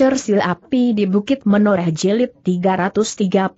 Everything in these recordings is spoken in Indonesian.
Cersil Api di Bukit Menoreh Jelit 338.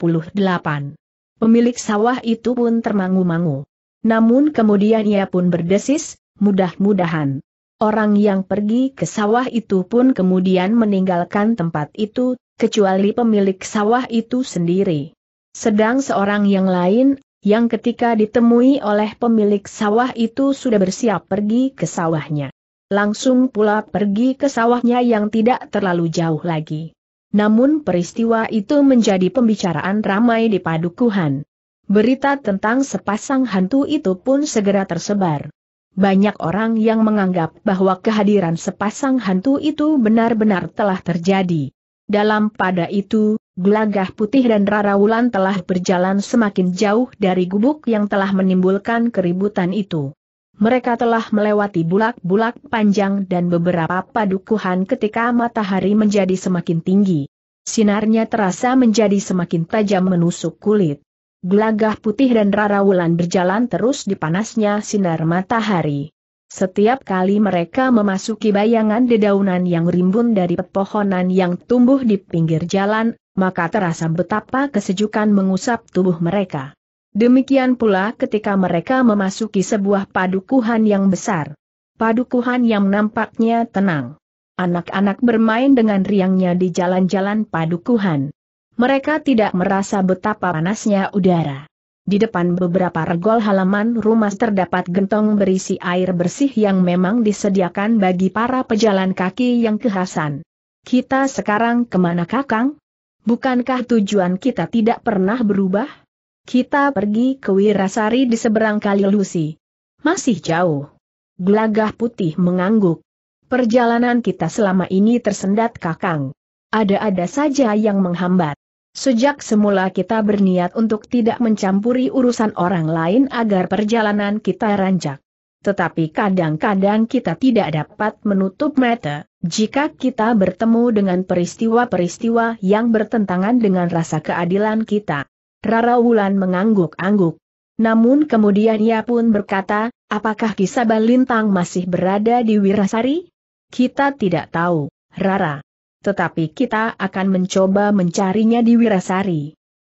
Pemilik sawah itu pun termangu-mangu. Namun kemudian ia pun berdesis, mudah-mudahan. Orang yang pergi ke sawah itu pun kemudian meninggalkan tempat itu, kecuali pemilik sawah itu sendiri. Sedang seorang yang lain, yang ketika ditemui oleh pemilik sawah itu sudah bersiap pergi ke sawahnya langsung pula pergi ke sawahnya yang tidak terlalu jauh lagi. Namun peristiwa itu menjadi pembicaraan ramai di padukuhan. Berita tentang sepasang hantu itu pun segera tersebar. Banyak orang yang menganggap bahwa kehadiran sepasang hantu itu benar-benar telah terjadi. Dalam pada itu, Gelagah Putih dan Rara Wulan telah berjalan semakin jauh dari gubuk yang telah menimbulkan keributan itu. Mereka telah melewati bulak-bulak panjang dan beberapa padukuhan ketika matahari menjadi semakin tinggi. Sinarnya terasa menjadi semakin tajam menusuk kulit. Gelagah putih dan rara berjalan terus di panasnya sinar matahari. Setiap kali mereka memasuki bayangan dedaunan yang rimbun dari pepohonan yang tumbuh di pinggir jalan, maka terasa betapa kesejukan mengusap tubuh mereka. Demikian pula ketika mereka memasuki sebuah padukuhan yang besar. Padukuhan yang nampaknya tenang. Anak-anak bermain dengan riangnya di jalan-jalan padukuhan. Mereka tidak merasa betapa panasnya udara. Di depan beberapa regol halaman rumah terdapat gentong berisi air bersih yang memang disediakan bagi para pejalan kaki yang kehasan. Kita sekarang kemana kakang? Bukankah tujuan kita tidak pernah berubah? Kita pergi ke Wirasari di seberang kali Lusi. Masih jauh. Gelagah putih mengangguk. Perjalanan kita selama ini tersendat kakang. Ada-ada saja yang menghambat. Sejak semula kita berniat untuk tidak mencampuri urusan orang lain agar perjalanan kita rancak. Tetapi kadang-kadang kita tidak dapat menutup mata, jika kita bertemu dengan peristiwa-peristiwa yang bertentangan dengan rasa keadilan kita. Rara Wulan mengangguk-angguk. Namun kemudian ia pun berkata, apakah kisah Balintang masih berada di Wirasari? Kita tidak tahu, Rara. Tetapi kita akan mencoba mencarinya di Wirasari.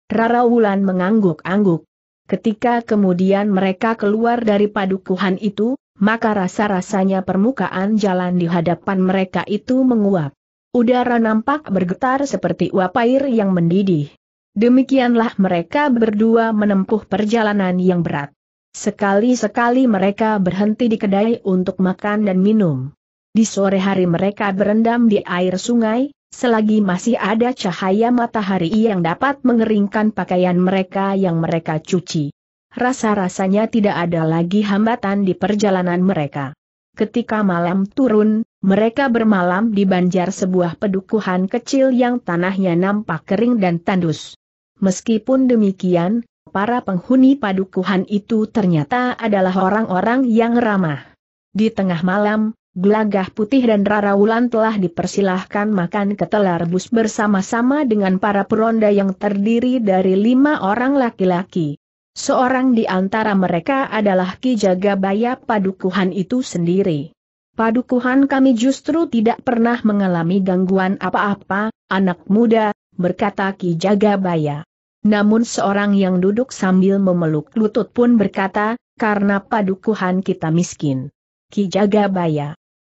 Rara Wulan mengangguk-angguk. Ketika kemudian mereka keluar dari padukuhan itu, maka rasa-rasanya permukaan jalan di hadapan mereka itu menguap. Udara nampak bergetar seperti uap air yang mendidih. Demikianlah mereka berdua menempuh perjalanan yang berat. Sekali-sekali mereka berhenti di kedai untuk makan dan minum. Di sore hari mereka berendam di air sungai, selagi masih ada cahaya matahari yang dapat mengeringkan pakaian mereka yang mereka cuci. Rasa-rasanya tidak ada lagi hambatan di perjalanan mereka. Ketika malam turun, mereka bermalam di banjar sebuah pedukuhan kecil yang tanahnya nampak kering dan tandus. Meskipun demikian, para penghuni padukuhan itu ternyata adalah orang-orang yang ramah. Di tengah malam, Gelagah Putih dan Rara Wulan telah dipersilahkan makan ketelar rebus bersama-sama dengan para peronda yang terdiri dari lima orang laki-laki. Seorang di antara mereka adalah Ki Jagabaya padukuhan itu sendiri. Padukuhan kami justru tidak pernah mengalami gangguan apa-apa, anak muda, berkata Ki Jagabaya. Namun seorang yang duduk sambil memeluk lutut pun berkata, karena padukuhan kita miskin. Ki jaga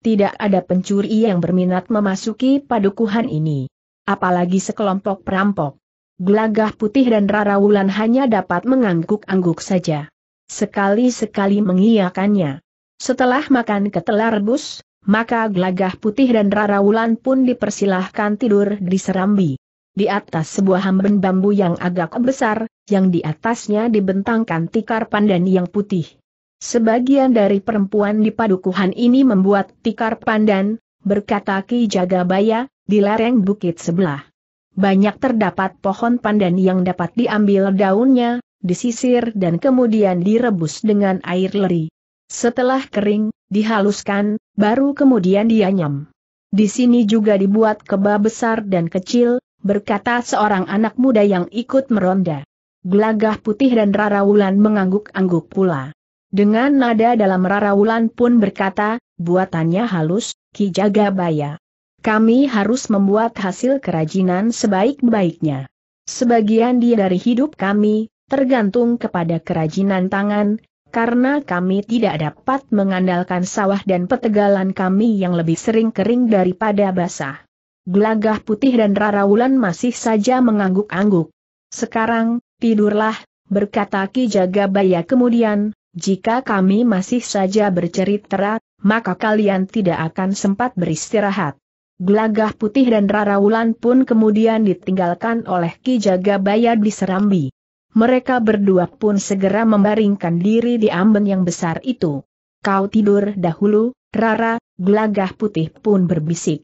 Tidak ada pencuri yang berminat memasuki padukuhan ini. Apalagi sekelompok perampok. Gelagah putih dan Rara Wulan hanya dapat mengangguk-angguk saja. Sekali-sekali mengiyakannya. Setelah makan ketelar rebus, maka gelagah putih dan Rara Wulan pun dipersilahkan tidur di serambi di atas sebuah hamben bambu yang agak besar, yang di atasnya dibentangkan tikar pandan yang putih. Sebagian dari perempuan di padukuhan ini membuat tikar pandan, berkata Ki Jagabaya, di lereng bukit sebelah. Banyak terdapat pohon pandan yang dapat diambil daunnya, disisir dan kemudian direbus dengan air leri. Setelah kering, dihaluskan, baru kemudian dianyam. Di sini juga dibuat kebab besar dan kecil, berkata seorang anak muda yang ikut meronda. Gelagah putih dan Rara Wulan mengangguk-angguk pula. Dengan nada dalam Rara Wulan pun berkata, buatannya halus, Ki Jagabaya. Kami harus membuat hasil kerajinan sebaik-baiknya. Sebagian dia dari hidup kami, tergantung kepada kerajinan tangan, karena kami tidak dapat mengandalkan sawah dan petegalan kami yang lebih sering kering daripada basah. Gelagah putih dan Rara Wulan masih saja mengangguk-angguk. Sekarang, tidurlah, berkata Ki Jagabaya kemudian, jika kami masih saja bercerita, maka kalian tidak akan sempat beristirahat. Gelagah putih dan Rara Wulan pun kemudian ditinggalkan oleh Ki Jagabaya di Serambi. Mereka berdua pun segera membaringkan diri di amben yang besar itu. Kau tidur dahulu, Rara, gelagah putih pun berbisik.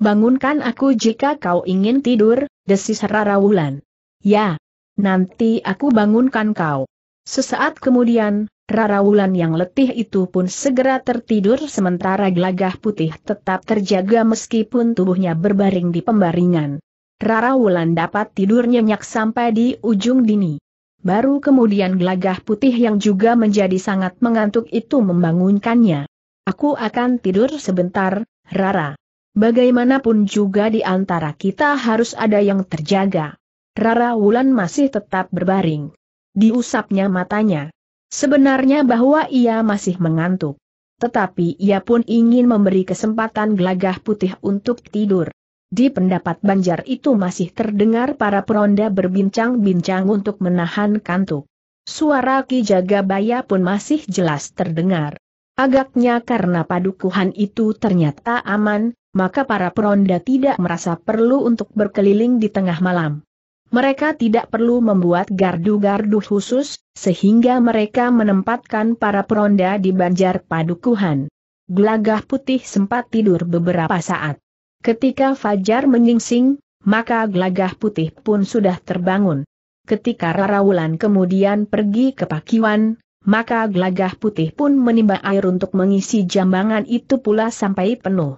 Bangunkan aku jika kau ingin tidur, desis Rara Wulan. Ya. Nanti aku bangunkan kau. Sesaat kemudian, Rara Wulan yang letih itu pun segera tertidur sementara gelagah putih tetap terjaga meskipun tubuhnya berbaring di pembaringan. Rara Wulan dapat tidur nyenyak sampai di ujung dini. Baru kemudian gelagah putih yang juga menjadi sangat mengantuk itu membangunkannya. Aku akan tidur sebentar, Rara. Bagaimanapun juga di antara kita harus ada yang terjaga. Rara Wulan masih tetap berbaring. Diusapnya matanya. Sebenarnya bahwa ia masih mengantuk. Tetapi ia pun ingin memberi kesempatan gelagah putih untuk tidur. Di pendapat Banjar itu masih terdengar para peronda berbincang-bincang untuk menahan kantuk. Suara Ki Jagabaya pun masih jelas terdengar. Agaknya karena padukuhan itu ternyata aman, maka para peronda tidak merasa perlu untuk berkeliling di tengah malam. Mereka tidak perlu membuat gardu-gardu khusus, sehingga mereka menempatkan para peronda di banjar padukuhan. Glagah putih sempat tidur beberapa saat. Ketika Fajar menyingsing, maka gelagah putih pun sudah terbangun. Ketika Rarawulan kemudian pergi ke Pakiwan, maka gelagah putih pun menimba air untuk mengisi jambangan itu pula sampai penuh.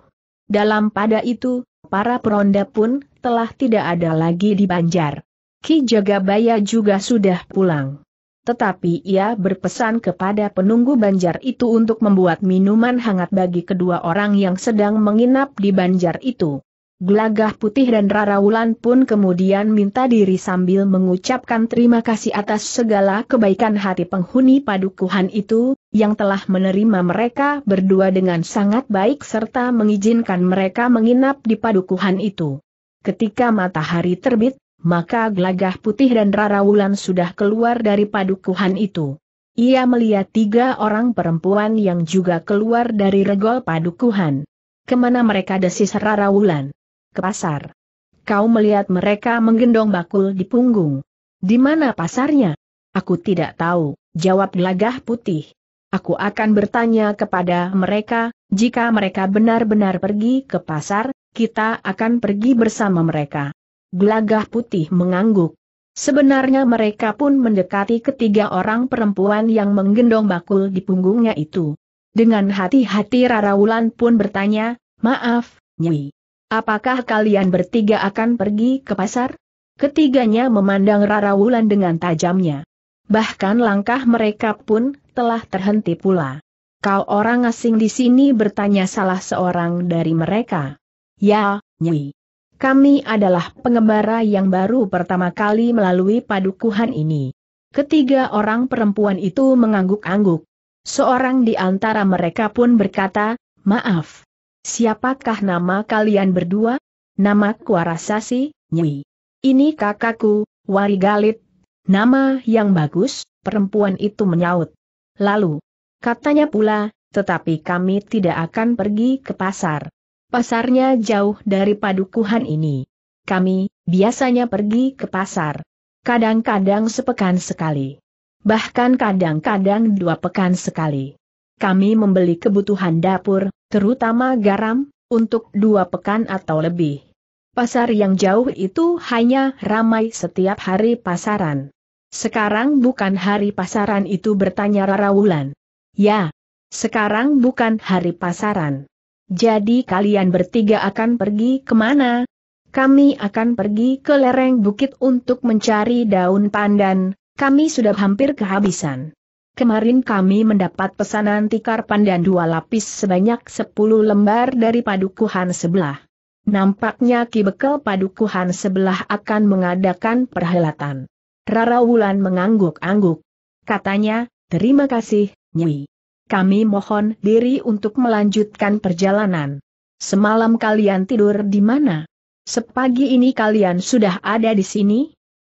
Dalam pada itu, para peronda pun telah tidak ada lagi di Banjar. Ki Jagabaya juga sudah pulang. Tetapi ia berpesan kepada penunggu Banjar itu untuk membuat minuman hangat bagi kedua orang yang sedang menginap di Banjar itu. Gelagah Putih dan Rara Wulan pun kemudian minta diri sambil mengucapkan terima kasih atas segala kebaikan hati penghuni padukuhan itu, yang telah menerima mereka berdua dengan sangat baik serta mengizinkan mereka menginap di padukuhan itu. Ketika matahari terbit, maka Gelagah Putih dan Rara Wulan sudah keluar dari padukuhan itu. Ia melihat tiga orang perempuan yang juga keluar dari regol padukuhan. Kemana mereka desis Rara Wulan? ke pasar. Kau melihat mereka menggendong bakul di punggung. Di mana pasarnya? Aku tidak tahu, jawab gelagah putih. Aku akan bertanya kepada mereka, jika mereka benar-benar pergi ke pasar, kita akan pergi bersama mereka. Gelagah putih mengangguk. Sebenarnya mereka pun mendekati ketiga orang perempuan yang menggendong bakul di punggungnya itu. Dengan hati-hati Rara Wulan pun bertanya, maaf, Nyi. Apakah kalian bertiga akan pergi ke pasar? Ketiganya memandang Rara Wulan dengan tajamnya. Bahkan langkah mereka pun telah terhenti pula. Kau orang asing di sini bertanya salah seorang dari mereka. Ya, nyi, Kami adalah pengembara yang baru pertama kali melalui padukuhan ini. Ketiga orang perempuan itu mengangguk-angguk. Seorang di antara mereka pun berkata, maaf. Siapakah nama kalian berdua? Namaku Arasasi, Nyi. Ini kakakku, Wari Galit. Nama yang bagus, perempuan itu menyaut. Lalu, katanya pula, tetapi kami tidak akan pergi ke pasar. Pasarnya jauh dari padukuhan ini. Kami, biasanya pergi ke pasar. Kadang-kadang sepekan sekali. Bahkan kadang-kadang dua pekan sekali. Kami membeli kebutuhan dapur, terutama garam, untuk dua pekan atau lebih. Pasar yang jauh itu hanya ramai setiap hari pasaran. Sekarang bukan hari pasaran itu bertanya Rara Wulan. Ya, sekarang bukan hari pasaran. Jadi kalian bertiga akan pergi kemana? Kami akan pergi ke lereng bukit untuk mencari daun pandan, kami sudah hampir kehabisan. Kemarin kami mendapat pesanan tikar pandan dua lapis sebanyak sepuluh lembar dari padukuhan sebelah. Nampaknya Ki Bekel padukuhan sebelah akan mengadakan perhelatan. Rara Wulan mengangguk-angguk. Katanya, terima kasih, Nyi. Kami mohon diri untuk melanjutkan perjalanan. Semalam kalian tidur di mana? Sepagi ini kalian sudah ada di sini?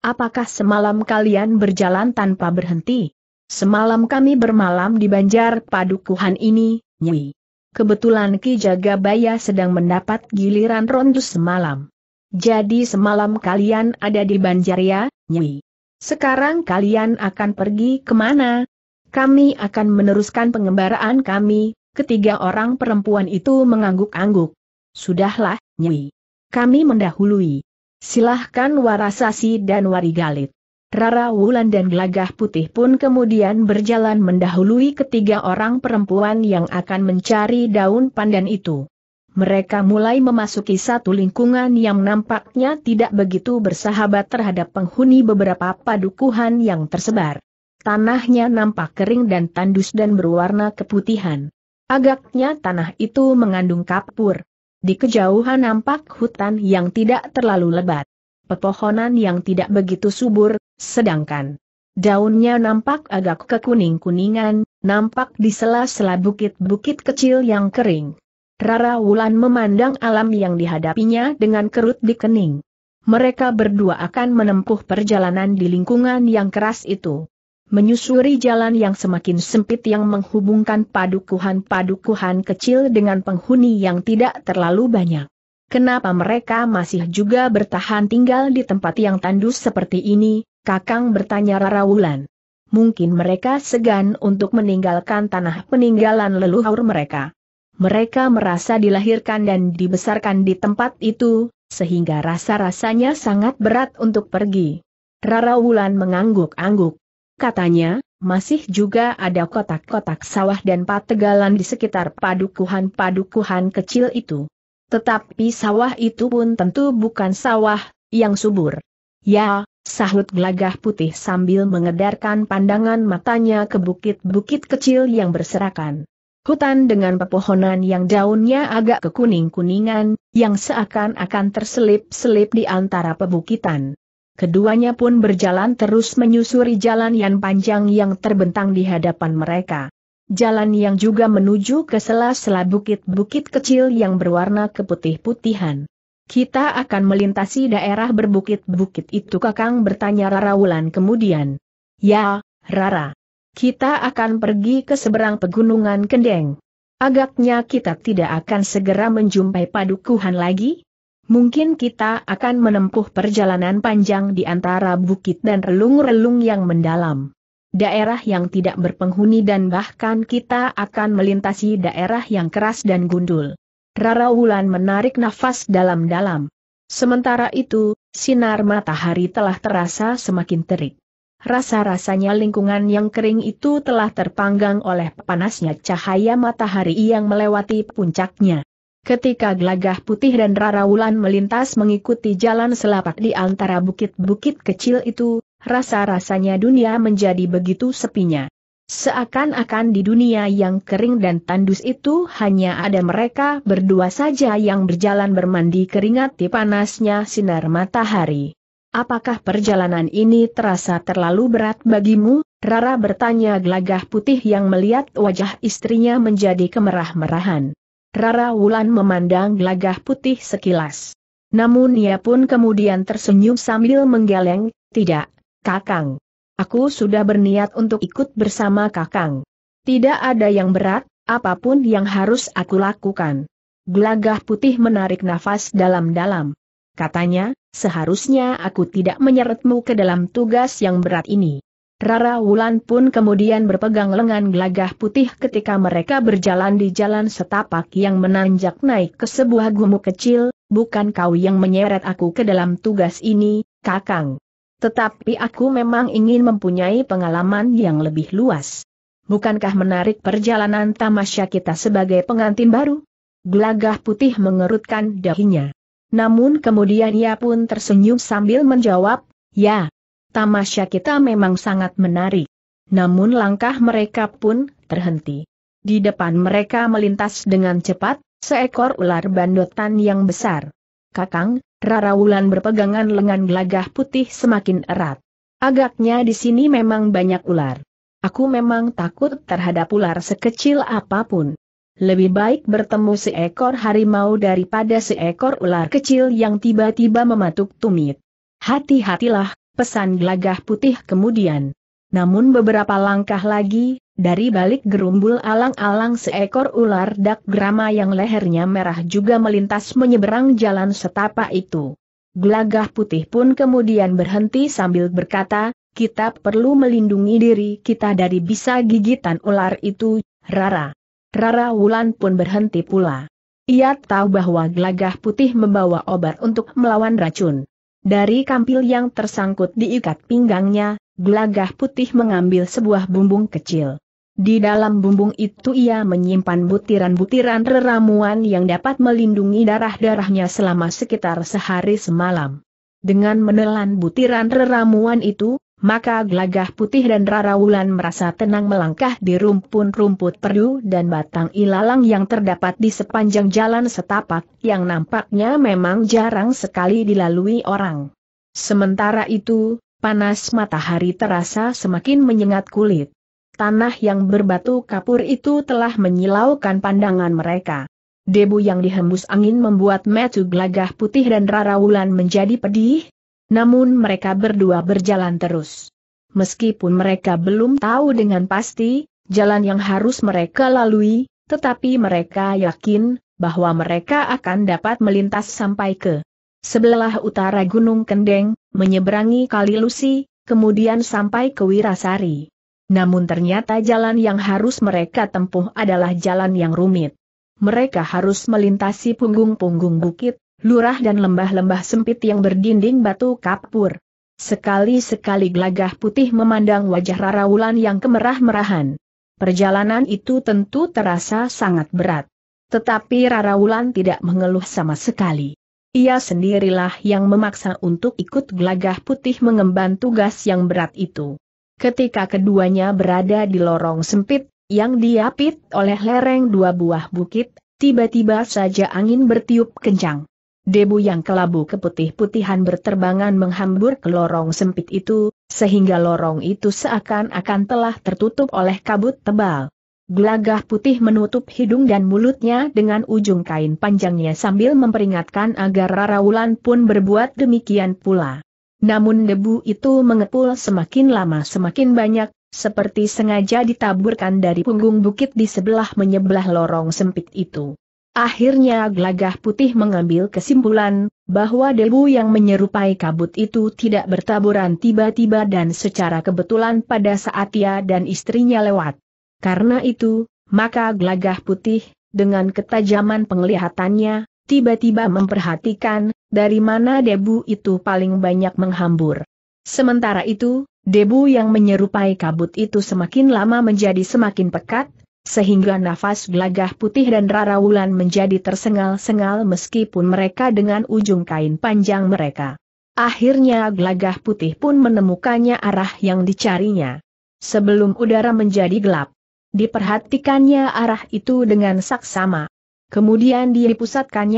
Apakah semalam kalian berjalan tanpa berhenti? Semalam kami bermalam di banjar padukuhan ini, Nyi. Kebetulan Ki Jagabaya sedang mendapat giliran rondus semalam. Jadi semalam kalian ada di banjar ya, Nyi. Sekarang kalian akan pergi kemana? Kami akan meneruskan pengembaraan kami, ketiga orang perempuan itu mengangguk-angguk. Sudahlah, Nyi. Kami mendahului. Silahkan warasasi dan warigalit. Rara Wulan dan Gelagah Putih pun kemudian berjalan mendahului ketiga orang perempuan yang akan mencari daun pandan itu. Mereka mulai memasuki satu lingkungan yang nampaknya tidak begitu bersahabat terhadap penghuni beberapa padukuhan yang tersebar. Tanahnya nampak kering dan tandus dan berwarna keputihan. Agaknya tanah itu mengandung kapur. Di kejauhan nampak hutan yang tidak terlalu lebat pepohonan yang tidak begitu subur, Sedangkan daunnya nampak agak kekuning-kuningan, nampak di sela-sela bukit-bukit kecil yang kering. Rara Wulan memandang alam yang dihadapinya dengan kerut di kening. Mereka berdua akan menempuh perjalanan di lingkungan yang keras itu menyusuri jalan yang semakin sempit yang menghubungkan padukuhan-padukuhan kecil dengan penghuni yang tidak terlalu banyak. Kenapa mereka masih juga bertahan tinggal di tempat yang tandus seperti ini, Kakang bertanya Rara Wulan. Mungkin mereka segan untuk meninggalkan tanah peninggalan leluhur mereka. Mereka merasa dilahirkan dan dibesarkan di tempat itu, sehingga rasa-rasanya sangat berat untuk pergi. Rara Wulan mengangguk-angguk. Katanya, masih juga ada kotak-kotak sawah dan pategalan di sekitar padukuhan-padukuhan kecil itu. Tetapi sawah itu pun tentu bukan sawah yang subur. Ya, sahut gelagah putih sambil mengedarkan pandangan matanya ke bukit-bukit kecil yang berserakan. Hutan dengan pepohonan yang daunnya agak kekuning-kuningan, yang seakan-akan terselip-selip di antara pebukitan. Keduanya pun berjalan terus menyusuri jalan yang panjang yang terbentang di hadapan mereka. Jalan yang juga menuju ke sela-sela bukit-bukit kecil yang berwarna keputih-putihan. Kita akan melintasi daerah berbukit-bukit itu Kakang bertanya Rara Wulan kemudian. Ya, Rara. Kita akan pergi ke seberang pegunungan Kendeng. Agaknya kita tidak akan segera menjumpai padukuhan lagi? Mungkin kita akan menempuh perjalanan panjang di antara bukit dan relung-relung yang mendalam daerah yang tidak berpenghuni dan bahkan kita akan melintasi daerah yang keras dan gundul. Rara Wulan menarik nafas dalam-dalam. Sementara itu, sinar matahari telah terasa semakin terik. Rasa-rasanya lingkungan yang kering itu telah terpanggang oleh panasnya cahaya matahari yang melewati puncaknya. Ketika gelagah putih dan Rara Wulan melintas mengikuti jalan selapak di antara bukit-bukit kecil itu, rasa-rasanya dunia menjadi begitu sepinya. Seakan-akan di dunia yang kering dan tandus itu hanya ada mereka berdua saja yang berjalan bermandi keringat di panasnya sinar matahari. Apakah perjalanan ini terasa terlalu berat bagimu? Rara bertanya gelagah putih yang melihat wajah istrinya menjadi kemerah-merahan. Rara Wulan memandang gelagah putih sekilas. Namun ia pun kemudian tersenyum sambil menggeleng, tidak, kakang. Aku sudah berniat untuk ikut bersama Kakang. Tidak ada yang berat, apapun yang harus aku lakukan. Gelagah putih menarik nafas dalam-dalam. Katanya, seharusnya aku tidak menyeretmu ke dalam tugas yang berat ini. Rara Wulan pun kemudian berpegang lengan gelagah putih ketika mereka berjalan di jalan setapak yang menanjak naik ke sebuah gumuk kecil, bukan kau yang menyeret aku ke dalam tugas ini, kakang. Tetapi aku memang ingin mempunyai pengalaman yang lebih luas. Bukankah menarik perjalanan tamasya kita sebagai pengantin baru? Gelagah putih mengerutkan dahinya. Namun kemudian ia pun tersenyum sambil menjawab, ya, tamasya kita memang sangat menarik. Namun langkah mereka pun terhenti. Di depan mereka melintas dengan cepat, seekor ular bandotan yang besar. Kakang, Rara Wulan berpegangan lengan gelagah putih semakin erat. Agaknya di sini memang banyak ular. Aku memang takut terhadap ular sekecil apapun. Lebih baik bertemu seekor harimau daripada seekor ular kecil yang tiba-tiba mematuk tumit. Hati-hatilah, pesan gelagah putih kemudian. Namun beberapa langkah lagi, dari balik gerumbul alang-alang seekor ular dak grama yang lehernya merah juga melintas menyeberang jalan setapak itu. Gelagah putih pun kemudian berhenti sambil berkata, kita perlu melindungi diri kita dari bisa gigitan ular itu, Rara. Rara Wulan pun berhenti pula. Ia tahu bahwa gelagah putih membawa obat untuk melawan racun. Dari kampil yang tersangkut diikat pinggangnya, gelagah putih mengambil sebuah bumbung kecil. Di dalam bumbung itu ia menyimpan butiran-butiran reramuan yang dapat melindungi darah-darahnya selama sekitar sehari semalam. Dengan menelan butiran reramuan itu, maka gelagah putih dan rarawulan merasa tenang melangkah di rumpun-rumput perdu dan batang ilalang yang terdapat di sepanjang jalan setapak, yang nampaknya memang jarang sekali dilalui orang. Sementara itu, panas matahari terasa semakin menyengat kulit. Tanah yang berbatu kapur itu telah menyilaukan pandangan mereka. Debu yang dihembus angin membuat metu gelagah putih dan rarawulan menjadi pedih, namun mereka berdua berjalan terus. Meskipun mereka belum tahu dengan pasti, jalan yang harus mereka lalui, tetapi mereka yakin, bahwa mereka akan dapat melintas sampai ke sebelah utara Gunung Kendeng, menyeberangi Kali Lusi, kemudian sampai ke Wirasari. Namun ternyata jalan yang harus mereka tempuh adalah jalan yang rumit. Mereka harus melintasi punggung-punggung bukit, lurah dan lembah-lembah sempit yang berdinding batu kapur. Sekali-sekali gelagah putih memandang wajah Rara Wulan yang kemerah-merahan. Perjalanan itu tentu terasa sangat berat. Tetapi Rara Wulan tidak mengeluh sama sekali. Ia sendirilah yang memaksa untuk ikut gelagah putih mengemban tugas yang berat itu. Ketika keduanya berada di lorong sempit, yang diapit oleh lereng dua buah bukit, tiba-tiba saja angin bertiup kencang. Debu yang kelabu keputih-putihan berterbangan menghambur ke lorong sempit itu, sehingga lorong itu seakan-akan telah tertutup oleh kabut tebal. Glagah putih menutup hidung dan mulutnya dengan ujung kain panjangnya sambil memperingatkan agar Raraulan pun berbuat demikian pula. Namun debu itu mengepul semakin lama semakin banyak, seperti sengaja ditaburkan dari punggung bukit di sebelah menyebelah lorong sempit itu. Akhirnya glagah putih mengambil kesimpulan, bahwa debu yang menyerupai kabut itu tidak bertaburan tiba-tiba dan secara kebetulan pada saat ia dan istrinya lewat. Karena itu, maka glagah putih, dengan ketajaman penglihatannya, tiba-tiba memperhatikan, dari mana debu itu paling banyak menghambur. Sementara itu, debu yang menyerupai kabut itu semakin lama menjadi semakin pekat, sehingga nafas gelagah putih dan Rara Wulan menjadi tersengal-sengal meskipun mereka dengan ujung kain panjang mereka. Akhirnya gelagah putih pun menemukannya arah yang dicarinya. Sebelum udara menjadi gelap, diperhatikannya arah itu dengan saksama. Kemudian dia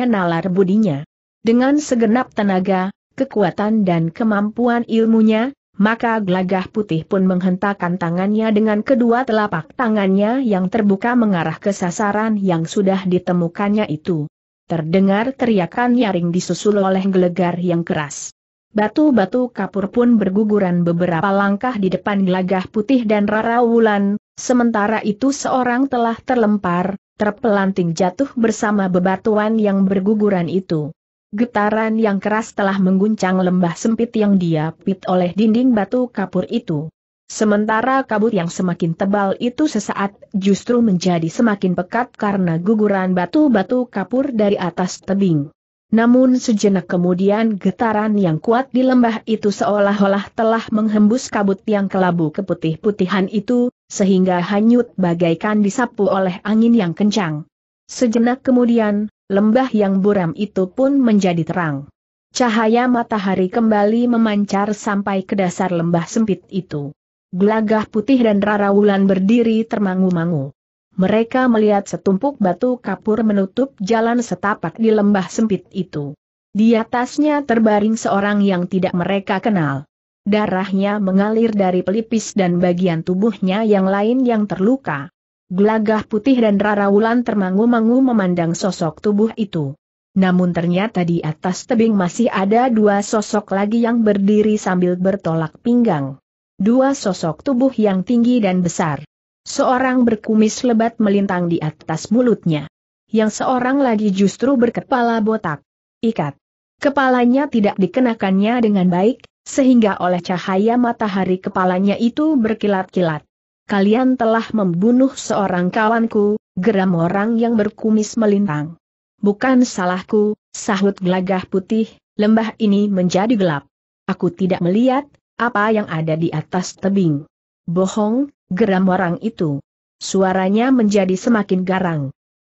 nalar budinya. Dengan segenap tenaga, kekuatan dan kemampuan ilmunya, maka glagah putih pun menghentakkan tangannya dengan kedua telapak tangannya yang terbuka mengarah ke sasaran yang sudah ditemukannya itu. Terdengar teriakan nyaring disusul oleh gelegar yang keras. Batu-batu kapur pun berguguran beberapa langkah di depan glagah putih dan Rara Wulan, sementara itu seorang telah terlempar, terpelanting jatuh bersama bebatuan yang berguguran itu. Getaran yang keras telah mengguncang lembah sempit yang diapit oleh dinding batu kapur itu. Sementara kabut yang semakin tebal itu sesaat justru menjadi semakin pekat karena guguran batu-batu kapur dari atas tebing. Namun sejenak kemudian getaran yang kuat di lembah itu seolah-olah telah menghembus kabut yang kelabu keputih-putihan itu, sehingga hanyut bagaikan disapu oleh angin yang kencang. Sejenak kemudian, lembah yang buram itu pun menjadi terang. Cahaya matahari kembali memancar sampai ke dasar lembah sempit itu. Gelagah putih dan rara wulan berdiri termangu-mangu mereka melihat setumpuk batu kapur menutup jalan setapak di lembah sempit itu. Di atasnya terbaring seorang yang tidak mereka kenal. Darahnya mengalir dari pelipis dan bagian tubuhnya yang lain yang terluka. Gelagah putih dan Rara Wulan termangu-mangu memandang sosok tubuh itu. Namun ternyata di atas tebing masih ada dua sosok lagi yang berdiri sambil bertolak pinggang. Dua sosok tubuh yang tinggi dan besar. Seorang berkumis lebat melintang di atas mulutnya. Yang seorang lagi justru berkepala botak. Ikat. Kepalanya tidak dikenakannya dengan baik, sehingga oleh cahaya matahari kepalanya itu berkilat-kilat. Kalian telah membunuh seorang kawanku, geram orang yang berkumis melintang. Bukan salahku, sahut gelagah putih, lembah ini menjadi gelap. Aku tidak melihat, apa yang ada di atas tebing. Bohong, geram orang itu. Suaranya menjadi semakin garang.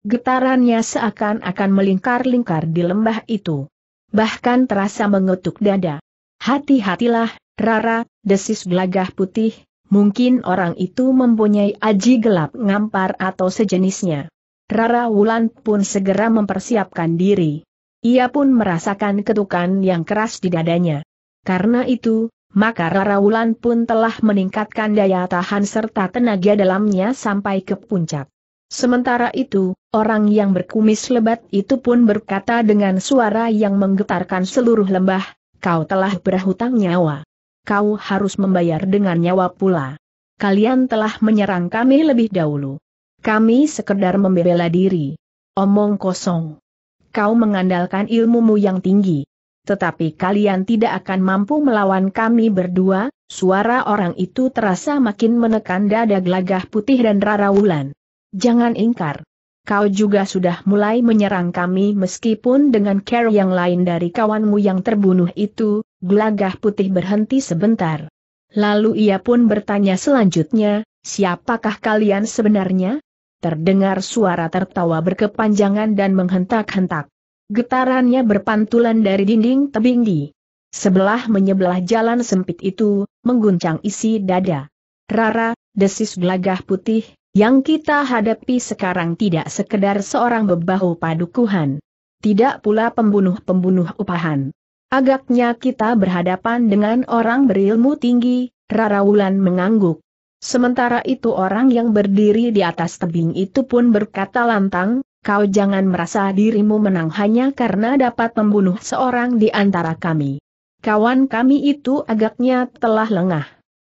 Getarannya seakan-akan melingkar-lingkar di lembah itu. Bahkan terasa mengetuk dada. Hati-hatilah, Rara, desis gelagah putih, mungkin orang itu mempunyai aji gelap ngampar atau sejenisnya. Rara Wulan pun segera mempersiapkan diri. Ia pun merasakan ketukan yang keras di dadanya. Karena itu, maka Rara Wulan pun telah meningkatkan daya tahan serta tenaga dalamnya sampai ke puncak. Sementara itu, orang yang berkumis lebat itu pun berkata dengan suara yang menggetarkan seluruh lembah, kau telah berhutang nyawa. Kau harus membayar dengan nyawa pula. Kalian telah menyerang kami lebih dahulu. Kami sekedar membela diri. Omong kosong. Kau mengandalkan ilmumu yang tinggi tetapi kalian tidak akan mampu melawan kami berdua, suara orang itu terasa makin menekan dada gelagah putih dan rara wulan. Jangan ingkar. Kau juga sudah mulai menyerang kami meskipun dengan care yang lain dari kawanmu yang terbunuh itu, gelagah putih berhenti sebentar. Lalu ia pun bertanya selanjutnya, siapakah kalian sebenarnya? Terdengar suara tertawa berkepanjangan dan menghentak-hentak. Getarannya berpantulan dari dinding tebing di sebelah menyebelah jalan sempit itu, mengguncang isi dada. Rara, desis gelagah putih, yang kita hadapi sekarang tidak sekedar seorang bebahu padukuhan. Tidak pula pembunuh-pembunuh upahan. Agaknya kita berhadapan dengan orang berilmu tinggi, Rara Wulan mengangguk. Sementara itu orang yang berdiri di atas tebing itu pun berkata lantang, kau jangan merasa dirimu menang hanya karena dapat membunuh seorang di antara kami. Kawan kami itu agaknya telah lengah.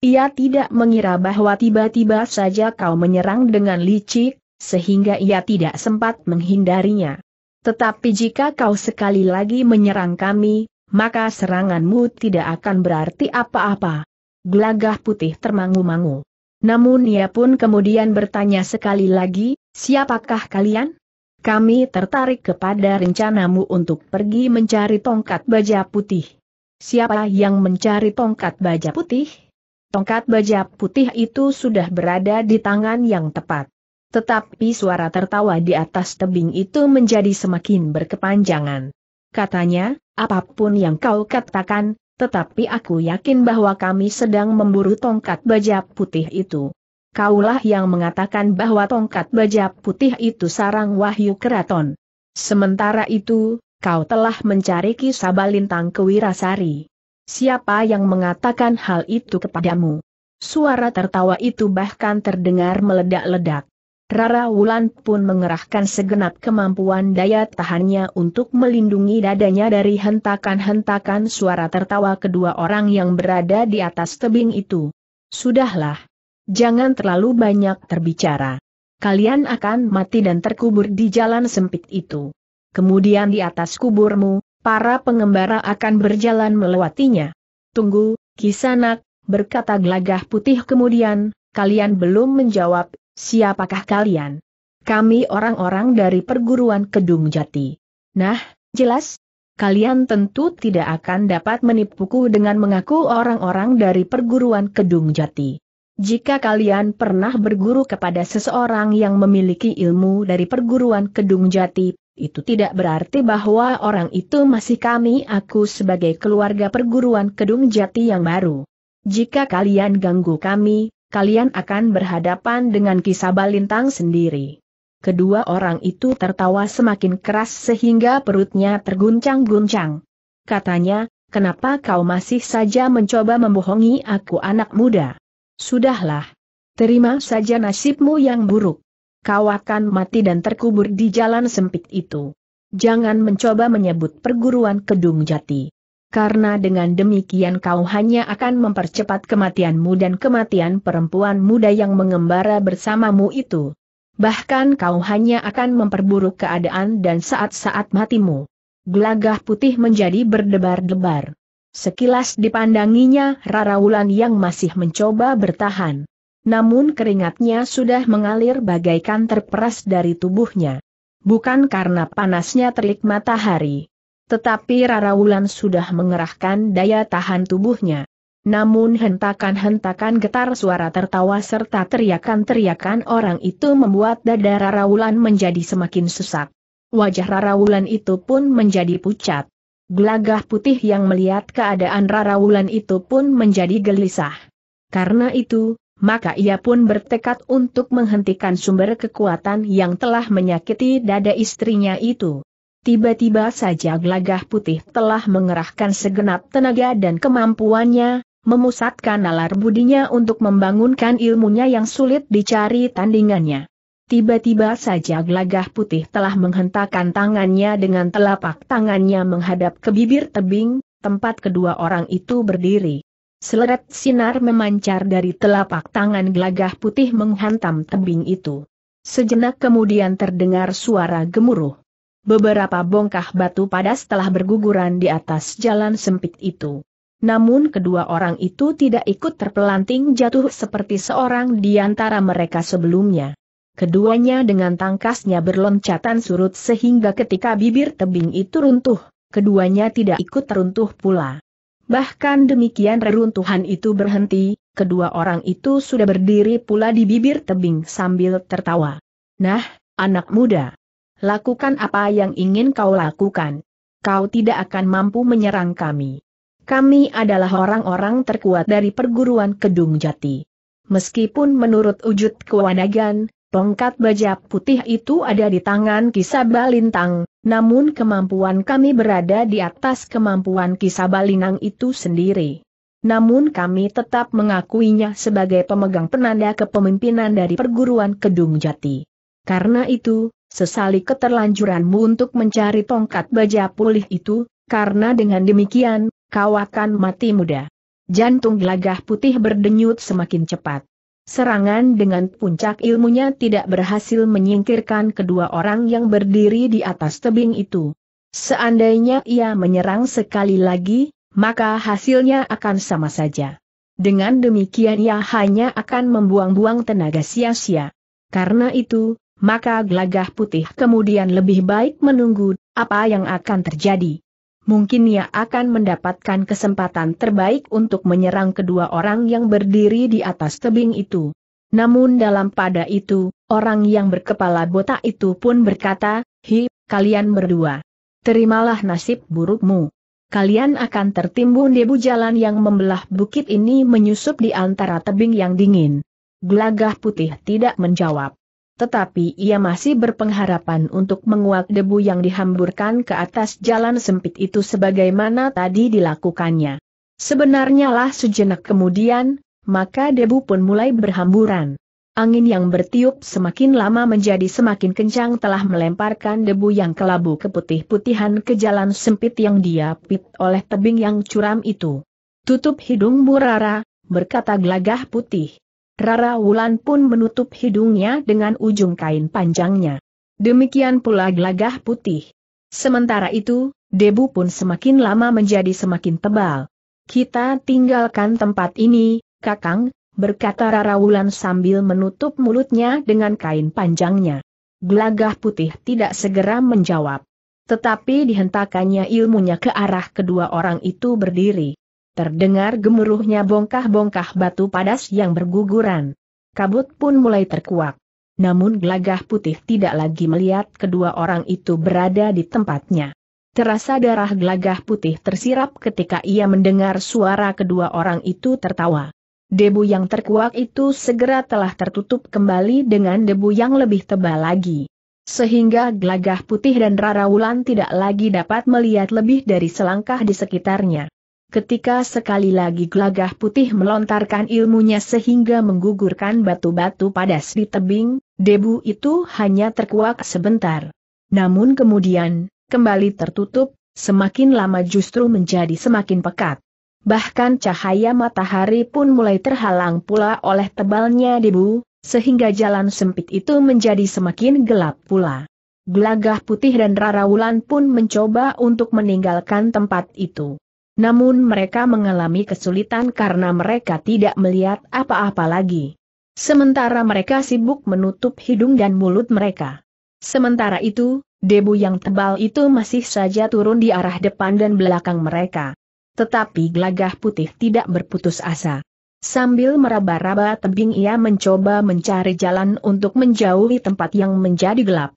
Ia tidak mengira bahwa tiba-tiba saja kau menyerang dengan licik, sehingga ia tidak sempat menghindarinya. Tetapi jika kau sekali lagi menyerang kami, maka seranganmu tidak akan berarti apa-apa. Gelagah putih termangu-mangu. Namun ia pun kemudian bertanya sekali lagi, siapakah kalian? Kami tertarik kepada rencanamu untuk pergi mencari tongkat baja putih. Siapa yang mencari tongkat baja putih? Tongkat baja putih itu sudah berada di tangan yang tepat. Tetapi suara tertawa di atas tebing itu menjadi semakin berkepanjangan. Katanya, apapun yang kau katakan, tetapi aku yakin bahwa kami sedang memburu tongkat baja putih itu kaulah yang mengatakan bahwa tongkat baja putih itu sarang wahyu keraton. Sementara itu, kau telah mencari kisah balintang kewirasari. Siapa yang mengatakan hal itu kepadamu? Suara tertawa itu bahkan terdengar meledak-ledak. Rara Wulan pun mengerahkan segenap kemampuan daya tahannya untuk melindungi dadanya dari hentakan-hentakan suara tertawa kedua orang yang berada di atas tebing itu. Sudahlah, Jangan terlalu banyak terbicara. Kalian akan mati dan terkubur di jalan sempit itu. Kemudian di atas kuburmu, para pengembara akan berjalan melewatinya. Tunggu, Kisanak, berkata gelagah putih kemudian, kalian belum menjawab, siapakah kalian? Kami orang-orang dari perguruan Kedung Jati. Nah, jelas, kalian tentu tidak akan dapat menipuku dengan mengaku orang-orang dari perguruan Kedung Jati. Jika kalian pernah berguru kepada seseorang yang memiliki ilmu dari perguruan Kedung Jati, itu tidak berarti bahwa orang itu masih kami aku sebagai keluarga perguruan Kedung Jati yang baru. Jika kalian ganggu kami, kalian akan berhadapan dengan kisah balintang sendiri. Kedua orang itu tertawa semakin keras sehingga perutnya terguncang-guncang. Katanya, kenapa kau masih saja mencoba membohongi aku anak muda? Sudahlah. Terima saja nasibmu yang buruk. Kau akan mati dan terkubur di jalan sempit itu. Jangan mencoba menyebut perguruan Kedung Jati. Karena dengan demikian kau hanya akan mempercepat kematianmu dan kematian perempuan muda yang mengembara bersamamu itu. Bahkan kau hanya akan memperburuk keadaan dan saat-saat matimu. Gelagah putih menjadi berdebar-debar. Sekilas dipandanginya Rara Wulan yang masih mencoba bertahan. Namun keringatnya sudah mengalir bagaikan terperas dari tubuhnya. Bukan karena panasnya terik matahari. Tetapi Rara Wulan sudah mengerahkan daya tahan tubuhnya. Namun hentakan-hentakan getar suara tertawa serta teriakan-teriakan orang itu membuat dada Rara Wulan menjadi semakin sesak. Wajah Rara Wulan itu pun menjadi pucat. Gelagah putih yang melihat keadaan Rara Wulan itu pun menjadi gelisah. Karena itu, maka ia pun bertekad untuk menghentikan sumber kekuatan yang telah menyakiti dada istrinya itu. Tiba-tiba saja gelagah putih telah mengerahkan segenap tenaga dan kemampuannya, memusatkan nalar budinya untuk membangunkan ilmunya yang sulit dicari tandingannya. Tiba-tiba saja gelagah putih telah menghentakkan tangannya dengan telapak tangannya menghadap ke bibir tebing, tempat kedua orang itu berdiri. Seleret sinar memancar dari telapak tangan gelagah putih menghantam tebing itu. Sejenak kemudian terdengar suara gemuruh. Beberapa bongkah batu padas telah berguguran di atas jalan sempit itu. Namun kedua orang itu tidak ikut terpelanting jatuh seperti seorang di antara mereka sebelumnya. Keduanya dengan tangkasnya berloncatan surut sehingga ketika bibir tebing itu runtuh, keduanya tidak ikut runtuh pula. Bahkan demikian reruntuhan itu berhenti, kedua orang itu sudah berdiri pula di bibir tebing sambil tertawa. Nah, anak muda, lakukan apa yang ingin kau lakukan. Kau tidak akan mampu menyerang kami. Kami adalah orang-orang terkuat dari perguruan Kedung Jati. Meskipun menurut wujud kewanagan, Tongkat baja putih itu ada di tangan Kisabalintang, namun kemampuan kami berada di atas kemampuan Kisabalinang itu sendiri. Namun kami tetap mengakuinya sebagai pemegang penanda kepemimpinan dari perguruan Kedung Jati. Karena itu, sesali keterlanjuranmu untuk mencari tongkat baja pulih itu, karena dengan demikian, kau akan mati muda. Jantung gelagah putih berdenyut semakin cepat. Serangan dengan puncak ilmunya tidak berhasil menyingkirkan kedua orang yang berdiri di atas tebing itu. Seandainya ia menyerang sekali lagi, maka hasilnya akan sama saja. Dengan demikian ia hanya akan membuang-buang tenaga sia-sia. Karena itu, maka gelagah putih kemudian lebih baik menunggu apa yang akan terjadi mungkin ia akan mendapatkan kesempatan terbaik untuk menyerang kedua orang yang berdiri di atas tebing itu. Namun dalam pada itu, orang yang berkepala botak itu pun berkata, Hi, kalian berdua. Terimalah nasib burukmu. Kalian akan tertimbun debu jalan yang membelah bukit ini menyusup di antara tebing yang dingin. Gelagah putih tidak menjawab tetapi ia masih berpengharapan untuk menguak debu yang dihamburkan ke atas jalan sempit itu sebagaimana tadi dilakukannya. Sebenarnya lah sejenak kemudian, maka debu pun mulai berhamburan. Angin yang bertiup semakin lama menjadi semakin kencang telah melemparkan debu yang kelabu keputih-putihan ke jalan sempit yang diapit oleh tebing yang curam itu. Tutup hidung Burara, berkata gelagah putih. Rara Wulan pun menutup hidungnya dengan ujung kain panjangnya. Demikian pula gelagah putih. Sementara itu, debu pun semakin lama menjadi semakin tebal. Kita tinggalkan tempat ini, Kakang, berkata Rara Wulan sambil menutup mulutnya dengan kain panjangnya. Gelagah putih tidak segera menjawab. Tetapi dihentakannya ilmunya ke arah kedua orang itu berdiri. Terdengar gemuruhnya bongkah-bongkah batu padas yang berguguran. Kabut pun mulai terkuak. Namun gelagah putih tidak lagi melihat kedua orang itu berada di tempatnya. Terasa darah gelagah putih tersirap ketika ia mendengar suara kedua orang itu tertawa. Debu yang terkuak itu segera telah tertutup kembali dengan debu yang lebih tebal lagi. Sehingga gelagah putih dan Rara Wulan tidak lagi dapat melihat lebih dari selangkah di sekitarnya ketika sekali lagi Glagah putih melontarkan ilmunya sehingga menggugurkan batu-batu padas di tebing, debu itu hanya terkuak sebentar. Namun kemudian, kembali tertutup, semakin lama justru menjadi semakin pekat. Bahkan cahaya matahari pun mulai terhalang pula oleh tebalnya debu, sehingga jalan sempit itu menjadi semakin gelap pula. Glagah putih dan Rara Wulan pun mencoba untuk meninggalkan tempat itu. Namun mereka mengalami kesulitan karena mereka tidak melihat apa-apa lagi. Sementara mereka sibuk menutup hidung dan mulut mereka. Sementara itu, debu yang tebal itu masih saja turun di arah depan dan belakang mereka. Tetapi gelagah putih tidak berputus asa. Sambil meraba-raba tebing ia mencoba mencari jalan untuk menjauhi tempat yang menjadi gelap.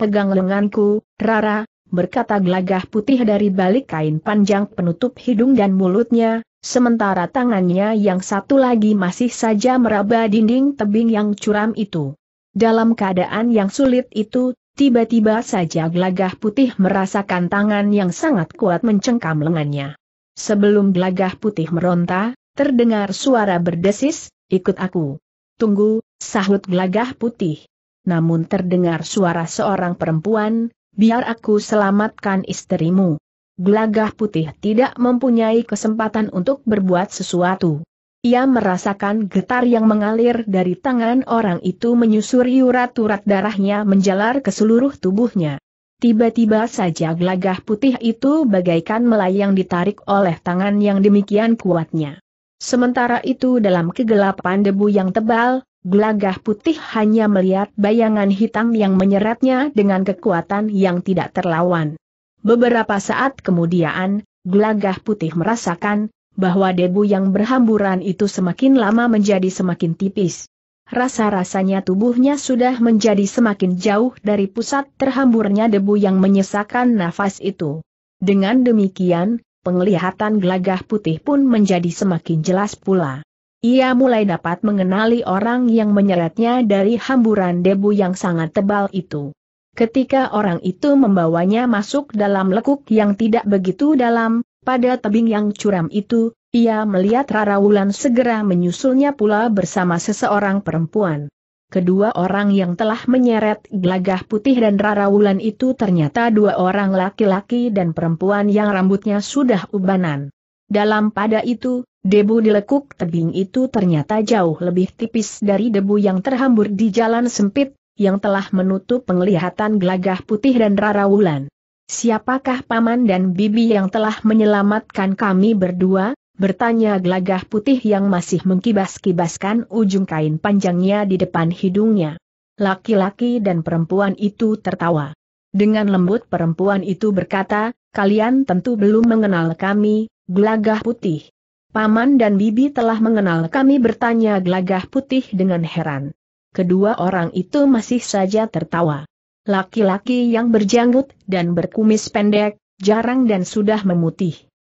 Pegang lenganku, Rara, berkata gelagah putih dari balik kain panjang penutup hidung dan mulutnya, sementara tangannya yang satu lagi masih saja meraba dinding tebing yang curam itu. Dalam keadaan yang sulit itu, tiba-tiba saja gelagah putih merasakan tangan yang sangat kuat mencengkam lengannya. Sebelum gelagah putih meronta, terdengar suara berdesis, ikut aku. Tunggu, sahut gelagah putih. Namun terdengar suara seorang perempuan, biar aku selamatkan istrimu. Gelagah putih tidak mempunyai kesempatan untuk berbuat sesuatu. Ia merasakan getar yang mengalir dari tangan orang itu menyusuri urat-urat darahnya menjalar ke seluruh tubuhnya. Tiba-tiba saja gelagah putih itu bagaikan melayang ditarik oleh tangan yang demikian kuatnya. Sementara itu dalam kegelapan debu yang tebal, Gelagah putih hanya melihat bayangan hitam yang menyeretnya dengan kekuatan yang tidak terlawan. Beberapa saat kemudian, gelagah putih merasakan bahwa debu yang berhamburan itu semakin lama menjadi semakin tipis. Rasa-rasanya tubuhnya sudah menjadi semakin jauh dari pusat terhamburnya debu yang menyesakan nafas itu. Dengan demikian, penglihatan gelagah putih pun menjadi semakin jelas pula. Ia mulai dapat mengenali orang yang menyeretnya dari hamburan debu yang sangat tebal itu. Ketika orang itu membawanya masuk dalam lekuk yang tidak begitu dalam, pada tebing yang curam itu, ia melihat Rara Wulan segera menyusulnya pula bersama seseorang perempuan. Kedua orang yang telah menyeret gelagah putih dan Rara Wulan itu ternyata dua orang laki-laki dan perempuan yang rambutnya sudah ubanan. Dalam pada itu, Debu di lekuk tebing itu ternyata jauh lebih tipis dari debu yang terhambur di jalan sempit, yang telah menutup penglihatan gelagah putih dan Rara Wulan. Siapakah paman dan bibi yang telah menyelamatkan kami berdua? Bertanya gelagah putih yang masih mengkibas-kibaskan ujung kain panjangnya di depan hidungnya. Laki-laki dan perempuan itu tertawa. Dengan lembut perempuan itu berkata, kalian tentu belum mengenal kami, gelagah putih. Paman dan Bibi telah mengenal kami bertanya gelagah putih dengan heran. Kedua orang itu masih saja tertawa. Laki-laki yang berjanggut dan berkumis pendek, jarang dan sudah memutih.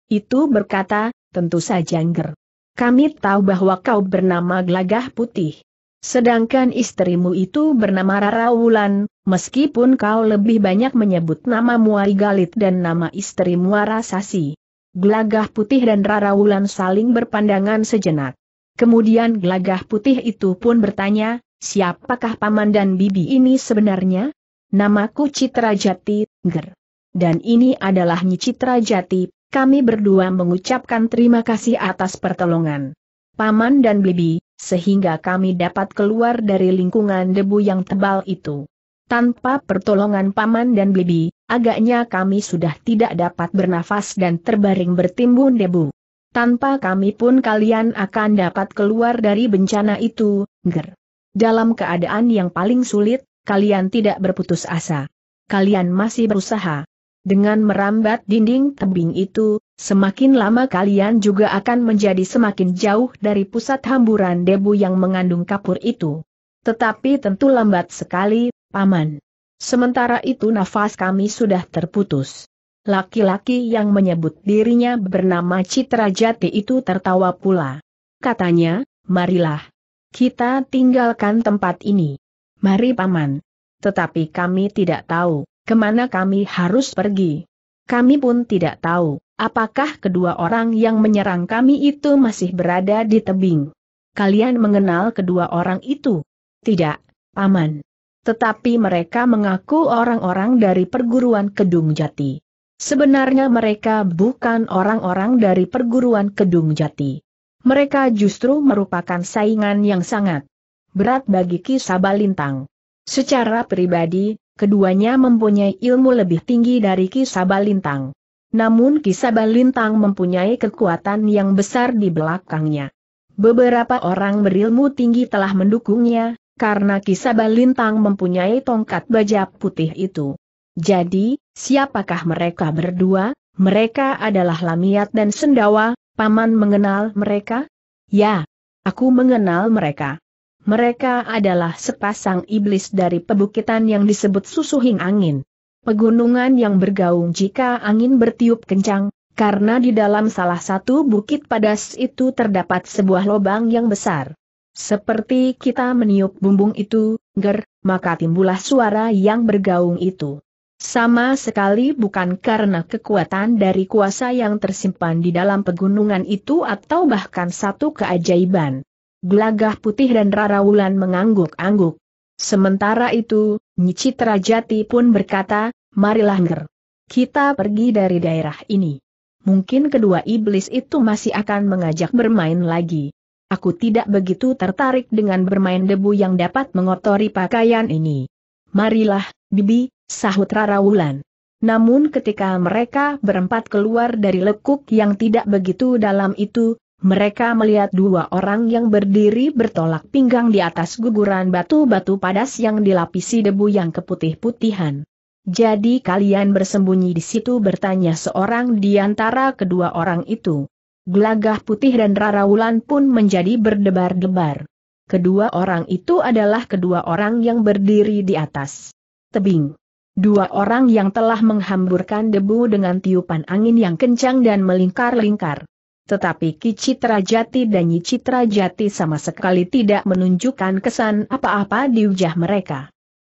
Itu berkata, tentu saja Angger. Kami tahu bahwa kau bernama Gelagah Putih. Sedangkan istrimu itu bernama Rara Wulan, meskipun kau lebih banyak menyebut nama Muari Galit dan nama istrimu Arasasi. Gelagah putih dan Rara Wulan saling berpandangan sejenak. Kemudian gelagah putih itu pun bertanya, siapakah paman dan bibi ini sebenarnya? Namaku Citra Jati, Ger. Dan ini adalah Nyi Citra Jati, kami berdua mengucapkan terima kasih atas pertolongan. Paman dan bibi, sehingga kami dapat keluar dari lingkungan debu yang tebal itu. Tanpa pertolongan paman dan bibi, agaknya kami sudah tidak dapat bernafas dan terbaring bertimbun debu. Tanpa kami pun kalian akan dapat keluar dari bencana itu, ger. Dalam keadaan yang paling sulit, kalian tidak berputus asa. Kalian masih berusaha. Dengan merambat dinding tebing itu, semakin lama kalian juga akan menjadi semakin jauh dari pusat hamburan debu yang mengandung kapur itu. Tetapi tentu lambat sekali, Paman. Sementara itu nafas kami sudah terputus. Laki-laki yang menyebut dirinya bernama Citra Jati itu tertawa pula. Katanya, marilah. Kita tinggalkan tempat ini. Mari Paman. Tetapi kami tidak tahu, kemana kami harus pergi. Kami pun tidak tahu, apakah kedua orang yang menyerang kami itu masih berada di tebing. Kalian mengenal kedua orang itu? Tidak, Paman. Tetapi mereka mengaku orang-orang dari perguruan Kedung Jati. Sebenarnya mereka bukan orang-orang dari perguruan Kedung Jati. Mereka justru merupakan saingan yang sangat berat bagi Ki Sabalintang. Secara pribadi, keduanya mempunyai ilmu lebih tinggi dari Ki Sabalintang. Namun Ki Sabalintang mempunyai kekuatan yang besar di belakangnya. Beberapa orang berilmu tinggi telah mendukungnya, karena kisah Balintang mempunyai tongkat baja putih itu. Jadi, siapakah mereka berdua? Mereka adalah Lamiat dan Sendawa, Paman mengenal mereka? Ya, aku mengenal mereka. Mereka adalah sepasang iblis dari pebukitan yang disebut susuhing angin. Pegunungan yang bergaung jika angin bertiup kencang, karena di dalam salah satu bukit padas itu terdapat sebuah lubang yang besar. Seperti kita meniup bumbung itu, ger, maka timbullah suara yang bergaung itu. Sama sekali bukan karena kekuatan dari kuasa yang tersimpan di dalam pegunungan itu atau bahkan satu keajaiban. Gelagah putih dan rarawulan mengangguk-angguk. Sementara itu, Nyicitra Jati pun berkata, marilah ger. Kita pergi dari daerah ini. Mungkin kedua iblis itu masih akan mengajak bermain lagi. Aku tidak begitu tertarik dengan bermain debu yang dapat mengotori pakaian ini. Marilah, Bibi, sahut Rara Wulan. Namun ketika mereka berempat keluar dari lekuk yang tidak begitu dalam itu, mereka melihat dua orang yang berdiri bertolak pinggang di atas guguran batu-batu padas yang dilapisi debu yang keputih-putihan. Jadi kalian bersembunyi di situ bertanya seorang di antara kedua orang itu gelagah putih dan raraulan pun menjadi berdebar-debar. Kedua orang itu adalah kedua orang yang berdiri di atas tebing. Dua orang yang telah menghamburkan debu dengan tiupan angin yang kencang dan melingkar-lingkar. Tetapi Ki Citra Jati dan Nyi Citra Jati sama sekali tidak menunjukkan kesan apa-apa di wajah mereka.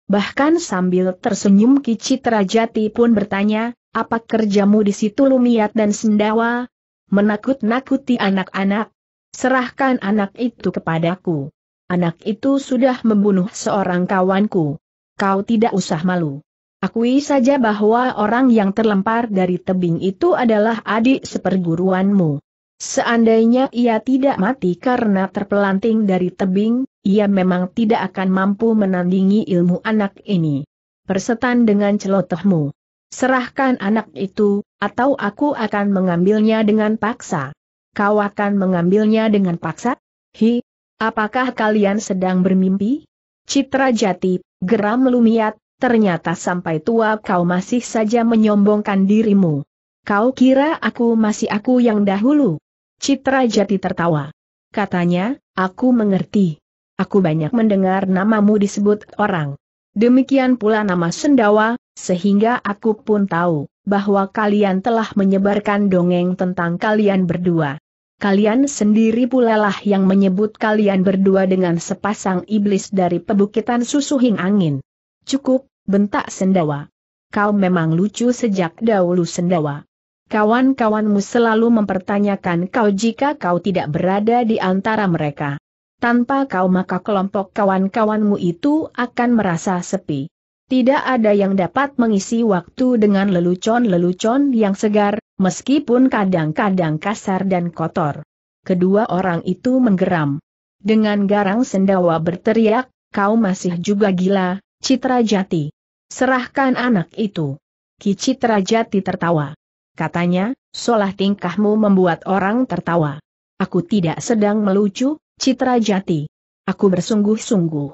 Bahkan sambil tersenyum Ki Citra Jati pun bertanya, apa kerjamu di situ Lumiat dan Sendawa, menakut-nakuti anak-anak. Serahkan anak itu kepadaku. Anak itu sudah membunuh seorang kawanku. Kau tidak usah malu. Akui saja bahwa orang yang terlempar dari tebing itu adalah adik seperguruanmu. Seandainya ia tidak mati karena terpelanting dari tebing, ia memang tidak akan mampu menandingi ilmu anak ini. Persetan dengan celotehmu. Serahkan anak itu, atau aku akan mengambilnya dengan paksa. Kau akan mengambilnya dengan paksa? Hi, apakah kalian sedang bermimpi? Citra jati, geram lumiat, ternyata sampai tua kau masih saja menyombongkan dirimu. Kau kira aku masih aku yang dahulu? Citra jati tertawa. Katanya, aku mengerti. Aku banyak mendengar namamu disebut orang. Demikian pula nama sendawa, sehingga aku pun tahu bahwa kalian telah menyebarkan dongeng tentang kalian berdua. Kalian sendiri pula lah yang menyebut kalian berdua dengan sepasang iblis dari pebukitan Susu Hing angin. Cukup, bentak sendawa. Kau memang lucu sejak dahulu sendawa. Kawan-kawanmu selalu mempertanyakan kau jika kau tidak berada di antara mereka tanpa kau maka kelompok kawan-kawanmu itu akan merasa sepi. Tidak ada yang dapat mengisi waktu dengan lelucon-lelucon yang segar, meskipun kadang-kadang kasar dan kotor. Kedua orang itu menggeram. Dengan garang sendawa berteriak, kau masih juga gila, Citra Jati. Serahkan anak itu. Ki Citra Jati tertawa. Katanya, solah tingkahmu membuat orang tertawa. Aku tidak sedang melucu, Citra Jati. Aku bersungguh-sungguh.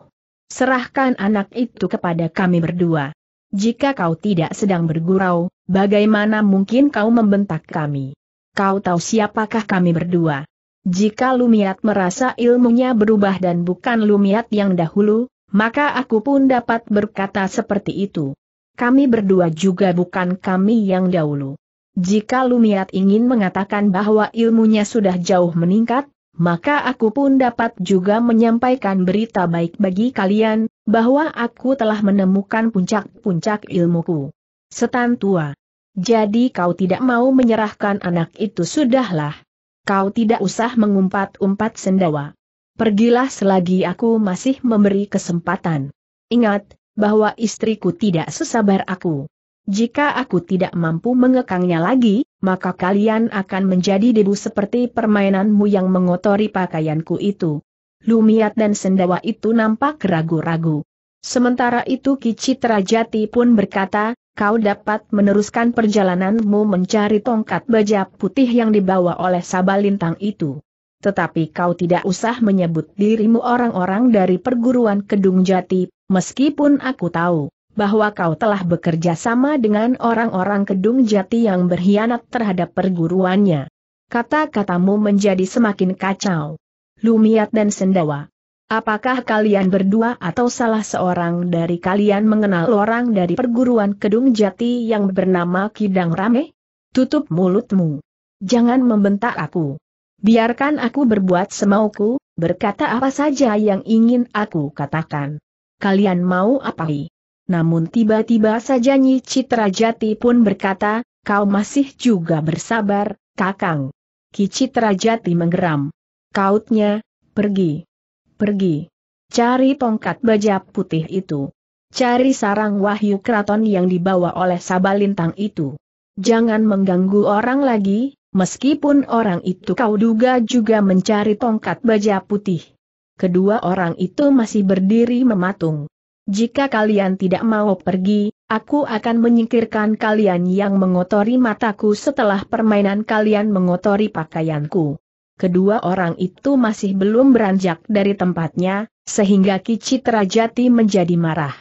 Serahkan anak itu kepada kami berdua. Jika kau tidak sedang bergurau, bagaimana mungkin kau membentak kami? Kau tahu siapakah kami berdua? Jika Lumiat merasa ilmunya berubah dan bukan Lumiat yang dahulu, maka aku pun dapat berkata seperti itu. Kami berdua juga bukan kami yang dahulu. Jika Lumiat ingin mengatakan bahwa ilmunya sudah jauh meningkat, maka aku pun dapat juga menyampaikan berita baik bagi kalian, bahwa aku telah menemukan puncak-puncak ilmuku. Setan tua. Jadi kau tidak mau menyerahkan anak itu sudahlah. Kau tidak usah mengumpat-umpat sendawa. Pergilah selagi aku masih memberi kesempatan. Ingat, bahwa istriku tidak sesabar aku. Jika aku tidak mampu mengekangnya lagi, maka kalian akan menjadi debu seperti permainanmu yang mengotori pakaianku itu. Lumiat dan Sendawa itu nampak ragu-ragu. Sementara itu Kicitra Jati pun berkata, kau dapat meneruskan perjalananmu mencari tongkat baja putih yang dibawa oleh Sabalintang itu. Tetapi kau tidak usah menyebut dirimu orang-orang dari perguruan Kedung Jati, meskipun aku tahu bahwa kau telah bekerja sama dengan orang-orang Kedung Jati yang berkhianat terhadap perguruannya. Kata-katamu menjadi semakin kacau. Lumiat dan Sendawa. Apakah kalian berdua atau salah seorang dari kalian mengenal orang dari perguruan Kedung Jati yang bernama Kidang Rame? Tutup mulutmu. Jangan membentak aku. Biarkan aku berbuat semauku, berkata apa saja yang ingin aku katakan. Kalian mau apa? Namun tiba-tiba saja Nyi Citrajati pun berkata, kau masih juga bersabar, kakang. Ki Citrajati menggeram. Kautnya, pergi. Pergi. Cari tongkat baja putih itu. Cari sarang wahyu keraton yang dibawa oleh Sabalintang itu. Jangan mengganggu orang lagi, meskipun orang itu kau duga juga mencari tongkat baja putih. Kedua orang itu masih berdiri mematung. Jika kalian tidak mau pergi, aku akan menyingkirkan kalian yang mengotori mataku setelah permainan kalian mengotori pakaianku. Kedua orang itu masih belum beranjak dari tempatnya, sehingga Ki Citrajati menjadi marah.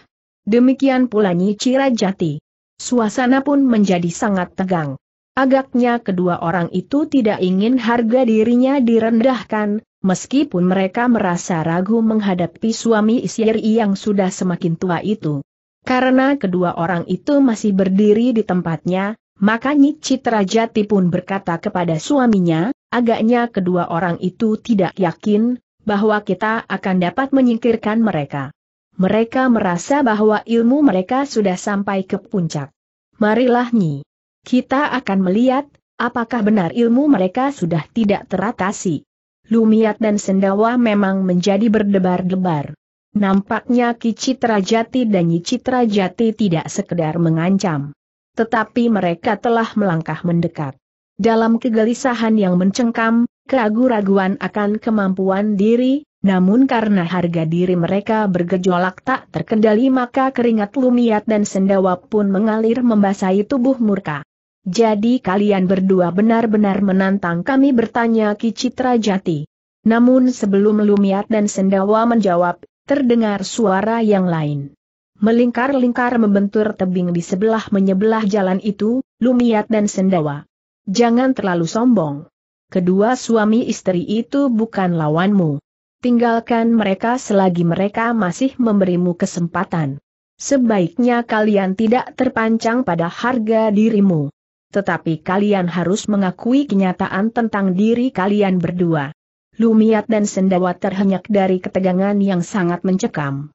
Demikian pula Nyi Jati. Suasana pun menjadi sangat tegang. Agaknya kedua orang itu tidak ingin harga dirinya direndahkan, meskipun mereka merasa ragu menghadapi suami Isyiri yang sudah semakin tua itu. Karena kedua orang itu masih berdiri di tempatnya, maka Nyi Citrajati pun berkata kepada suaminya, agaknya kedua orang itu tidak yakin, bahwa kita akan dapat menyingkirkan mereka. Mereka merasa bahwa ilmu mereka sudah sampai ke puncak. Marilah Nyi. Kita akan melihat, apakah benar ilmu mereka sudah tidak teratasi. Lumiat dan Sendawa memang menjadi berdebar-debar. Nampaknya Ki Jati dan Nyi Jati tidak sekedar mengancam. Tetapi mereka telah melangkah mendekat. Dalam kegelisahan yang mencengkam, keragu raguan akan kemampuan diri, namun karena harga diri mereka bergejolak tak terkendali maka keringat lumiat dan sendawa pun mengalir membasahi tubuh murka. Jadi kalian berdua benar-benar menantang kami bertanya Ki Citra Jati. Namun sebelum Lumiat dan Sendawa menjawab, terdengar suara yang lain. Melingkar-lingkar membentur tebing di sebelah menyebelah jalan itu, Lumiat dan Sendawa. Jangan terlalu sombong. Kedua suami istri itu bukan lawanmu. Tinggalkan mereka selagi mereka masih memberimu kesempatan. Sebaiknya kalian tidak terpancang pada harga dirimu tetapi kalian harus mengakui kenyataan tentang diri kalian berdua. Lumiat dan Sendawa terhenyak dari ketegangan yang sangat mencekam.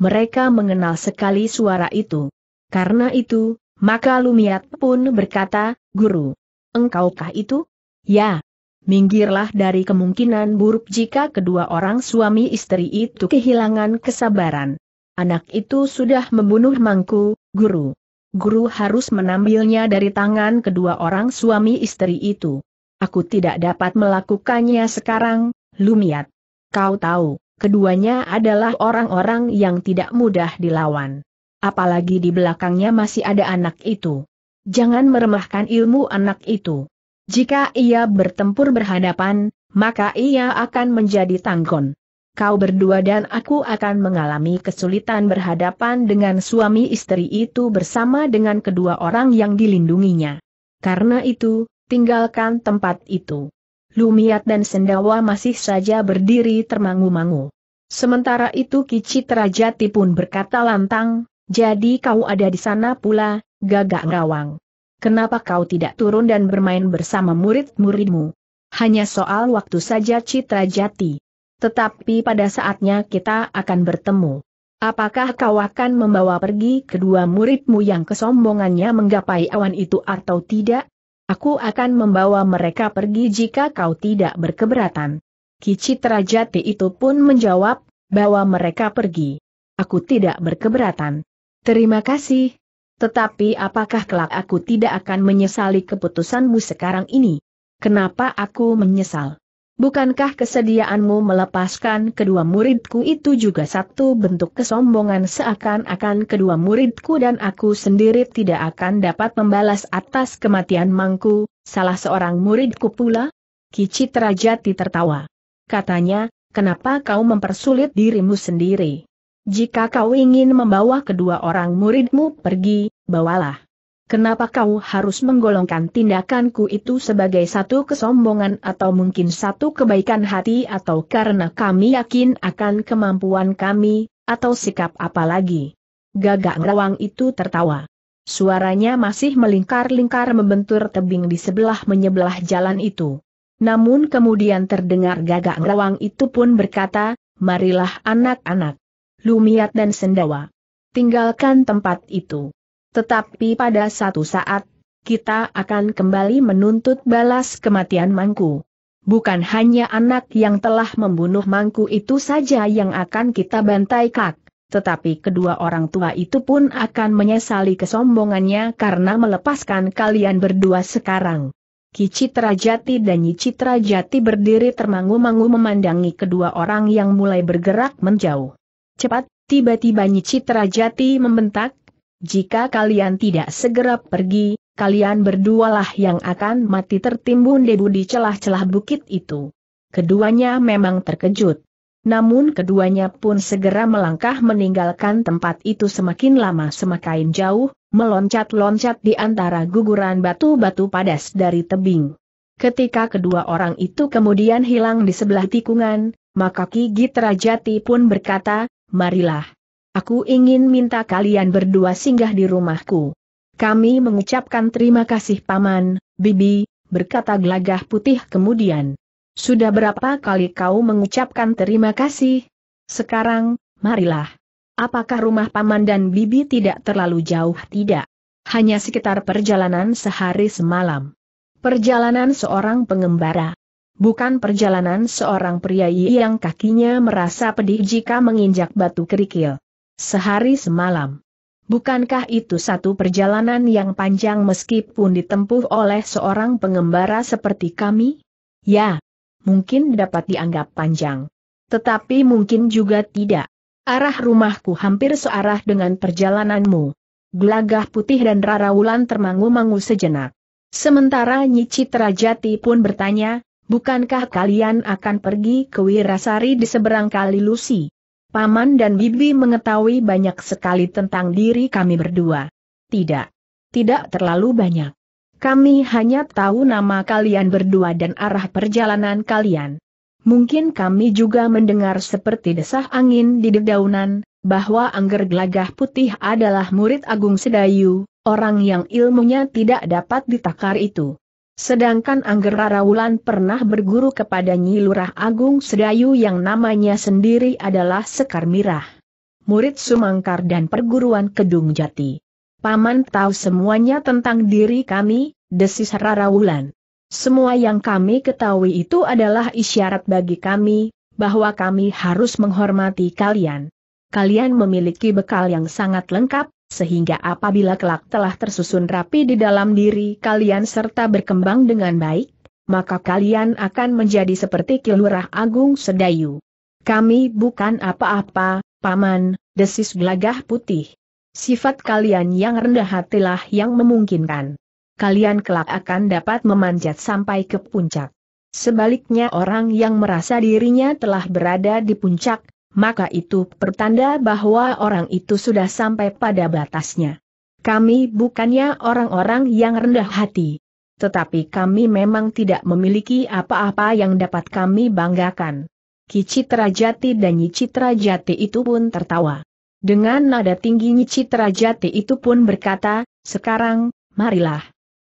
Mereka mengenal sekali suara itu. Karena itu, maka Lumiat pun berkata, Guru, engkaukah itu? Ya. Minggirlah dari kemungkinan buruk jika kedua orang suami istri itu kehilangan kesabaran. Anak itu sudah membunuh mangku, guru guru harus menambilnya dari tangan kedua orang suami istri itu. Aku tidak dapat melakukannya sekarang, Lumiat. Kau tahu, keduanya adalah orang-orang yang tidak mudah dilawan. Apalagi di belakangnya masih ada anak itu. Jangan meremahkan ilmu anak itu. Jika ia bertempur berhadapan, maka ia akan menjadi tanggon kau berdua dan aku akan mengalami kesulitan berhadapan dengan suami istri itu bersama dengan kedua orang yang dilindunginya. Karena itu, tinggalkan tempat itu. Lumiat dan Sendawa masih saja berdiri termangu-mangu. Sementara itu Kicitra Jati pun berkata lantang, jadi kau ada di sana pula, gagak rawang. Kenapa kau tidak turun dan bermain bersama murid-muridmu? Hanya soal waktu saja Citra Jati. Tetapi pada saatnya kita akan bertemu. Apakah kau akan membawa pergi kedua muridmu yang kesombongannya menggapai awan itu atau tidak? Aku akan membawa mereka pergi jika kau tidak berkeberatan. Kicitra Jati itu pun menjawab, bawa mereka pergi. Aku tidak berkeberatan. Terima kasih. Tetapi apakah kelak aku tidak akan menyesali keputusanmu sekarang ini? Kenapa aku menyesal? Bukankah kesediaanmu melepaskan kedua muridku itu juga satu bentuk kesombongan seakan-akan kedua muridku dan aku sendiri tidak akan dapat membalas atas kematian mangku, salah seorang muridku pula? Kici terajati tertawa. Katanya, kenapa kau mempersulit dirimu sendiri? Jika kau ingin membawa kedua orang muridmu pergi, bawalah. Kenapa kau harus menggolongkan tindakanku itu sebagai satu kesombongan atau mungkin satu kebaikan hati atau karena kami yakin akan kemampuan kami, atau sikap apa lagi? Gagak Rawang itu tertawa. Suaranya masih melingkar-lingkar membentur tebing di sebelah menyebelah jalan itu. Namun kemudian terdengar gagak Rawang itu pun berkata, marilah anak-anak. Lumiat dan Sendawa. Tinggalkan tempat itu. Tetapi pada satu saat, kita akan kembali menuntut balas kematian Mangku. Bukan hanya anak yang telah membunuh Mangku itu saja yang akan kita bantai kak, tetapi kedua orang tua itu pun akan menyesali kesombongannya karena melepaskan kalian berdua sekarang. Ki Citra Jati dan Nyi Citra Jati berdiri termangu-mangu memandangi kedua orang yang mulai bergerak menjauh. Cepat, tiba-tiba Nyi Citra Jati membentak, jika kalian tidak segera pergi, kalian berdualah yang akan mati tertimbun debu di celah-celah bukit itu. Keduanya memang terkejut. Namun keduanya pun segera melangkah meninggalkan tempat itu semakin lama semakin jauh, meloncat-loncat di antara guguran batu-batu padas dari tebing. Ketika kedua orang itu kemudian hilang di sebelah tikungan, maka Ki Gitrajati pun berkata, marilah. Aku ingin minta kalian berdua singgah di rumahku. Kami mengucapkan terima kasih paman, bibi, berkata gelagah putih kemudian. Sudah berapa kali kau mengucapkan terima kasih? Sekarang, marilah. Apakah rumah paman dan bibi tidak terlalu jauh tidak? Hanya sekitar perjalanan sehari semalam. Perjalanan seorang pengembara. Bukan perjalanan seorang pria yang kakinya merasa pedih jika menginjak batu kerikil. Sehari semalam. Bukankah itu satu perjalanan yang panjang meskipun ditempuh oleh seorang pengembara seperti kami? Ya, mungkin dapat dianggap panjang. Tetapi mungkin juga tidak. Arah rumahku hampir searah dengan perjalananmu. Gelagah putih dan Rara Wulan termangu-mangu sejenak. Sementara Nyi Citra Jati pun bertanya, bukankah kalian akan pergi ke Wirasari di seberang kali Lusi? Paman dan Bibi mengetahui banyak sekali tentang diri kami berdua. Tidak. Tidak terlalu banyak. Kami hanya tahu nama kalian berdua dan arah perjalanan kalian. Mungkin kami juga mendengar seperti desah angin di dedaunan, bahwa Angger Gelagah Putih adalah murid Agung Sedayu, orang yang ilmunya tidak dapat ditakar itu. Sedangkan Angger Raraulan pernah berguru kepada Nyi Lurah Agung Sedayu yang namanya sendiri adalah Sekar Mirah. Murid Sumangkar dan perguruan Kedung Jati. Paman tahu semuanya tentang diri kami, desis Rarawulan. Semua yang kami ketahui itu adalah isyarat bagi kami, bahwa kami harus menghormati kalian. Kalian memiliki bekal yang sangat lengkap, sehingga apabila kelak telah tersusun rapi di dalam diri kalian serta berkembang dengan baik, maka kalian akan menjadi seperti Kilurah Agung Sedayu. Kami bukan apa-apa, Paman, desis gelagah putih. Sifat kalian yang rendah hatilah yang memungkinkan. Kalian kelak akan dapat memanjat sampai ke puncak. Sebaliknya orang yang merasa dirinya telah berada di puncak, maka itu pertanda bahwa orang itu sudah sampai pada batasnya. Kami bukannya orang-orang yang rendah hati. Tetapi kami memang tidak memiliki apa-apa yang dapat kami banggakan. Ki Jati dan Nyi Jati itu pun tertawa. Dengan nada tinggi Nyi Jati itu pun berkata, sekarang, marilah.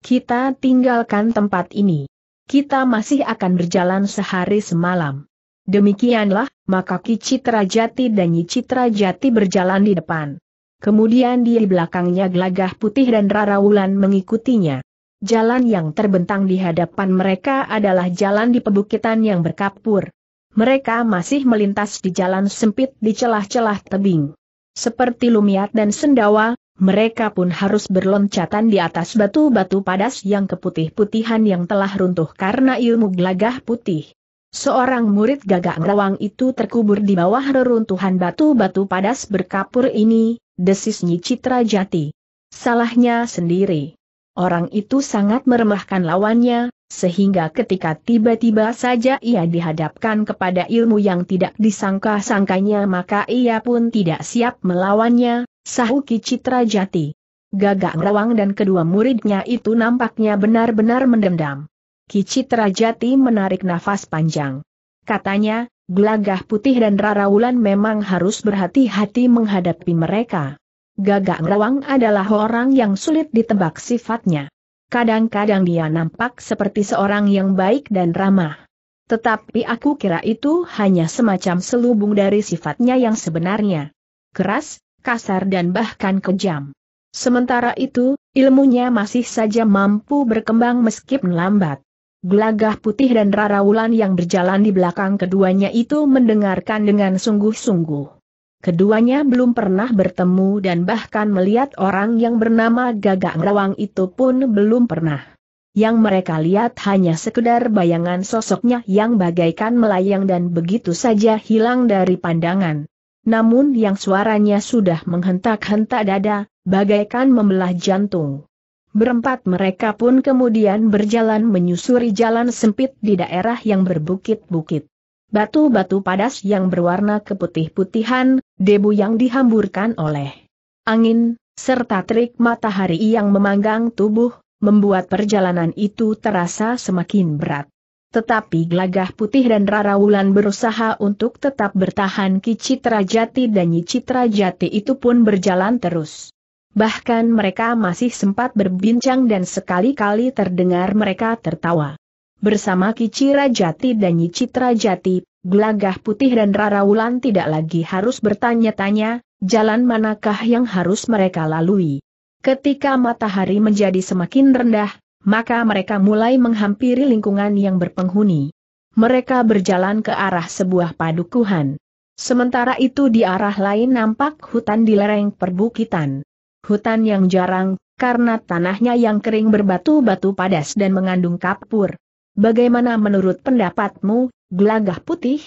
Kita tinggalkan tempat ini. Kita masih akan berjalan sehari semalam. Demikianlah, maka Ki jati dan Nyi jati berjalan di depan. Kemudian di belakangnya Gelagah Putih dan Rarawulan mengikutinya. Jalan yang terbentang di hadapan mereka adalah jalan di pebukitan yang berkapur. Mereka masih melintas di jalan sempit di celah-celah tebing. Seperti Lumiat dan Sendawa, mereka pun harus berloncatan di atas batu-batu padas yang keputih-putihan yang telah runtuh karena ilmu gelagah putih. Seorang murid gagak ngerawang itu terkubur di bawah reruntuhan batu-batu padas berkapur ini, desisnya Nyi Citra Jati. Salahnya sendiri. Orang itu sangat meremahkan lawannya, sehingga ketika tiba-tiba saja ia dihadapkan kepada ilmu yang tidak disangka-sangkanya maka ia pun tidak siap melawannya, sahuki Citra Jati. Gagak ngerawang dan kedua muridnya itu nampaknya benar-benar mendendam. Kici Terajati menarik nafas panjang. Katanya, Gelagah Putih dan Rara Wulan memang harus berhati-hati menghadapi mereka. Gagak Rawang adalah orang yang sulit ditebak sifatnya. Kadang-kadang dia nampak seperti seorang yang baik dan ramah. Tetapi aku kira itu hanya semacam selubung dari sifatnya yang sebenarnya. Keras, kasar dan bahkan kejam. Sementara itu, ilmunya masih saja mampu berkembang meskipun lambat. Gelagah putih dan raraulan yang berjalan di belakang keduanya itu mendengarkan dengan sungguh-sungguh. Keduanya belum pernah bertemu dan bahkan melihat orang yang bernama Gagak Rawang itu pun belum pernah. Yang mereka lihat hanya sekedar bayangan sosoknya yang bagaikan melayang dan begitu saja hilang dari pandangan. Namun yang suaranya sudah menghentak-hentak dada, bagaikan membelah jantung. Berempat mereka pun kemudian berjalan menyusuri jalan sempit di daerah yang berbukit-bukit. Batu-batu padas yang berwarna keputih-putihan, debu yang dihamburkan oleh angin, serta terik matahari yang memanggang tubuh, membuat perjalanan itu terasa semakin berat. Tetapi Gelagah Putih dan Rara Wulan berusaha untuk tetap bertahan Ki Jati dan Nyicitra Jati itu pun berjalan terus bahkan mereka masih sempat berbincang dan sekali-kali terdengar mereka tertawa. Bersama Kicira Jati dan Yicitra Jati, Gelagah Putih dan Rara Wulan tidak lagi harus bertanya-tanya, jalan manakah yang harus mereka lalui. Ketika matahari menjadi semakin rendah, maka mereka mulai menghampiri lingkungan yang berpenghuni. Mereka berjalan ke arah sebuah padukuhan. Sementara itu di arah lain nampak hutan di lereng perbukitan hutan yang jarang, karena tanahnya yang kering berbatu-batu padas dan mengandung kapur. Bagaimana menurut pendapatmu, gelagah putih?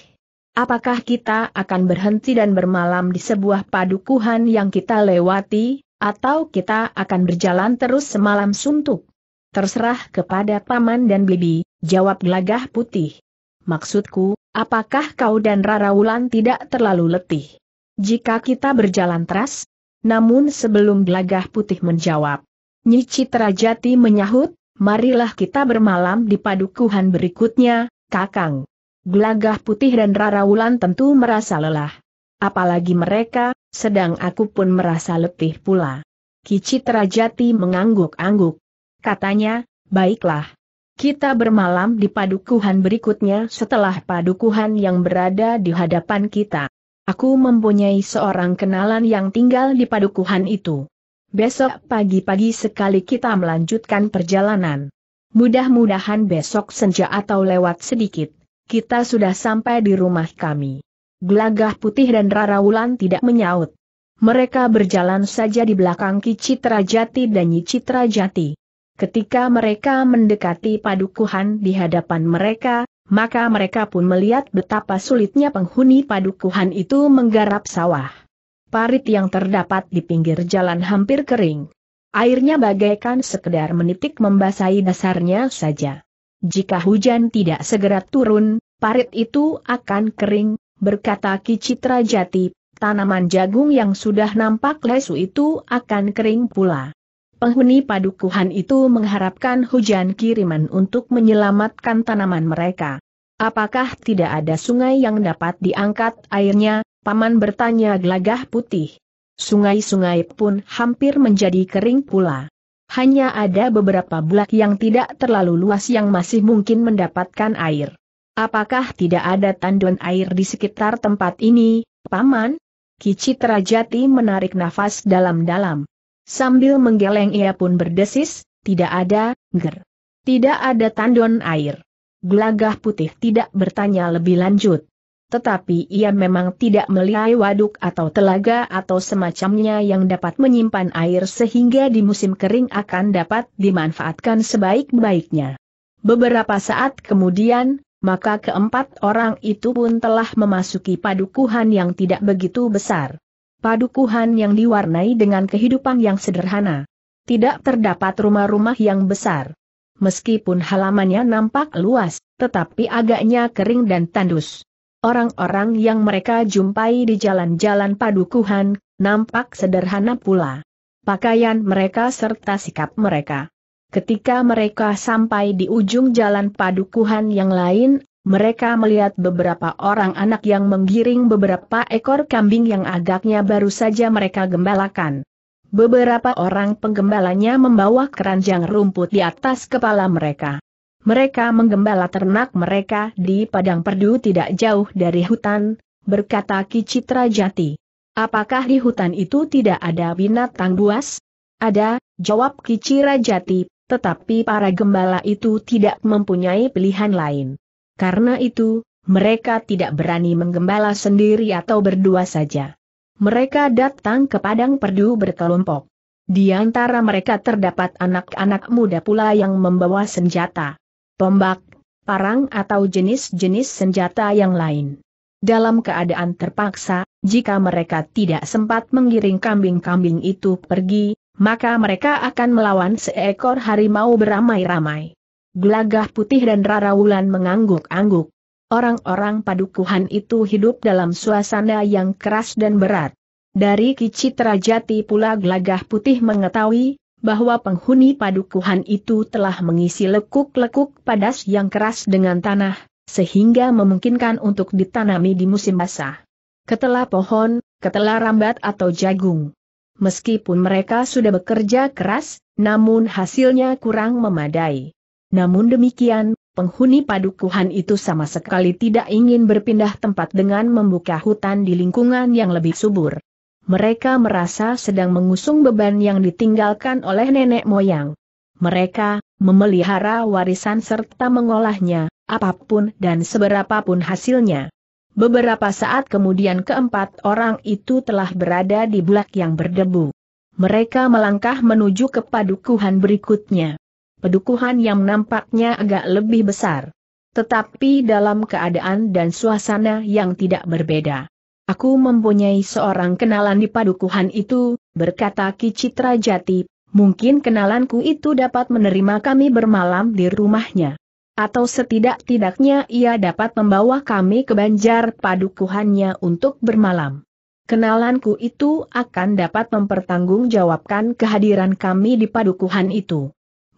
Apakah kita akan berhenti dan bermalam di sebuah padukuhan yang kita lewati, atau kita akan berjalan terus semalam suntuk? Terserah kepada paman dan bibi, jawab gelagah putih. Maksudku, apakah kau dan Rara Wulan tidak terlalu letih? Jika kita berjalan teras, namun sebelum Gelagah Putih menjawab, Nyi Jati menyahut, marilah kita bermalam di padukuhan berikutnya, Kakang. Gelagah Putih dan Rara Wulan tentu merasa lelah. Apalagi mereka, sedang aku pun merasa letih pula. Jati mengangguk-angguk. Katanya, baiklah. Kita bermalam di padukuhan berikutnya setelah padukuhan yang berada di hadapan kita. Aku mempunyai seorang kenalan yang tinggal di padukuhan itu. Besok pagi-pagi sekali kita melanjutkan perjalanan. Mudah-mudahan besok senja atau lewat sedikit, kita sudah sampai di rumah kami. Gelagah Putih dan Rara Wulan tidak menyaut. Mereka berjalan saja di belakang Kicitra Jati dan Nyi Jati. Ketika mereka mendekati padukuhan di hadapan mereka, maka mereka pun melihat betapa sulitnya penghuni padukuhan itu menggarap sawah. Parit yang terdapat di pinggir jalan hampir kering. Airnya bagaikan sekedar menitik membasahi dasarnya saja. Jika hujan tidak segera turun, parit itu akan kering, berkata Jati, tanaman jagung yang sudah nampak lesu itu akan kering pula penghuni padukuhan itu mengharapkan hujan kiriman untuk menyelamatkan tanaman mereka. Apakah tidak ada sungai yang dapat diangkat airnya? Paman bertanya gelagah putih. Sungai-sungai pun hampir menjadi kering pula. Hanya ada beberapa bulak yang tidak terlalu luas yang masih mungkin mendapatkan air. Apakah tidak ada tandon air di sekitar tempat ini, Paman? Kicit Rajati menarik nafas dalam-dalam. Sambil menggeleng ia pun berdesis, tidak ada, ger. Tidak ada tandon air. Gelagah putih tidak bertanya lebih lanjut. Tetapi ia memang tidak melihat waduk atau telaga atau semacamnya yang dapat menyimpan air sehingga di musim kering akan dapat dimanfaatkan sebaik-baiknya. Beberapa saat kemudian, maka keempat orang itu pun telah memasuki padukuhan yang tidak begitu besar padukuhan yang diwarnai dengan kehidupan yang sederhana. Tidak terdapat rumah-rumah yang besar. Meskipun halamannya nampak luas, tetapi agaknya kering dan tandus. Orang-orang yang mereka jumpai di jalan-jalan padukuhan, nampak sederhana pula. Pakaian mereka serta sikap mereka. Ketika mereka sampai di ujung jalan padukuhan yang lain, mereka melihat beberapa orang anak yang menggiring beberapa ekor kambing yang agaknya baru saja mereka gembalakan. Beberapa orang penggembalanya membawa keranjang rumput di atas kepala mereka. Mereka menggembala ternak mereka di padang perdu tidak jauh dari hutan, berkata Citra Jati. Apakah di hutan itu tidak ada binatang buas? Ada, jawab Citra Jati, tetapi para gembala itu tidak mempunyai pilihan lain. Karena itu, mereka tidak berani menggembala sendiri atau berdua saja. Mereka datang ke padang perdu berkelompok. Di antara mereka terdapat anak-anak muda pula yang membawa senjata. Tombak, parang atau jenis-jenis senjata yang lain. Dalam keadaan terpaksa, jika mereka tidak sempat mengiring kambing-kambing itu pergi, maka mereka akan melawan seekor harimau beramai-ramai. Gelagah putih dan Rara Wulan mengangguk-angguk. Orang-orang padukuhan itu hidup dalam suasana yang keras dan berat. Dari Kicitra Jati pula gelagah putih mengetahui, bahwa penghuni padukuhan itu telah mengisi lekuk-lekuk padas yang keras dengan tanah, sehingga memungkinkan untuk ditanami di musim basah. Ketela pohon, ketela rambat atau jagung. Meskipun mereka sudah bekerja keras, namun hasilnya kurang memadai. Namun demikian, penghuni padukuhan itu sama sekali tidak ingin berpindah tempat dengan membuka hutan di lingkungan yang lebih subur. Mereka merasa sedang mengusung beban yang ditinggalkan oleh nenek moyang. Mereka memelihara warisan serta mengolahnya, apapun dan seberapapun hasilnya. Beberapa saat kemudian keempat orang itu telah berada di bulak yang berdebu. Mereka melangkah menuju ke padukuhan berikutnya pedukuhan yang nampaknya agak lebih besar. Tetapi dalam keadaan dan suasana yang tidak berbeda. Aku mempunyai seorang kenalan di padukuhan itu, berkata Ki Citra Jati, mungkin kenalanku itu dapat menerima kami bermalam di rumahnya. Atau setidak-tidaknya ia dapat membawa kami ke banjar padukuhannya untuk bermalam. Kenalanku itu akan dapat mempertanggungjawabkan kehadiran kami di padukuhan itu.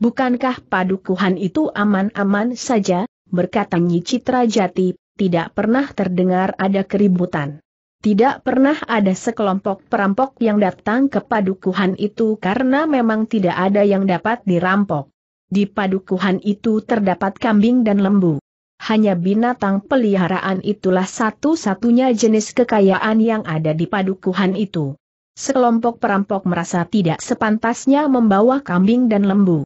Bukankah padukuhan itu aman-aman saja, berkata Nyi Citra Jati, tidak pernah terdengar ada keributan. Tidak pernah ada sekelompok perampok yang datang ke padukuhan itu karena memang tidak ada yang dapat dirampok. Di padukuhan itu terdapat kambing dan lembu. Hanya binatang peliharaan itulah satu-satunya jenis kekayaan yang ada di padukuhan itu. Sekelompok perampok merasa tidak sepantasnya membawa kambing dan lembu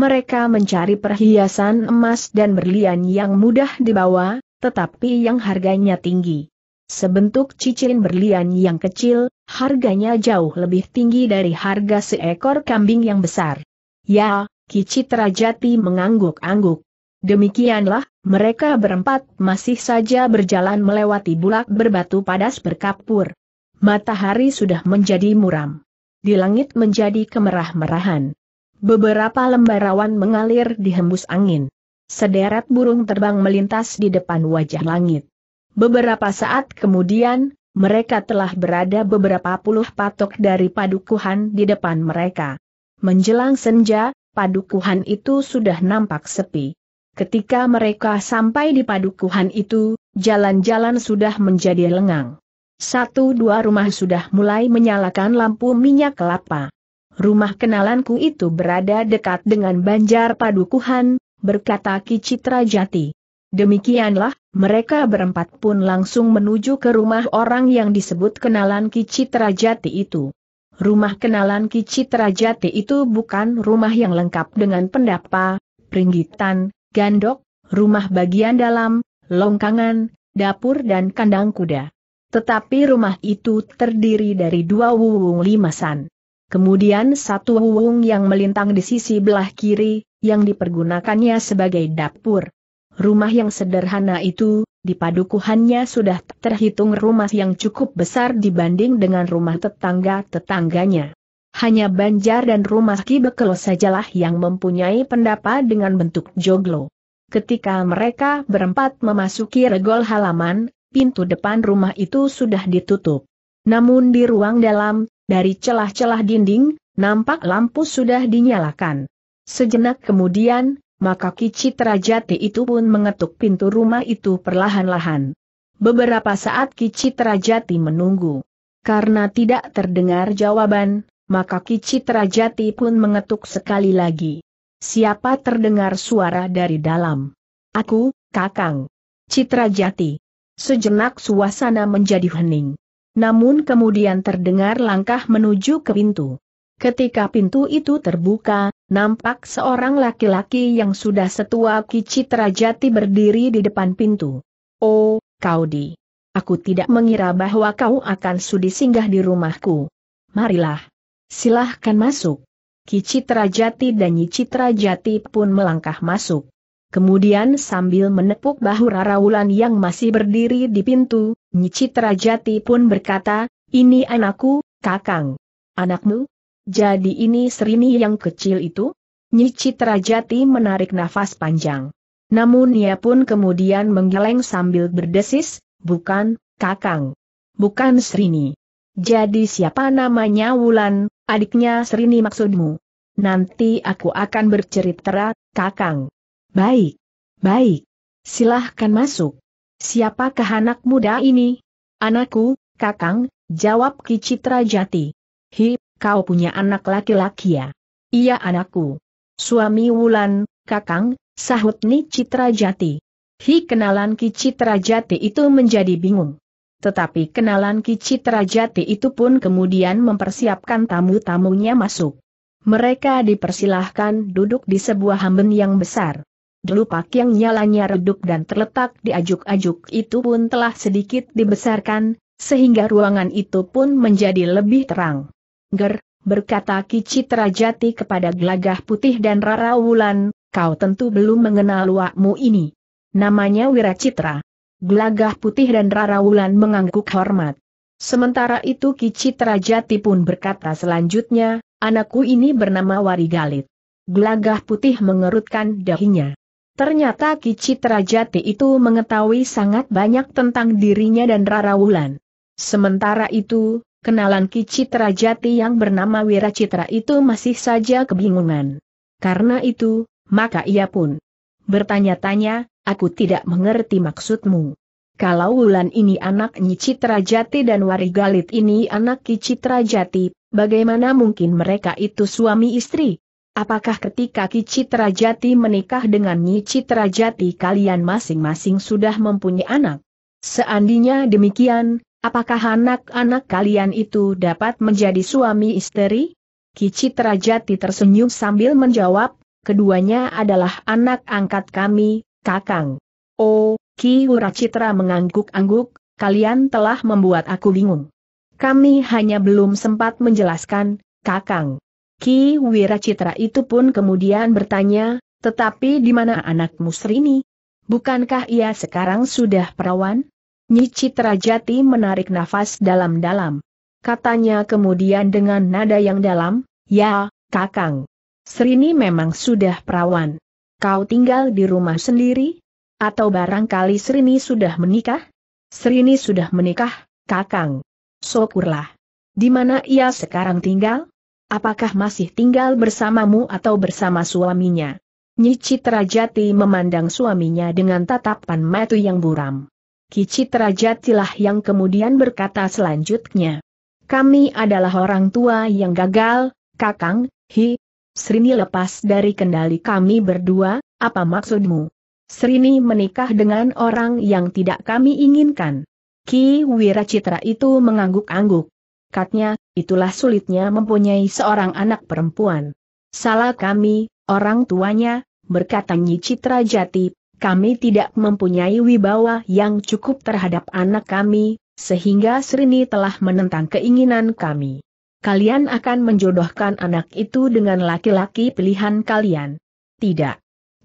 mereka mencari perhiasan emas dan berlian yang mudah dibawa, tetapi yang harganya tinggi. Sebentuk cincin berlian yang kecil, harganya jauh lebih tinggi dari harga seekor kambing yang besar. Ya, Kicitra Jati mengangguk-angguk. Demikianlah, mereka berempat masih saja berjalan melewati bulak berbatu padas berkapur. Matahari sudah menjadi muram. Di langit menjadi kemerah-merahan. Beberapa lembarawan mengalir mengalir dihembus angin. Sederet burung terbang melintas di depan wajah langit. Beberapa saat kemudian, mereka telah berada beberapa puluh patok dari padukuhan di depan mereka. Menjelang senja, padukuhan itu sudah nampak sepi. Ketika mereka sampai di padukuhan itu, jalan-jalan sudah menjadi lengang. Satu dua rumah sudah mulai menyalakan lampu minyak kelapa. Rumah kenalanku itu berada dekat dengan Banjar Padukuhan, berkata Ki Citra Jati. Demikianlah, mereka berempat pun langsung menuju ke rumah orang yang disebut kenalan Ki Citra Jati itu. Rumah kenalan Ki Citra Jati itu bukan rumah yang lengkap dengan pendapa, pringgitan, gandok, rumah bagian dalam, longkangan, dapur dan kandang kuda. Tetapi rumah itu terdiri dari dua wuwung limasan. Kemudian satu huung yang melintang di sisi belah kiri, yang dipergunakannya sebagai dapur. Rumah yang sederhana itu, di padukuhannya sudah terhitung rumah yang cukup besar dibanding dengan rumah tetangga-tetangganya. Hanya Banjar dan rumah kibekelo sajalah yang mempunyai pendapat dengan bentuk joglo. Ketika mereka berempat memasuki regol halaman, pintu depan rumah itu sudah ditutup. Namun di ruang dalam, dari celah-celah dinding, nampak lampu sudah dinyalakan. Sejenak kemudian, maka Kicitra Jati itu pun mengetuk pintu rumah itu perlahan-lahan. Beberapa saat Kicitra Jati menunggu. Karena tidak terdengar jawaban, maka Kicitra Jati pun mengetuk sekali lagi. Siapa terdengar suara dari dalam? Aku, Kakang. Citra Jati. Sejenak suasana menjadi hening. Namun kemudian terdengar langkah menuju ke pintu. Ketika pintu itu terbuka, nampak seorang laki-laki yang sudah setua Kicit Rajati berdiri di depan pintu. Oh, kau di. Aku tidak mengira bahwa kau akan sudi singgah di rumahku. Marilah. Silahkan masuk. Kicit Rajati dan Yicit Rajati pun melangkah masuk. Kemudian sambil menepuk bahu Raraulan yang masih berdiri di pintu, Nyicitra Jati pun berkata, ini anakku, kakang. Anakmu? Jadi ini Serini yang kecil itu? Nyicitra Jati menarik nafas panjang. Namun ia pun kemudian menggeleng sambil berdesis, bukan, kakang. Bukan Serini. Jadi siapa namanya Wulan, adiknya Serini maksudmu? Nanti aku akan bercerita, kakang. Baik. Baik. Silahkan masuk. Siapakah anak muda ini? Anakku, Kakang, jawab Ki Citra Jati. Hi, kau punya anak laki-laki ya? Iya anakku. Suami Wulan, Kakang, sahut Ni Citra Jati. Hi kenalan Ki Citra Jati itu menjadi bingung. Tetapi kenalan Ki Citra Jati itu pun kemudian mempersiapkan tamu-tamunya masuk. Mereka dipersilahkan duduk di sebuah hamben yang besar. Delupak yang nyalanya redup dan terletak di ajuk-ajuk itu pun telah sedikit dibesarkan, sehingga ruangan itu pun menjadi lebih terang. Ger, berkata Kicitra Jati kepada Glagah Putih dan Rara Wulan, kau tentu belum mengenal luakmu ini. Namanya Wiracitra. Glagah Putih dan Rara Wulan mengangguk hormat. Sementara itu Kicitra Jati pun berkata selanjutnya, anakku ini bernama Warigalit. Glagah putih mengerutkan dahinya. Ternyata Ki Citra Jati itu mengetahui sangat banyak tentang dirinya dan Rara Wulan. Sementara itu, kenalan Ki Citra Jati yang bernama Wiracitra itu masih saja kebingungan. Karena itu, maka ia pun bertanya-tanya, aku tidak mengerti maksudmu. Kalau Wulan ini anak Nyi Citra Jati dan Warigalit ini anak Ki Citra Jati, bagaimana mungkin mereka itu suami istri? Apakah ketika Ki Citra Jati menikah dengan Nyi Citra Jati kalian masing-masing sudah mempunyai anak? Seandainya demikian, apakah anak-anak kalian itu dapat menjadi suami istri? Ki Citra Jati tersenyum sambil menjawab, keduanya adalah anak angkat kami, Kakang. Oh, Ki Wura Citra mengangguk-angguk, kalian telah membuat aku bingung. Kami hanya belum sempat menjelaskan, Kakang. Ki Wiracitra itu pun kemudian bertanya, tetapi di mana anak Musrini? Bukankah ia sekarang sudah perawan? Nyi Citra Jati menarik nafas dalam-dalam. Katanya kemudian dengan nada yang dalam, ya, kakang. Srini memang sudah perawan. Kau tinggal di rumah sendiri? Atau barangkali Srini sudah menikah? Srini sudah menikah, kakang. Syukurlah. Di mana ia sekarang tinggal? Apakah masih tinggal bersamamu atau bersama suaminya? Nyi Citrajati memandang suaminya dengan tatapan mata yang buram. Ki Citrajatilah yang kemudian berkata selanjutnya. Kami adalah orang tua yang gagal, Kakang, Hi. Srini lepas dari kendali kami berdua, apa maksudmu? Srini menikah dengan orang yang tidak kami inginkan. Ki Wiracitra itu mengangguk-angguk. Katnya, itulah sulitnya mempunyai seorang anak perempuan. Salah kami, orang tuanya, berkata Nyi Citra Jati, kami tidak mempunyai wibawa yang cukup terhadap anak kami, sehingga Srini telah menentang keinginan kami. Kalian akan menjodohkan anak itu dengan laki-laki pilihan kalian. Tidak.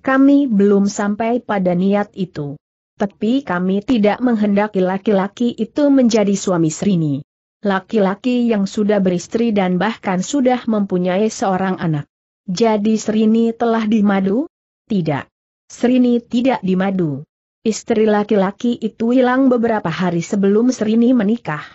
Kami belum sampai pada niat itu. Tapi kami tidak menghendaki laki-laki itu menjadi suami Srini laki-laki yang sudah beristri dan bahkan sudah mempunyai seorang anak. Jadi Srini telah dimadu? Tidak. Srini tidak dimadu. Istri laki-laki itu hilang beberapa hari sebelum Srini menikah.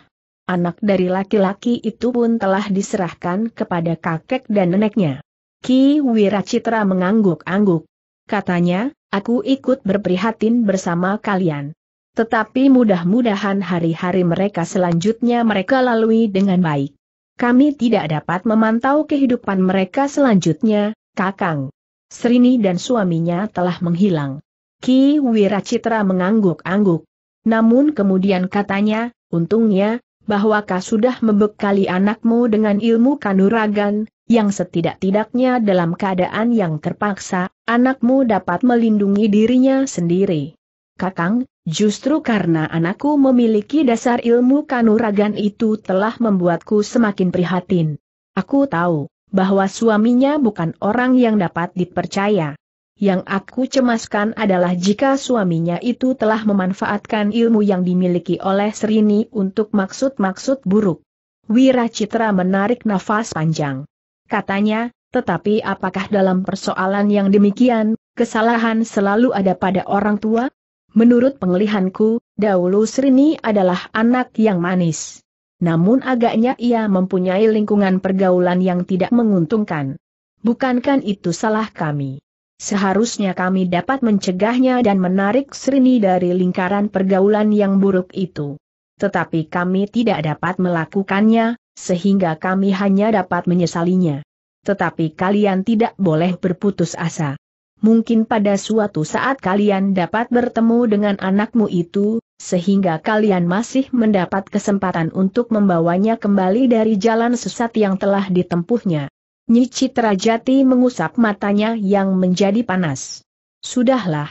Anak dari laki-laki itu pun telah diserahkan kepada kakek dan neneknya. Ki Wiracitra mengangguk-angguk. Katanya, aku ikut berprihatin bersama kalian. Tetapi mudah-mudahan hari-hari mereka selanjutnya mereka lalui dengan baik. Kami tidak dapat memantau kehidupan mereka selanjutnya, Kakang. Srini dan suaminya telah menghilang. Ki Wiracitra mengangguk-angguk. Namun kemudian katanya, untungnya, bahwa kau sudah membekali anakmu dengan ilmu kanuragan, yang setidak-tidaknya dalam keadaan yang terpaksa, anakmu dapat melindungi dirinya sendiri. Kakang, justru karena anakku memiliki dasar ilmu kanuragan itu telah membuatku semakin prihatin. Aku tahu bahwa suaminya bukan orang yang dapat dipercaya. Yang aku cemaskan adalah jika suaminya itu telah memanfaatkan ilmu yang dimiliki oleh Serini untuk maksud-maksud buruk. Wira Citra menarik nafas panjang. Katanya, tetapi apakah dalam persoalan yang demikian, kesalahan selalu ada pada orang tua? Menurut penglihanku, dahulu Srini adalah anak yang manis. Namun agaknya ia mempunyai lingkungan pergaulan yang tidak menguntungkan. Bukankan itu salah kami. Seharusnya kami dapat mencegahnya dan menarik Srini dari lingkaran pergaulan yang buruk itu. Tetapi kami tidak dapat melakukannya, sehingga kami hanya dapat menyesalinya. Tetapi kalian tidak boleh berputus asa mungkin pada suatu saat kalian dapat bertemu dengan anakmu itu, sehingga kalian masih mendapat kesempatan untuk membawanya kembali dari jalan sesat yang telah ditempuhnya. Nyi Jati mengusap matanya yang menjadi panas. Sudahlah.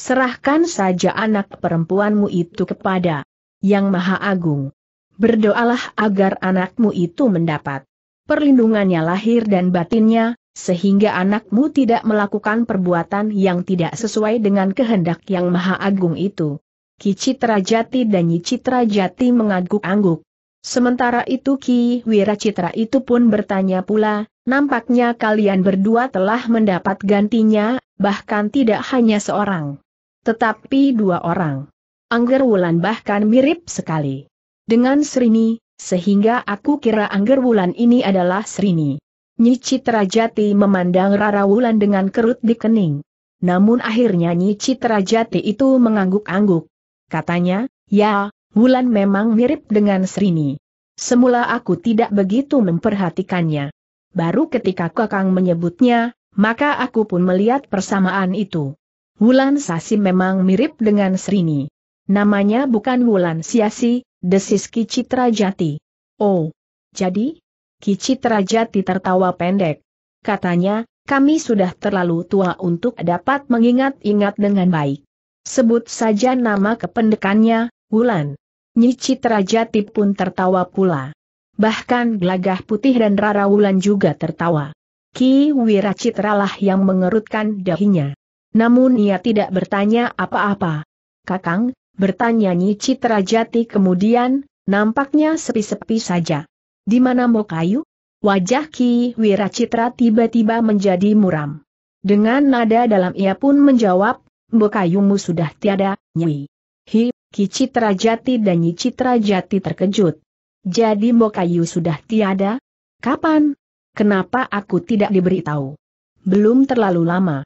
Serahkan saja anak perempuanmu itu kepada Yang Maha Agung. Berdoalah agar anakmu itu mendapat perlindungannya lahir dan batinnya, sehingga anakmu tidak melakukan perbuatan yang tidak sesuai dengan kehendak yang maha agung itu. Ki Jati dan Nyi Jati mengangguk-angguk. Sementara itu Ki Wiracitra itu pun bertanya pula, nampaknya kalian berdua telah mendapat gantinya, bahkan tidak hanya seorang. Tetapi dua orang. Angger Wulan bahkan mirip sekali. Dengan Srini, sehingga aku kira Angger Wulan ini adalah Srini. Nyi Citrajati memandang Rara Wulan dengan kerut di kening. Namun akhirnya Nyi Citrajati itu mengangguk-angguk. Katanya, ya, Wulan memang mirip dengan Srini. Semula aku tidak begitu memperhatikannya. Baru ketika Kakang menyebutnya, maka aku pun melihat persamaan itu. Wulan Sasi memang mirip dengan Srini. Namanya bukan Wulan Siasi, desis Ki Citrajati. Oh, jadi, Kici Terajati tertawa pendek. Katanya, kami sudah terlalu tua untuk dapat mengingat-ingat dengan baik. Sebut saja nama kependekannya, Wulan. Nyi Citrajati pun tertawa pula. Bahkan Gelagah Putih dan Rara Wulan juga tertawa. Ki Wiracitralah yang mengerutkan dahinya. Namun ia tidak bertanya apa-apa. Kakang, bertanya Nyi Citrajati kemudian, nampaknya sepi-sepi saja. Di mana Mokayu? Wajah Ki Wiracitra tiba-tiba menjadi muram. Dengan nada dalam ia pun menjawab, Mokayumu sudah tiada, Nyi. Hi, Ki Citra Jati dan Nyi Citra Jati terkejut. Jadi Mokayu sudah tiada? Kapan? Kenapa aku tidak diberitahu? Belum terlalu lama.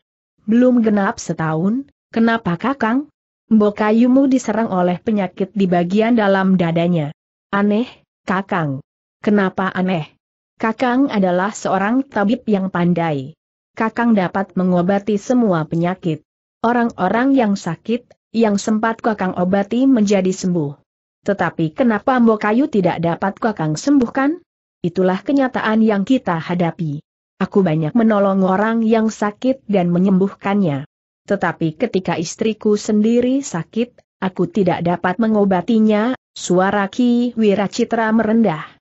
Belum genap setahun, kenapa kakang? Mbokayumu diserang oleh penyakit di bagian dalam dadanya. Aneh, kakang. Kenapa aneh? Kakang adalah seorang tabib yang pandai. Kakang dapat mengobati semua penyakit. Orang-orang yang sakit, yang sempat Kakang obati menjadi sembuh. Tetapi kenapa Mbokayu Kayu tidak dapat Kakang sembuhkan? Itulah kenyataan yang kita hadapi. Aku banyak menolong orang yang sakit dan menyembuhkannya. Tetapi ketika istriku sendiri sakit, aku tidak dapat mengobatinya, suara Ki Wiracitra merendah.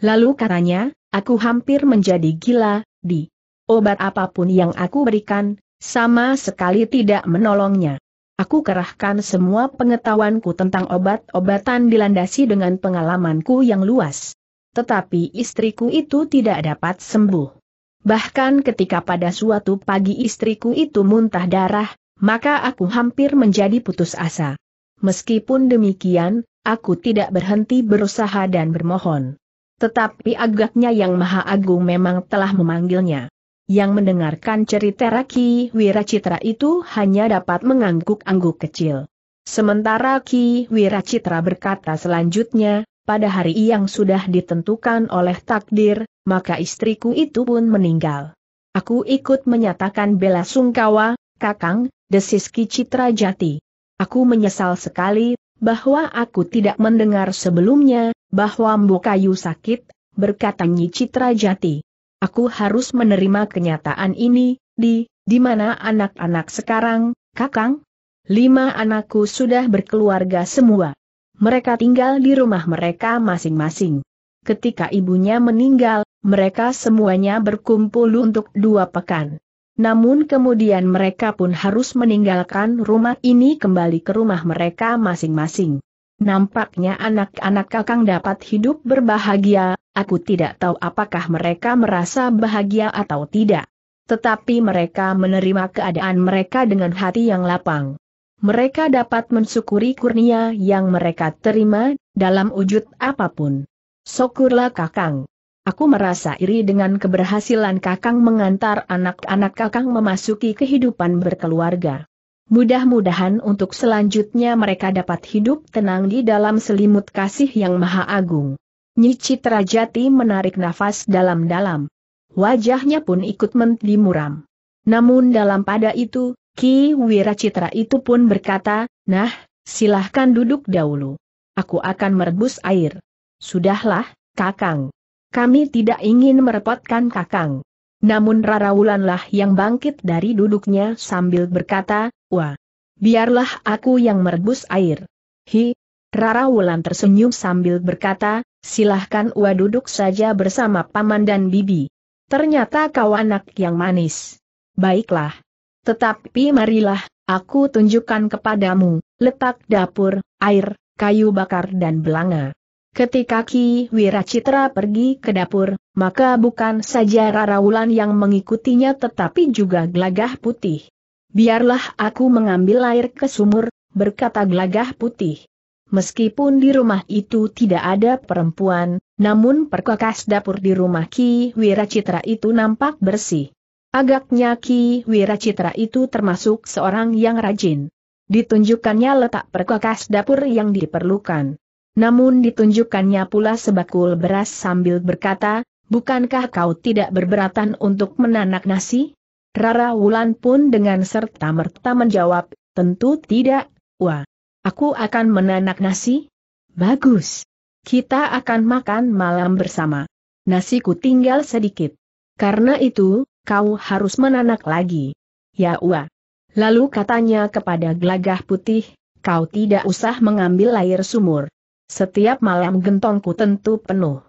Lalu katanya, aku hampir menjadi gila, di obat apapun yang aku berikan, sama sekali tidak menolongnya. Aku kerahkan semua pengetahuanku tentang obat-obatan dilandasi dengan pengalamanku yang luas. Tetapi istriku itu tidak dapat sembuh. Bahkan ketika pada suatu pagi istriku itu muntah darah, maka aku hampir menjadi putus asa. Meskipun demikian, aku tidak berhenti berusaha dan bermohon. Tetapi agaknya yang Maha Agung memang telah memanggilnya. Yang mendengarkan cerita Raki Wiracitra itu hanya dapat mengangguk-angguk kecil. Sementara Ki Wiracitra berkata selanjutnya, pada hari yang sudah ditentukan oleh takdir, maka istriku itu pun meninggal. Aku ikut menyatakan bela sungkawa, Kakang, desis Ki Citra Jati. Aku menyesal sekali, bahwa aku tidak mendengar sebelumnya, bahwa Mbu Kayu sakit, berkata Nyi Citra Jati. Aku harus menerima kenyataan ini, di, di mana anak-anak sekarang, kakang? Lima anakku sudah berkeluarga semua. Mereka tinggal di rumah mereka masing-masing. Ketika ibunya meninggal, mereka semuanya berkumpul untuk dua pekan. Namun kemudian mereka pun harus meninggalkan rumah ini kembali ke rumah mereka masing-masing. Nampaknya anak-anak kakang dapat hidup berbahagia, aku tidak tahu apakah mereka merasa bahagia atau tidak. Tetapi mereka menerima keadaan mereka dengan hati yang lapang. Mereka dapat mensyukuri kurnia yang mereka terima, dalam wujud apapun. Syukurlah kakang. Aku merasa iri dengan keberhasilan kakang mengantar anak-anak kakang memasuki kehidupan berkeluarga. Mudah-mudahan untuk selanjutnya mereka dapat hidup tenang di dalam selimut kasih yang maha agung. Nyi Citra Jati menarik nafas dalam-dalam. Wajahnya pun ikut muram. Namun dalam pada itu, Ki Wiracitra itu pun berkata, Nah, silahkan duduk dahulu. Aku akan merebus air. Sudahlah, Kakang. Kami tidak ingin merepotkan Kakang. Namun Rara Wulanlah yang bangkit dari duduknya sambil berkata, Wah, biarlah aku yang merebus air. Hi, Rara Wulan tersenyum sambil berkata, silahkan Ua duduk saja bersama paman dan bibi. Ternyata kau anak yang manis. Baiklah. Tetapi marilah, aku tunjukkan kepadamu, letak dapur, air, kayu bakar dan belanga. Ketika Ki Wiracitra pergi ke dapur, maka bukan saja Rara Wulan yang mengikutinya tetapi juga gelagah putih. Biarlah aku mengambil air ke sumur, berkata gelagah putih. Meskipun di rumah itu tidak ada perempuan, namun perkakas dapur di rumah Ki Wiracitra itu nampak bersih. Agaknya Ki Wiracitra itu termasuk seorang yang rajin. Ditunjukkannya letak perkakas dapur yang diperlukan. Namun ditunjukkannya pula sebakul beras sambil berkata, bukankah kau tidak berberatan untuk menanak nasi? Rara Wulan pun dengan serta-merta menjawab, tentu tidak, wah. Aku akan menanak nasi? Bagus. Kita akan makan malam bersama. Nasiku tinggal sedikit. Karena itu, kau harus menanak lagi. Ya wah. Lalu katanya kepada gelagah putih, kau tidak usah mengambil air sumur. Setiap malam gentongku tentu penuh.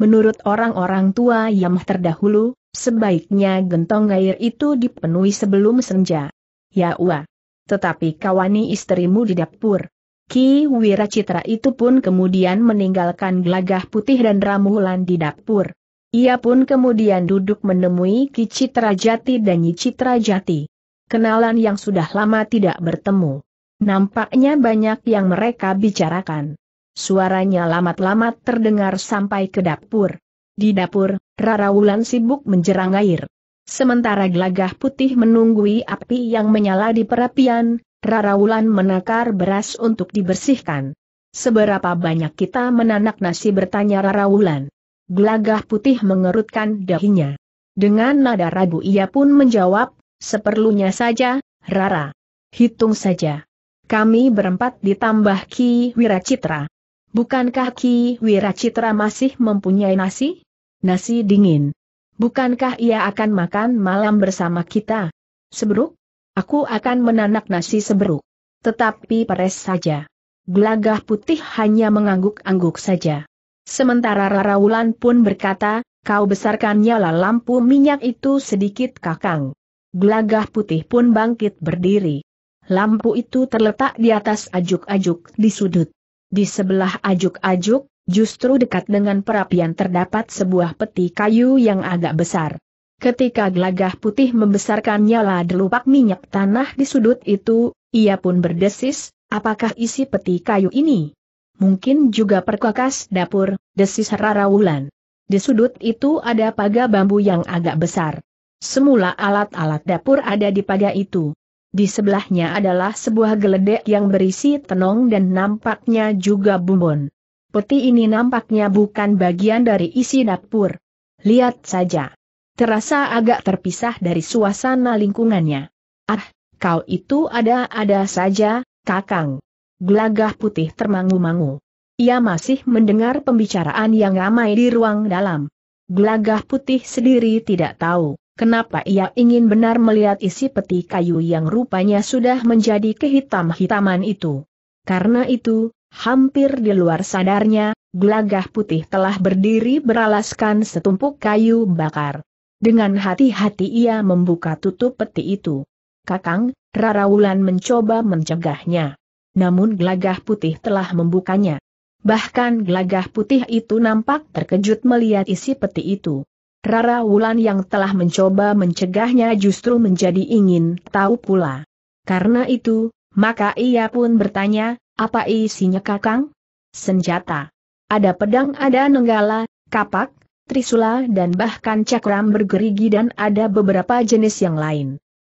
Menurut orang-orang tua yang terdahulu, Sebaiknya gentong air itu dipenuhi sebelum senja. Ya Ua. Tetapi kawani istrimu di dapur. Ki Wiracitra itu pun kemudian meninggalkan gelagah putih dan ramulan di dapur. Ia pun kemudian duduk menemui Ki Citra Jati dan Nyi Jati. Kenalan yang sudah lama tidak bertemu. Nampaknya banyak yang mereka bicarakan. Suaranya lamat-lamat terdengar sampai ke dapur. Di dapur, Rara Wulan sibuk menjerang air. Sementara gelagah putih menunggui api yang menyala di perapian, Rara Wulan menakar beras untuk dibersihkan. Seberapa banyak kita menanak nasi bertanya Rara Wulan. Gelagah putih mengerutkan dahinya. Dengan nada ragu ia pun menjawab, seperlunya saja, Rara. Hitung saja. Kami berempat ditambah Ki Wiracitra. Bukankah Ki Wiracitra masih mempunyai nasi? Nasi dingin. Bukankah ia akan makan malam bersama kita? Seberuk? Aku akan menanak nasi seberuk. Tetapi peres saja. Gelagah putih hanya mengangguk-angguk saja. Sementara Rara Wulan pun berkata, kau besarkan nyala lampu minyak itu sedikit kakang. Gelagah putih pun bangkit berdiri. Lampu itu terletak di atas ajuk-ajuk di sudut. Di sebelah ajuk-ajuk, justru dekat dengan perapian terdapat sebuah peti kayu yang agak besar. Ketika gelagah putih membesarkan nyala delupak minyak tanah di sudut itu, ia pun berdesis, apakah isi peti kayu ini? Mungkin juga perkakas dapur, desis Rara Wulan. Di sudut itu ada paga bambu yang agak besar. Semula alat-alat dapur ada di paga itu. Di sebelahnya adalah sebuah geledek yang berisi tenong dan nampaknya juga bumbon peti ini nampaknya bukan bagian dari isi dapur. Lihat saja. Terasa agak terpisah dari suasana lingkungannya. Ah, kau itu ada-ada saja, kakang. Gelagah putih termangu-mangu. Ia masih mendengar pembicaraan yang ramai di ruang dalam. Gelagah putih sendiri tidak tahu. Kenapa ia ingin benar melihat isi peti kayu yang rupanya sudah menjadi kehitam-hitaman itu? Karena itu, Hampir di luar sadarnya, Glagah putih telah berdiri beralaskan setumpuk kayu bakar. Dengan hati-hati ia membuka tutup peti itu. Kakang, Rara Wulan mencoba mencegahnya. Namun Glagah putih telah membukanya. Bahkan Glagah putih itu nampak terkejut melihat isi peti itu. Rara Wulan yang telah mencoba mencegahnya justru menjadi ingin tahu pula. Karena itu, maka ia pun bertanya, apa isinya kakang? Senjata. Ada pedang ada nenggala, kapak, trisula dan bahkan cakram bergerigi dan ada beberapa jenis yang lain.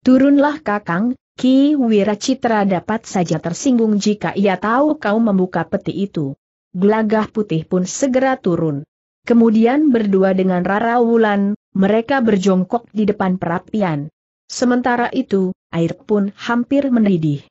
Turunlah kakang, Ki Wiracitra dapat saja tersinggung jika ia tahu kau membuka peti itu. Gelagah putih pun segera turun. Kemudian berdua dengan Rara Wulan, mereka berjongkok di depan perapian. Sementara itu, air pun hampir mendidih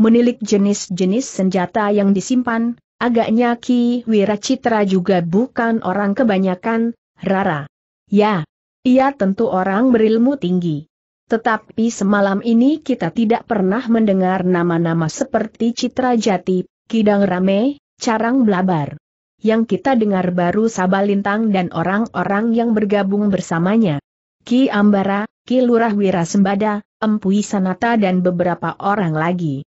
menilik jenis-jenis senjata yang disimpan, agaknya Ki Wiracitra juga bukan orang kebanyakan, Rara. Ya, ia tentu orang berilmu tinggi. Tetapi semalam ini kita tidak pernah mendengar nama-nama seperti Citra Jati, Kidang Rame, Carang Blabar. Yang kita dengar baru Sabalintang dan orang-orang yang bergabung bersamanya. Ki Ambara, Ki Lurah Wirasembada, Empu Sanata dan beberapa orang lagi.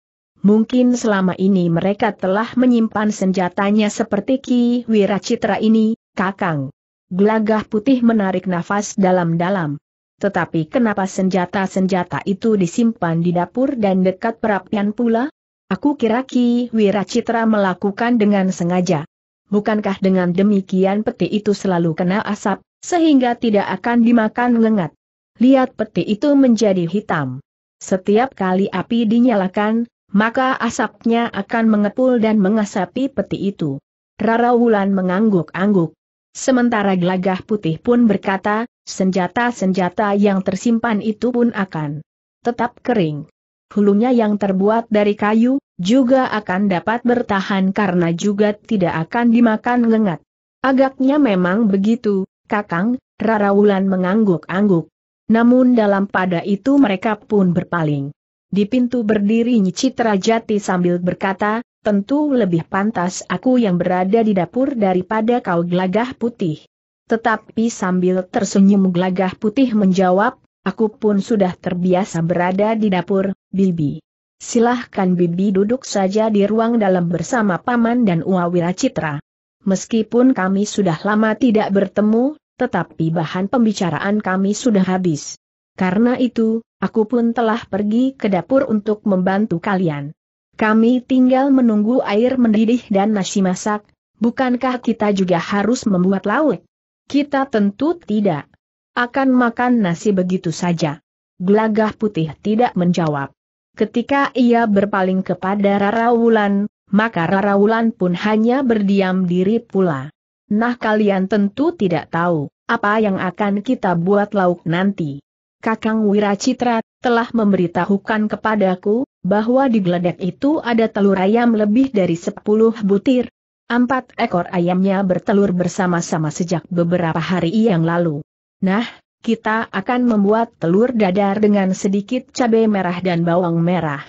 Mungkin selama ini mereka telah menyimpan senjatanya seperti Ki Wiracitra ini, Kakang. Gelagah putih menarik nafas dalam-dalam. Tetapi kenapa senjata-senjata itu disimpan di dapur dan dekat perapian pula? Aku kira Ki Wiracitra melakukan dengan sengaja. Bukankah dengan demikian peti itu selalu kena asap, sehingga tidak akan dimakan lengat? Lihat peti itu menjadi hitam. Setiap kali api dinyalakan, maka asapnya akan mengepul dan mengasapi peti itu. Rara Wulan mengangguk-angguk. Sementara gelagah putih pun berkata, senjata-senjata yang tersimpan itu pun akan tetap kering. Hulunya yang terbuat dari kayu, juga akan dapat bertahan karena juga tidak akan dimakan lengat. Agaknya memang begitu, Kakang, Rara Wulan mengangguk-angguk. Namun dalam pada itu mereka pun berpaling. Di pintu berdiri Citra Jati sambil berkata, tentu lebih pantas aku yang berada di dapur daripada kau gelagah putih. Tetapi sambil tersenyum gelagah putih menjawab, aku pun sudah terbiasa berada di dapur, Bibi. Silahkan Bibi duduk saja di ruang dalam bersama Paman dan Uawira Citra. Meskipun kami sudah lama tidak bertemu, tetapi bahan pembicaraan kami sudah habis. Karena itu, aku pun telah pergi ke dapur untuk membantu kalian. Kami tinggal menunggu air mendidih dan nasi masak, bukankah kita juga harus membuat lauk? Kita tentu tidak. Akan makan nasi begitu saja. Gelagah putih tidak menjawab. Ketika ia berpaling kepada Rara Wulan, maka Rara Wulan pun hanya berdiam diri pula. Nah kalian tentu tidak tahu, apa yang akan kita buat lauk nanti. Kakang Wiracitra, telah memberitahukan kepadaku, bahwa di geledek itu ada telur ayam lebih dari sepuluh butir. Empat ekor ayamnya bertelur bersama-sama sejak beberapa hari yang lalu. Nah, kita akan membuat telur dadar dengan sedikit cabai merah dan bawang merah.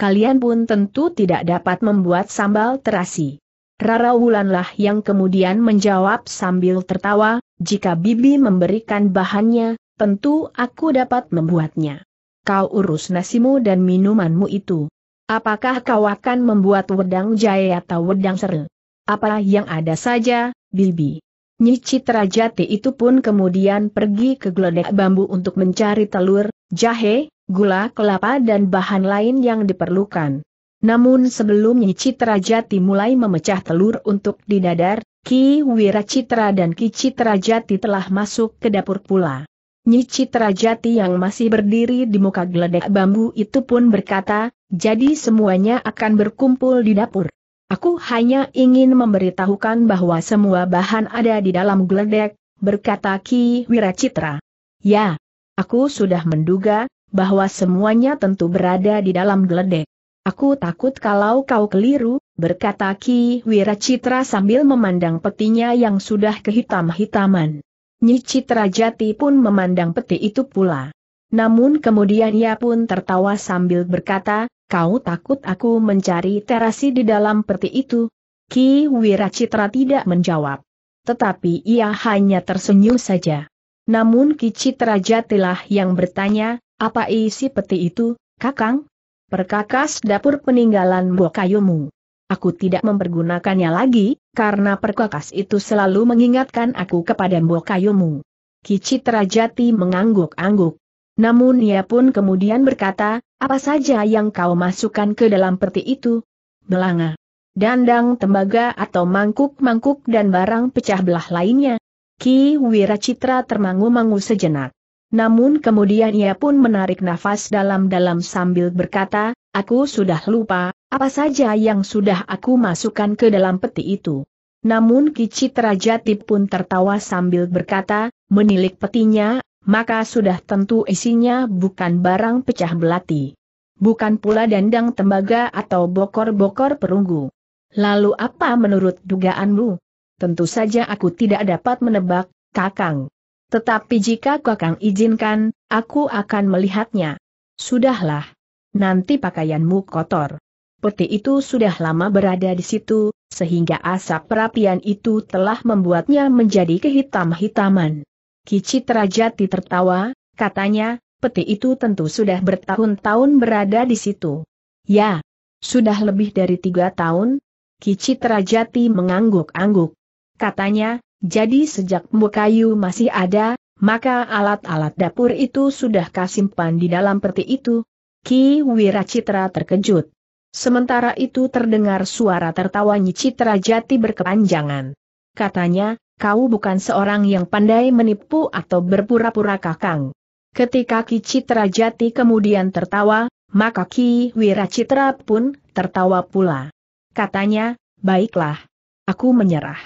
Kalian pun tentu tidak dapat membuat sambal terasi. Rara Wulanlah yang kemudian menjawab sambil tertawa, jika Bibi memberikan bahannya, tentu aku dapat membuatnya. Kau urus nasimu dan minumanmu itu. Apakah kau akan membuat wedang jaya atau wedang seru? Apa yang ada saja, Bibi. Nyi Citra itu pun kemudian pergi ke geledek bambu untuk mencari telur, jahe, gula kelapa dan bahan lain yang diperlukan. Namun sebelum Nyi Citra Jati mulai memecah telur untuk didadar, Ki Wiracitra dan Ki Citra telah masuk ke dapur pula. Nyi Jati yang masih berdiri di muka geledek bambu itu pun berkata, jadi semuanya akan berkumpul di dapur. Aku hanya ingin memberitahukan bahwa semua bahan ada di dalam geledek, berkata Ki Wiracitra. Ya, aku sudah menduga, bahwa semuanya tentu berada di dalam geledek. Aku takut kalau kau keliru, berkata Ki Wiracitra sambil memandang petinya yang sudah kehitam-hitaman. Nyi Citra Jati pun memandang peti itu pula. Namun kemudian ia pun tertawa sambil berkata, kau takut aku mencari terasi di dalam peti itu? Ki Wiracitra tidak menjawab. Tetapi ia hanya tersenyum saja. Namun Ki Citra Jatilah yang bertanya, apa isi peti itu, kakang? Perkakas dapur peninggalan bokayumu. Aku tidak mempergunakannya lagi, karena perkakas itu selalu mengingatkan aku kepada Mbokayumu. Kicit Rajati mengangguk-angguk. Namun ia pun kemudian berkata, apa saja yang kau masukkan ke dalam peti itu? Belanga. Dandang tembaga atau mangkuk-mangkuk dan barang pecah belah lainnya. Ki Wiracitra termangu-mangu sejenak. Namun kemudian ia pun menarik nafas dalam-dalam sambil berkata, aku sudah lupa, apa saja yang sudah aku masukkan ke dalam peti itu. Namun Kicit Rajati pun tertawa sambil berkata, menilik petinya, maka sudah tentu isinya bukan barang pecah belati. Bukan pula dandang tembaga atau bokor-bokor perunggu. Lalu apa menurut dugaanmu? Tentu saja aku tidak dapat menebak, Kakang. Tetapi jika Kakang izinkan, aku akan melihatnya. Sudahlah. Nanti pakaianmu kotor peti itu sudah lama berada di situ, sehingga asap perapian itu telah membuatnya menjadi kehitam-hitaman. Kici Terajati tertawa, katanya, peti itu tentu sudah bertahun-tahun berada di situ. Ya, sudah lebih dari tiga tahun. Kici Terajati mengangguk-angguk. Katanya, jadi sejak mukayu masih ada, maka alat-alat dapur itu sudah kasimpan di dalam peti itu. Ki Wiracitra terkejut. Sementara itu terdengar suara tertawa Citra Jati berkepanjangan. Katanya, kau bukan seorang yang pandai menipu atau berpura-pura kakang. Ketika Ki Citra Jati kemudian tertawa, maka Ki Citra pun tertawa pula. Katanya, baiklah. Aku menyerah.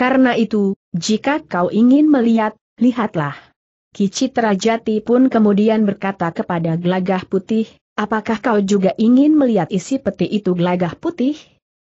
Karena itu, jika kau ingin melihat, lihatlah. Ki Citra Jati pun kemudian berkata kepada Gelagah Putih, Apakah kau juga ingin melihat isi peti itu gelagah putih?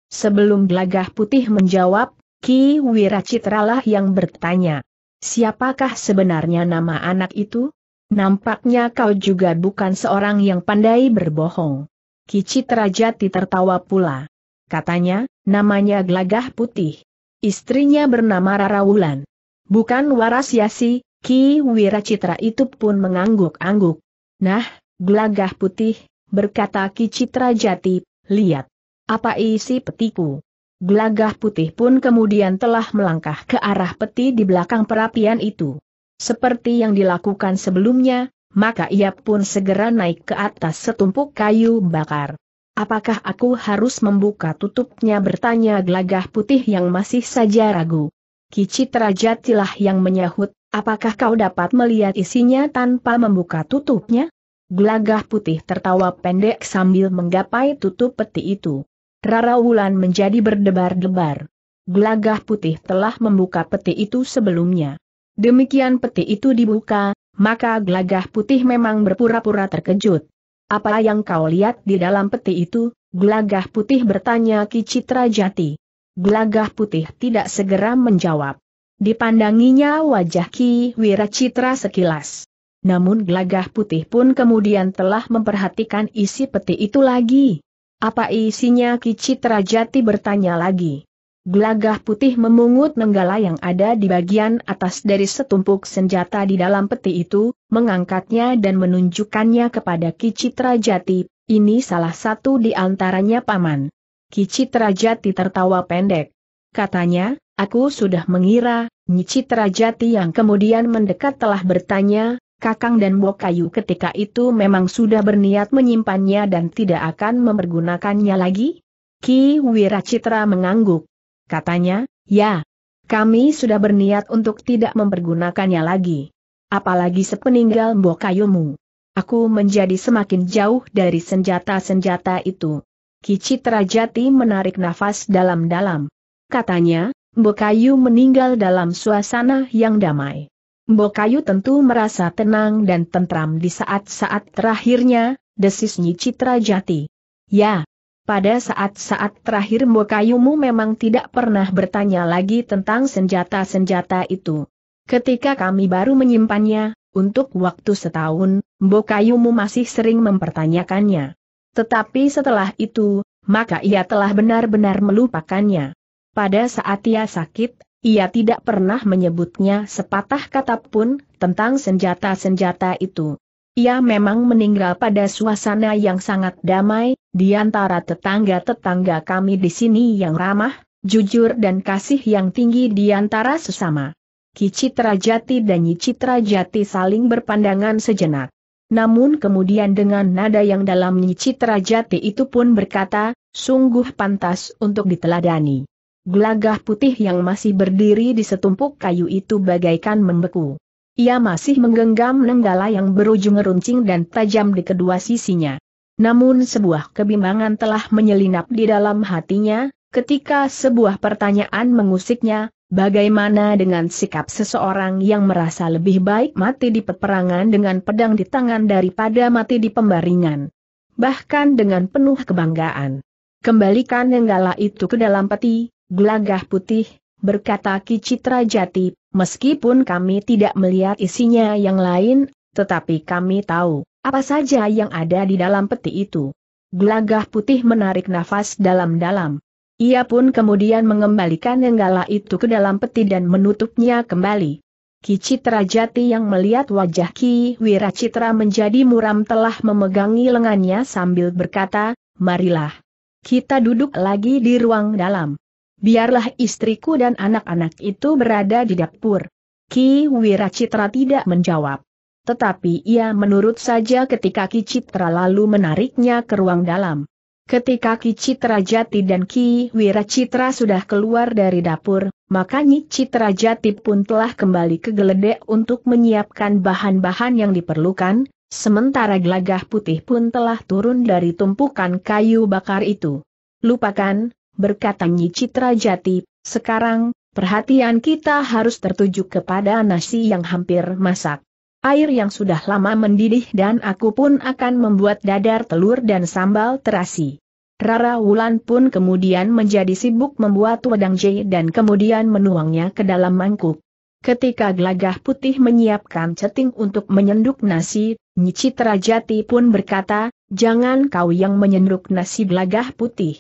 Sebelum gelagah putih menjawab, Ki Wiracitralah yang bertanya. Siapakah sebenarnya nama anak itu? Nampaknya kau juga bukan seorang yang pandai berbohong. Ki Citrajati tertawa pula. Katanya, namanya Gelagah Putih. Istrinya bernama Rara Wulan. Bukan waras Yasi, Ki Wiracitra itu pun mengangguk-angguk. Nah, gelagah putih, berkata Ki Citra Jati, lihat. Apa isi petiku? Gelagah putih pun kemudian telah melangkah ke arah peti di belakang perapian itu. Seperti yang dilakukan sebelumnya, maka ia pun segera naik ke atas setumpuk kayu bakar. Apakah aku harus membuka tutupnya bertanya gelagah putih yang masih saja ragu. Kicitra jatilah yang menyahut, apakah kau dapat melihat isinya tanpa membuka tutupnya? Gelagah putih tertawa pendek sambil menggapai tutup peti itu. Rara Wulan menjadi berdebar-debar. Gelagah putih telah membuka peti itu sebelumnya. Demikian peti itu dibuka, maka gelagah putih memang berpura-pura terkejut. Apa yang kau lihat di dalam peti itu? Gelagah putih bertanya Ki Citra Jati. Gelagah putih tidak segera menjawab. Dipandanginya wajah Ki Wiracitra sekilas namun Glagah putih pun kemudian telah memperhatikan isi peti itu lagi. Apa isinya Ki Jati bertanya lagi. Glagah putih memungut nenggala yang ada di bagian atas dari setumpuk senjata di dalam peti itu, mengangkatnya dan menunjukkannya kepada Ki Jati, ini salah satu di antaranya paman. Ki Jati tertawa pendek. Katanya, aku sudah mengira, Nyi Jati yang kemudian mendekat telah bertanya, Kakang dan Bokayu ketika itu memang sudah berniat menyimpannya dan tidak akan mempergunakannya lagi? Ki Wiracitra mengangguk. Katanya, ya, kami sudah berniat untuk tidak mempergunakannya lagi. Apalagi sepeninggal Bokayumu. Aku menjadi semakin jauh dari senjata-senjata itu. Ki Citra Jati menarik nafas dalam-dalam. Katanya, Bokayu meninggal dalam suasana yang damai. Kayu tentu merasa tenang dan tentram di saat-saat terakhirnya, desis Nyi Citra Jati. Ya, pada saat-saat terakhir Kayumu memang tidak pernah bertanya lagi tentang senjata-senjata itu. Ketika kami baru menyimpannya, untuk waktu setahun, Kayumu masih sering mempertanyakannya. Tetapi setelah itu, maka ia telah benar-benar melupakannya. Pada saat ia sakit, ia tidak pernah menyebutnya sepatah kata pun tentang senjata-senjata itu. Ia memang meninggal pada suasana yang sangat damai, di antara tetangga-tetangga kami di sini yang ramah, jujur dan kasih yang tinggi di antara sesama. Ki Jati dan Nyi Jati saling berpandangan sejenak. Namun kemudian dengan nada yang dalam Nyi Jati itu pun berkata, sungguh pantas untuk diteladani. Gelagah putih yang masih berdiri di setumpuk kayu itu bagaikan membeku. Ia masih menggenggam nenggala yang berujung runcing dan tajam di kedua sisinya. Namun sebuah kebimbangan telah menyelinap di dalam hatinya, ketika sebuah pertanyaan mengusiknya, bagaimana dengan sikap seseorang yang merasa lebih baik mati di peperangan dengan pedang di tangan daripada mati di pembaringan. Bahkan dengan penuh kebanggaan. Kembalikan nenggala itu ke dalam peti, gelagah putih, berkata Ki Citra Jati, meskipun kami tidak melihat isinya yang lain, tetapi kami tahu apa saja yang ada di dalam peti itu. Gelagah putih menarik nafas dalam-dalam. Ia pun kemudian mengembalikan nenggala itu ke dalam peti dan menutupnya kembali. Ki Citra Jati yang melihat wajah Ki Wiracitra menjadi muram telah memegangi lengannya sambil berkata, marilah. Kita duduk lagi di ruang dalam biarlah istriku dan anak-anak itu berada di dapur. Ki Wiracitra tidak menjawab. Tetapi ia menurut saja ketika Ki Citra lalu menariknya ke ruang dalam. Ketika Ki Citra Jati dan Ki Wiracitra sudah keluar dari dapur, maka Nyi Citra Jati pun telah kembali ke geledek untuk menyiapkan bahan-bahan yang diperlukan, sementara gelagah putih pun telah turun dari tumpukan kayu bakar itu. Lupakan, berkata Nyi Citra Jati, sekarang, perhatian kita harus tertuju kepada nasi yang hampir masak. Air yang sudah lama mendidih dan aku pun akan membuat dadar telur dan sambal terasi. Rara Wulan pun kemudian menjadi sibuk membuat wedang jahe dan kemudian menuangnya ke dalam mangkuk. Ketika gelagah putih menyiapkan ceting untuk menyenduk nasi, Nyi Citra Jati pun berkata, jangan kau yang menyenduk nasi gelagah putih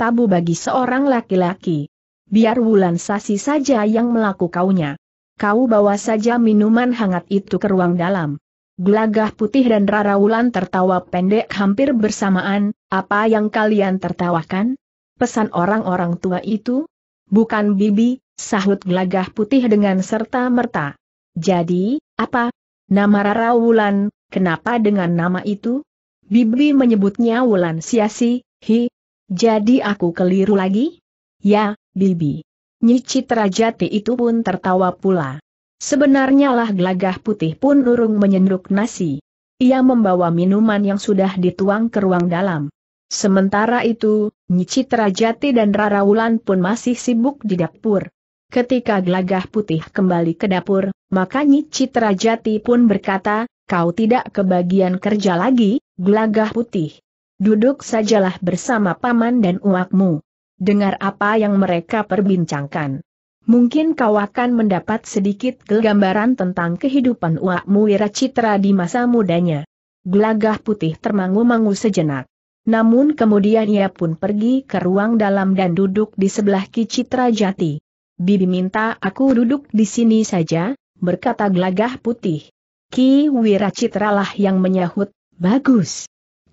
tabu bagi seorang laki-laki. Biar Wulan Sasi saja yang melakukannya. Kau bawa saja minuman hangat itu ke ruang dalam. Gelagah putih dan Rara Wulan tertawa pendek hampir bersamaan, apa yang kalian tertawakan? Pesan orang-orang tua itu? Bukan bibi, sahut gelagah putih dengan serta-merta. Jadi, apa? Nama Rara Wulan, kenapa dengan nama itu? Bibi menyebutnya Wulan Siasi, hi, jadi aku keliru lagi? Ya, Bibi. Nyi Citra Jati itu pun tertawa pula. Sebenarnya lah gelagah putih pun urung menyenduk nasi. Ia membawa minuman yang sudah dituang ke ruang dalam. Sementara itu, Nyi Citra Jati dan Rara Wulan pun masih sibuk di dapur. Ketika gelagah putih kembali ke dapur, maka Nyi Citra Jati pun berkata, kau tidak kebagian kerja lagi, gelagah putih. Duduk sajalah bersama paman dan uakmu. Dengar apa yang mereka perbincangkan. Mungkin kau akan mendapat sedikit gambaran tentang kehidupan uakmu Wiracitra di masa mudanya. Gelagah putih termangu-mangu sejenak. Namun kemudian ia pun pergi ke ruang dalam dan duduk di sebelah Kicitra Jati. Bibi minta aku duduk di sini saja, berkata gelagah putih. Ki Wiracitra yang menyahut, bagus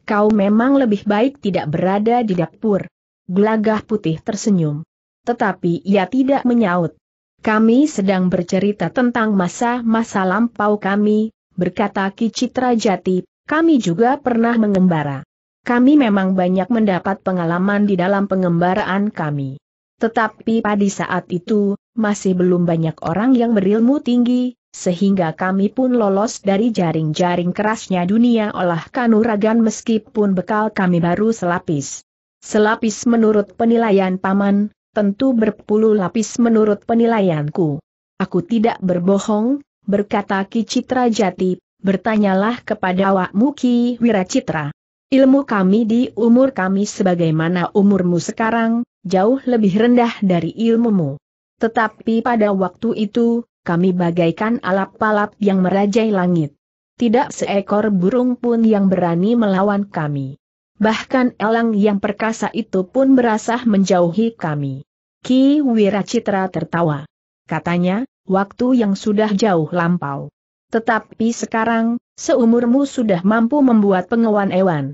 kau memang lebih baik tidak berada di dapur. Gelagah putih tersenyum. Tetapi ia tidak menyaut. Kami sedang bercerita tentang masa-masa lampau kami, berkata Ki Citra Jati, kami juga pernah mengembara. Kami memang banyak mendapat pengalaman di dalam pengembaraan kami. Tetapi pada saat itu, masih belum banyak orang yang berilmu tinggi, sehingga kami pun lolos dari jaring-jaring kerasnya dunia olah kanuragan meskipun bekal kami baru selapis. Selapis menurut penilaian paman, tentu berpuluh lapis menurut penilaianku. Aku tidak berbohong, berkata Ki Citra Jati, bertanyalah kepada awakmu Ki Wiracitra. Ilmu kami di umur kami sebagaimana umurmu sekarang, jauh lebih rendah dari ilmumu. Tetapi pada waktu itu, kami bagaikan alap-alap yang merajai langit. Tidak seekor burung pun yang berani melawan kami. Bahkan elang yang perkasa itu pun merasa menjauhi kami. Ki Wiracitra tertawa. Katanya, waktu yang sudah jauh lampau. Tetapi sekarang, seumurmu sudah mampu membuat pengewan ewan.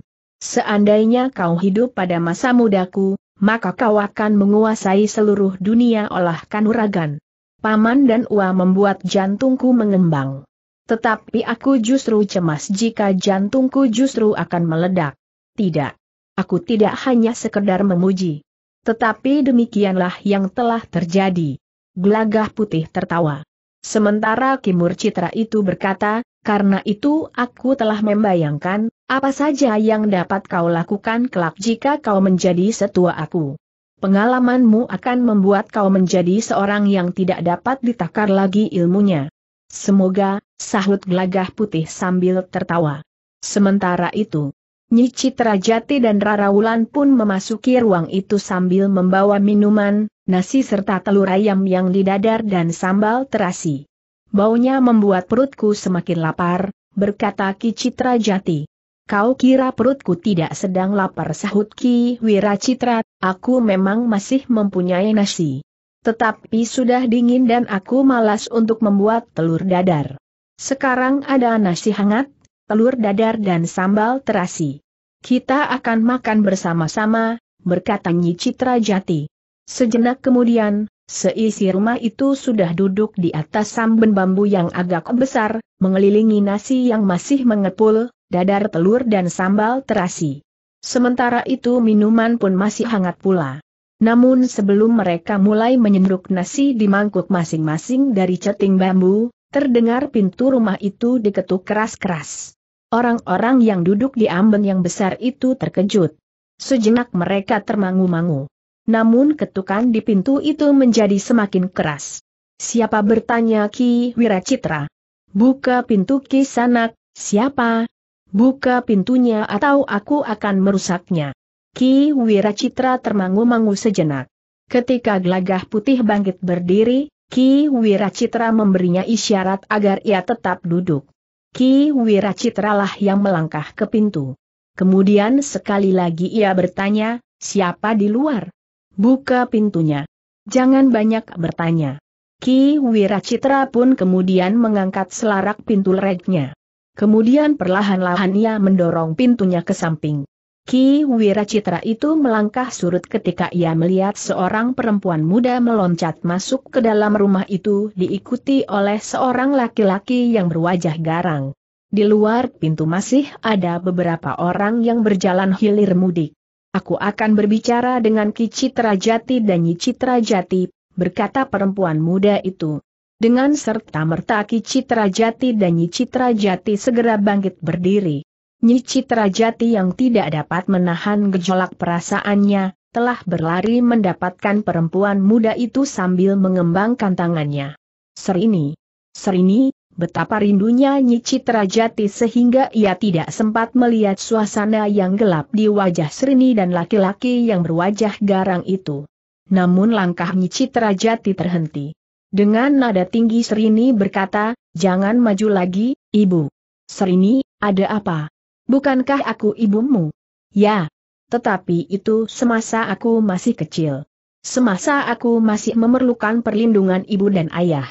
Seandainya kau hidup pada masa mudaku, maka kau akan menguasai seluruh dunia olah kanuragan paman dan Ua membuat jantungku mengembang. Tetapi aku justru cemas jika jantungku justru akan meledak. Tidak. Aku tidak hanya sekedar memuji. Tetapi demikianlah yang telah terjadi. Gelagah putih tertawa. Sementara Kimur Citra itu berkata, karena itu aku telah membayangkan, apa saja yang dapat kau lakukan kelak jika kau menjadi setua aku pengalamanmu akan membuat kau menjadi seorang yang tidak dapat ditakar lagi ilmunya. Semoga, sahut gelagah putih sambil tertawa. Sementara itu, Nyi Citra Jati dan Rara Wulan pun memasuki ruang itu sambil membawa minuman, nasi serta telur ayam yang didadar dan sambal terasi. Baunya membuat perutku semakin lapar, berkata Ki Citra Jati. Kau kira perutku tidak sedang lapar sahut Ki Wiracitra, aku memang masih mempunyai nasi. Tetapi sudah dingin dan aku malas untuk membuat telur dadar. Sekarang ada nasi hangat, telur dadar dan sambal terasi. Kita akan makan bersama-sama, berkata Nyi Citra Jati. Sejenak kemudian, seisi rumah itu sudah duduk di atas samben bambu yang agak besar, mengelilingi nasi yang masih mengepul, dadar telur dan sambal terasi. Sementara itu minuman pun masih hangat pula. Namun sebelum mereka mulai menyenduk nasi di mangkuk masing-masing dari ceting bambu, terdengar pintu rumah itu diketuk keras-keras. Orang-orang yang duduk di amben yang besar itu terkejut. Sejenak mereka termangu-mangu. Namun ketukan di pintu itu menjadi semakin keras. Siapa bertanya Ki Wiracitra? Buka pintu Ki Sanak, siapa? Buka pintunya atau aku akan merusaknya. Ki Wiracitra termangu-mangu sejenak. Ketika gelagah putih bangkit berdiri, Ki Wiracitra memberinya isyarat agar ia tetap duduk. Ki Wiracitra lah yang melangkah ke pintu. Kemudian sekali lagi ia bertanya, siapa di luar? Buka pintunya. Jangan banyak bertanya. Ki Wiracitra pun kemudian mengangkat selarak pintu regnya. Kemudian perlahan-lahan ia mendorong pintunya ke samping. Ki Wiracitra itu melangkah surut ketika ia melihat seorang perempuan muda meloncat masuk ke dalam rumah itu diikuti oleh seorang laki-laki yang berwajah garang. Di luar pintu masih ada beberapa orang yang berjalan hilir mudik. Aku akan berbicara dengan Ki Citra Jati dan Nyi Citra Jati, berkata perempuan muda itu. Dengan serta merta Ki Citra Jati dan Nyi Citra Jati segera bangkit berdiri. Nyi Citra Jati yang tidak dapat menahan gejolak perasaannya, telah berlari mendapatkan perempuan muda itu sambil mengembangkan tangannya. Serini, Serini, betapa rindunya Nyi Citra Jati sehingga ia tidak sempat melihat suasana yang gelap di wajah Serini dan laki-laki yang berwajah garang itu. Namun langkah Nyi Citra Jati terhenti. Dengan nada tinggi Serini berkata, jangan maju lagi, ibu. Serini, ada apa? Bukankah aku ibumu? Ya. Tetapi itu semasa aku masih kecil. Semasa aku masih memerlukan perlindungan ibu dan ayah.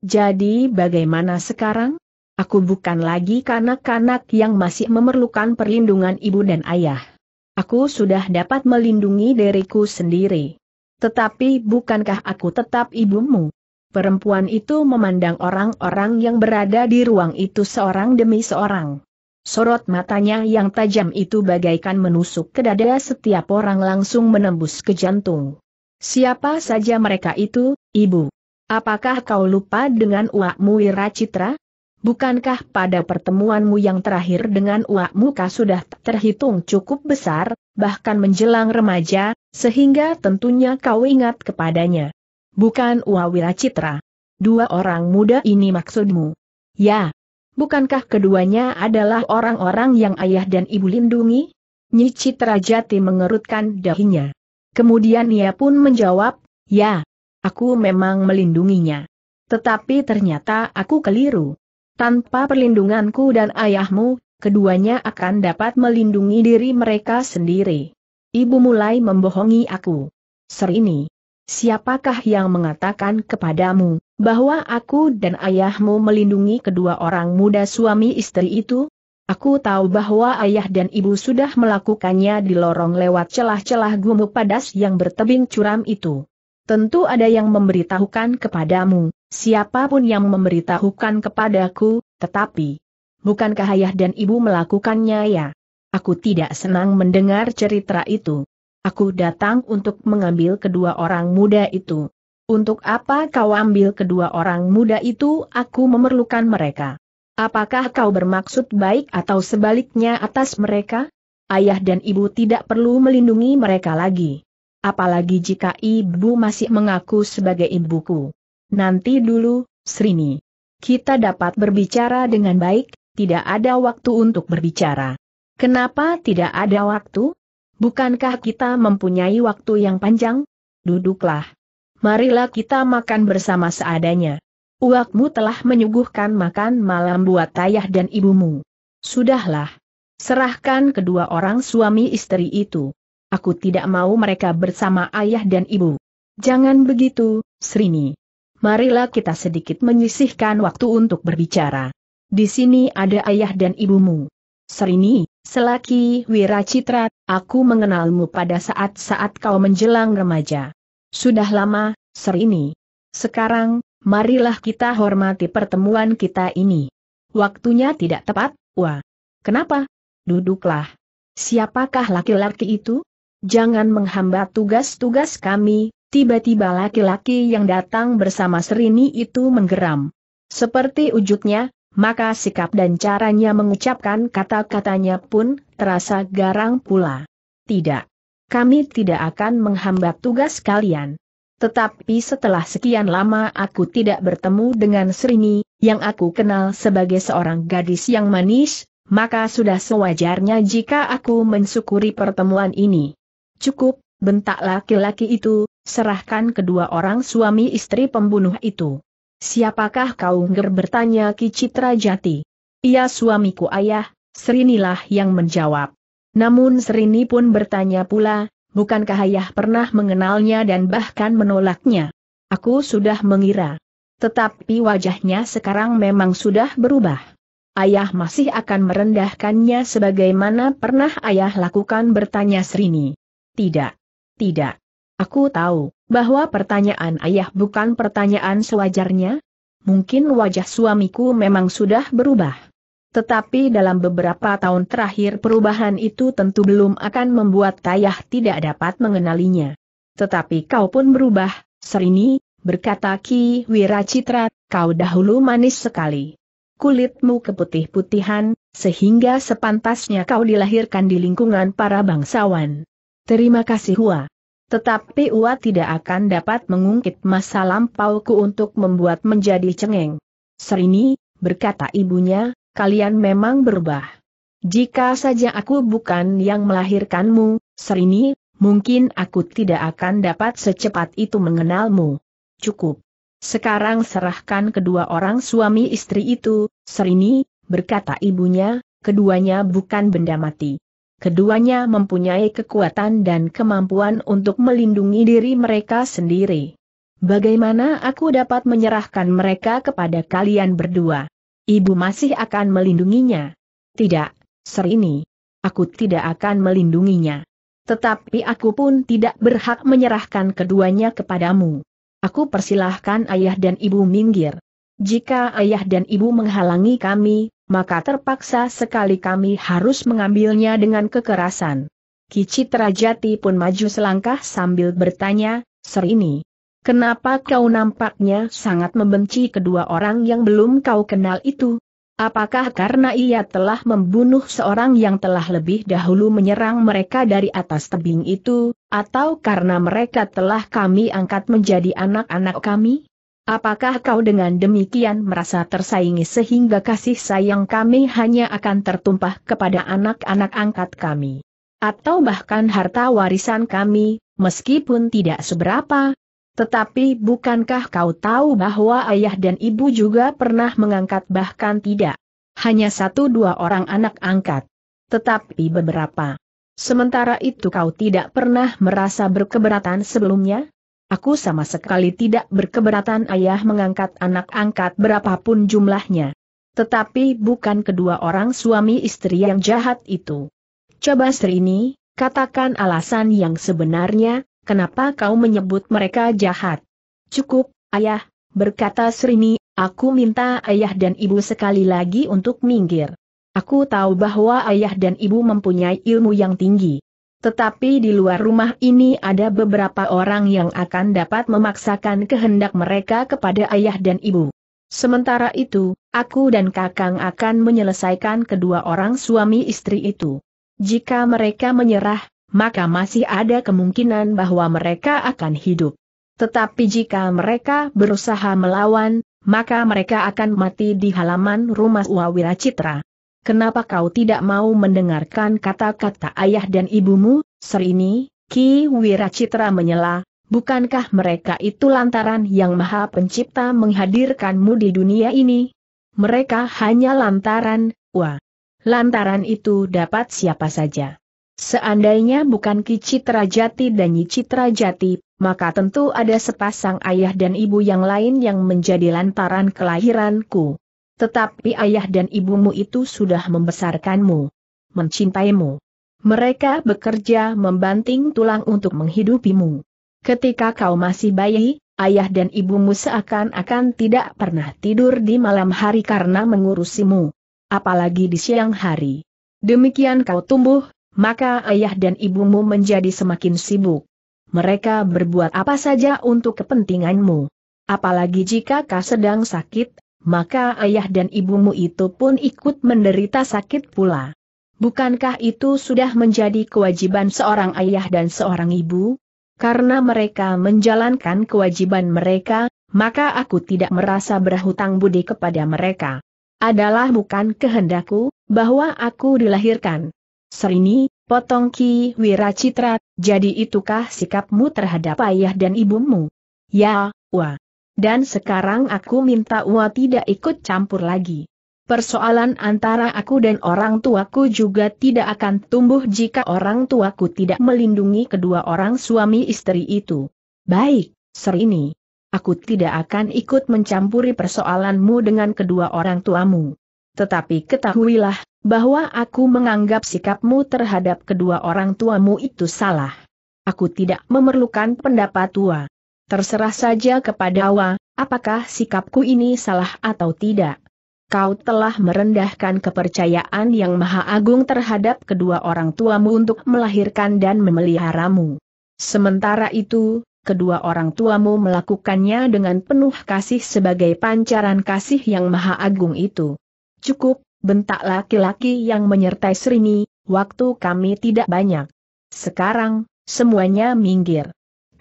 Jadi bagaimana sekarang? Aku bukan lagi kanak-kanak yang masih memerlukan perlindungan ibu dan ayah. Aku sudah dapat melindungi diriku sendiri. Tetapi bukankah aku tetap ibumu? Perempuan itu memandang orang-orang yang berada di ruang itu seorang demi seorang. Sorot matanya yang tajam itu bagaikan menusuk ke dada setiap orang langsung menembus ke jantung. Siapa saja mereka itu, ibu? Apakah kau lupa dengan uakmu Wiracitra? Bukankah pada pertemuanmu yang terakhir dengan uakmu kah sudah terhitung cukup besar, bahkan menjelang remaja, sehingga tentunya kau ingat kepadanya. Bukan Uawira Citra. Dua orang muda ini maksudmu? Ya. Bukankah keduanya adalah orang-orang yang ayah dan ibu lindungi? Nyi Citra Jati mengerutkan dahinya. Kemudian ia pun menjawab, ya, aku memang melindunginya. Tetapi ternyata aku keliru. Tanpa perlindunganku dan ayahmu, keduanya akan dapat melindungi diri mereka sendiri. Ibu mulai membohongi aku. Serini. Siapakah yang mengatakan kepadamu, bahwa aku dan ayahmu melindungi kedua orang muda suami istri itu? Aku tahu bahwa ayah dan ibu sudah melakukannya di lorong lewat celah-celah gumuk padas yang bertebing curam itu. Tentu ada yang memberitahukan kepadamu, siapapun yang memberitahukan kepadaku, tetapi... Bukankah ayah dan ibu melakukannya ya? Aku tidak senang mendengar cerita itu. Aku datang untuk mengambil kedua orang muda itu. Untuk apa kau ambil kedua orang muda itu? Aku memerlukan mereka. Apakah kau bermaksud baik atau sebaliknya atas mereka? Ayah dan ibu tidak perlu melindungi mereka lagi. Apalagi jika ibu masih mengaku sebagai ibuku. Nanti dulu, Srini. Kita dapat berbicara dengan baik, tidak ada waktu untuk berbicara. Kenapa tidak ada waktu? Bukankah kita mempunyai waktu yang panjang? Duduklah. Marilah kita makan bersama seadanya. Uakmu telah menyuguhkan makan malam buat ayah dan ibumu. Sudahlah. Serahkan kedua orang suami istri itu. Aku tidak mau mereka bersama ayah dan ibu. Jangan begitu, Srini. Marilah kita sedikit menyisihkan waktu untuk berbicara. Di sini ada ayah dan ibumu. Serini, selaki Wiracitra, aku mengenalmu pada saat-saat kau menjelang remaja. Sudah lama, Serini. Sekarang, marilah kita hormati pertemuan kita ini. Waktunya tidak tepat, wah. Kenapa? Duduklah. Siapakah laki-laki itu? Jangan menghambat tugas-tugas kami, tiba-tiba laki-laki yang datang bersama Serini itu menggeram. Seperti wujudnya, maka sikap dan caranya mengucapkan kata-katanya pun terasa garang pula. Tidak. Kami tidak akan menghambat tugas kalian. Tetapi setelah sekian lama aku tidak bertemu dengan Srini, yang aku kenal sebagai seorang gadis yang manis, maka sudah sewajarnya jika aku mensyukuri pertemuan ini. Cukup, bentak laki-laki itu, serahkan kedua orang suami istri pembunuh itu. Siapakah kau Ngger bertanya Ki Citra Jati? Ia suamiku ayah, Serinilah yang menjawab. Namun Serini pun bertanya pula, bukankah ayah pernah mengenalnya dan bahkan menolaknya? Aku sudah mengira. Tetapi wajahnya sekarang memang sudah berubah. Ayah masih akan merendahkannya sebagaimana pernah ayah lakukan bertanya Serini. Tidak. Tidak. Aku tahu bahwa pertanyaan ayah bukan pertanyaan sewajarnya. Mungkin wajah suamiku memang sudah berubah. Tetapi dalam beberapa tahun terakhir perubahan itu tentu belum akan membuat Tayah tidak dapat mengenalinya. Tetapi kau pun berubah, Serini, berkata Ki Wiracitra, kau dahulu manis sekali. Kulitmu keputih-putihan, sehingga sepantasnya kau dilahirkan di lingkungan para bangsawan. Terima kasih Hua. Tetapi Ua tidak akan dapat mengungkit masa lampauku untuk membuat menjadi cengeng. Serini, berkata ibunya, kalian memang berubah. Jika saja aku bukan yang melahirkanmu, Serini, mungkin aku tidak akan dapat secepat itu mengenalmu. Cukup. Sekarang serahkan kedua orang suami istri itu, Serini, berkata ibunya, keduanya bukan benda mati keduanya mempunyai kekuatan dan kemampuan untuk melindungi diri mereka sendiri. Bagaimana aku dapat menyerahkan mereka kepada kalian berdua? Ibu masih akan melindunginya. Tidak, Serini. Aku tidak akan melindunginya. Tetapi aku pun tidak berhak menyerahkan keduanya kepadamu. Aku persilahkan ayah dan ibu minggir. Jika ayah dan ibu menghalangi kami, maka terpaksa sekali kami harus mengambilnya dengan kekerasan. Kicitra Jati pun maju selangkah sambil bertanya, ini, kenapa kau nampaknya sangat membenci kedua orang yang belum kau kenal itu? Apakah karena ia telah membunuh seorang yang telah lebih dahulu menyerang mereka dari atas tebing itu, atau karena mereka telah kami angkat menjadi anak-anak kami? Apakah kau dengan demikian merasa tersaingi sehingga kasih sayang kami hanya akan tertumpah kepada anak-anak angkat kami? Atau bahkan harta warisan kami, meskipun tidak seberapa? Tetapi bukankah kau tahu bahwa ayah dan ibu juga pernah mengangkat bahkan tidak? Hanya satu dua orang anak angkat. Tetapi beberapa. Sementara itu kau tidak pernah merasa berkeberatan sebelumnya? Aku sama sekali tidak berkeberatan ayah mengangkat anak angkat berapapun jumlahnya. Tetapi bukan kedua orang suami istri yang jahat itu. Coba Sri ini katakan alasan yang sebenarnya, kenapa kau menyebut mereka jahat? Cukup, ayah, berkata ini, aku minta ayah dan ibu sekali lagi untuk minggir. Aku tahu bahwa ayah dan ibu mempunyai ilmu yang tinggi. Tetapi di luar rumah ini ada beberapa orang yang akan dapat memaksakan kehendak mereka kepada ayah dan ibu. Sementara itu, aku dan Kakang akan menyelesaikan kedua orang suami istri itu. Jika mereka menyerah, maka masih ada kemungkinan bahwa mereka akan hidup. Tetapi jika mereka berusaha melawan, maka mereka akan mati di halaman rumah Wawira Citra kenapa kau tidak mau mendengarkan kata-kata ayah dan ibumu, Serini, Ki Wiracitra menyela, bukankah mereka itu lantaran yang maha pencipta menghadirkanmu di dunia ini? Mereka hanya lantaran, wah, lantaran itu dapat siapa saja. Seandainya bukan Ki Citra Jati dan Nyi Citra Jati, maka tentu ada sepasang ayah dan ibu yang lain yang menjadi lantaran kelahiranku. Tetapi ayah dan ibumu itu sudah membesarkanmu, mencintaimu. Mereka bekerja membanting tulang untuk menghidupimu. Ketika kau masih bayi, ayah dan ibumu seakan-akan tidak pernah tidur di malam hari karena mengurusimu. Apalagi di siang hari. Demikian kau tumbuh, maka ayah dan ibumu menjadi semakin sibuk. Mereka berbuat apa saja untuk kepentinganmu. Apalagi jika kau sedang sakit maka ayah dan ibumu itu pun ikut menderita sakit pula. Bukankah itu sudah menjadi kewajiban seorang ayah dan seorang ibu? Karena mereka menjalankan kewajiban mereka, maka aku tidak merasa berhutang budi kepada mereka. Adalah bukan kehendakku, bahwa aku dilahirkan. Serini, potong Ki Wiracitra, jadi itukah sikapmu terhadap ayah dan ibumu? Ya, wah dan sekarang aku minta Wa tidak ikut campur lagi. Persoalan antara aku dan orang tuaku juga tidak akan tumbuh jika orang tuaku tidak melindungi kedua orang suami istri itu. Baik, Serini. Aku tidak akan ikut mencampuri persoalanmu dengan kedua orang tuamu. Tetapi ketahuilah, bahwa aku menganggap sikapmu terhadap kedua orang tuamu itu salah. Aku tidak memerlukan pendapat tua. Terserah saja kepada Wa, apakah sikapku ini salah atau tidak. Kau telah merendahkan kepercayaan yang maha agung terhadap kedua orang tuamu untuk melahirkan dan memeliharamu. Sementara itu, kedua orang tuamu melakukannya dengan penuh kasih sebagai pancaran kasih yang maha agung itu. Cukup, bentak laki-laki yang menyertai Srini, waktu kami tidak banyak. Sekarang, semuanya minggir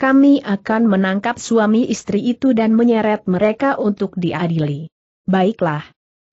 kami akan menangkap suami istri itu dan menyeret mereka untuk diadili. Baiklah.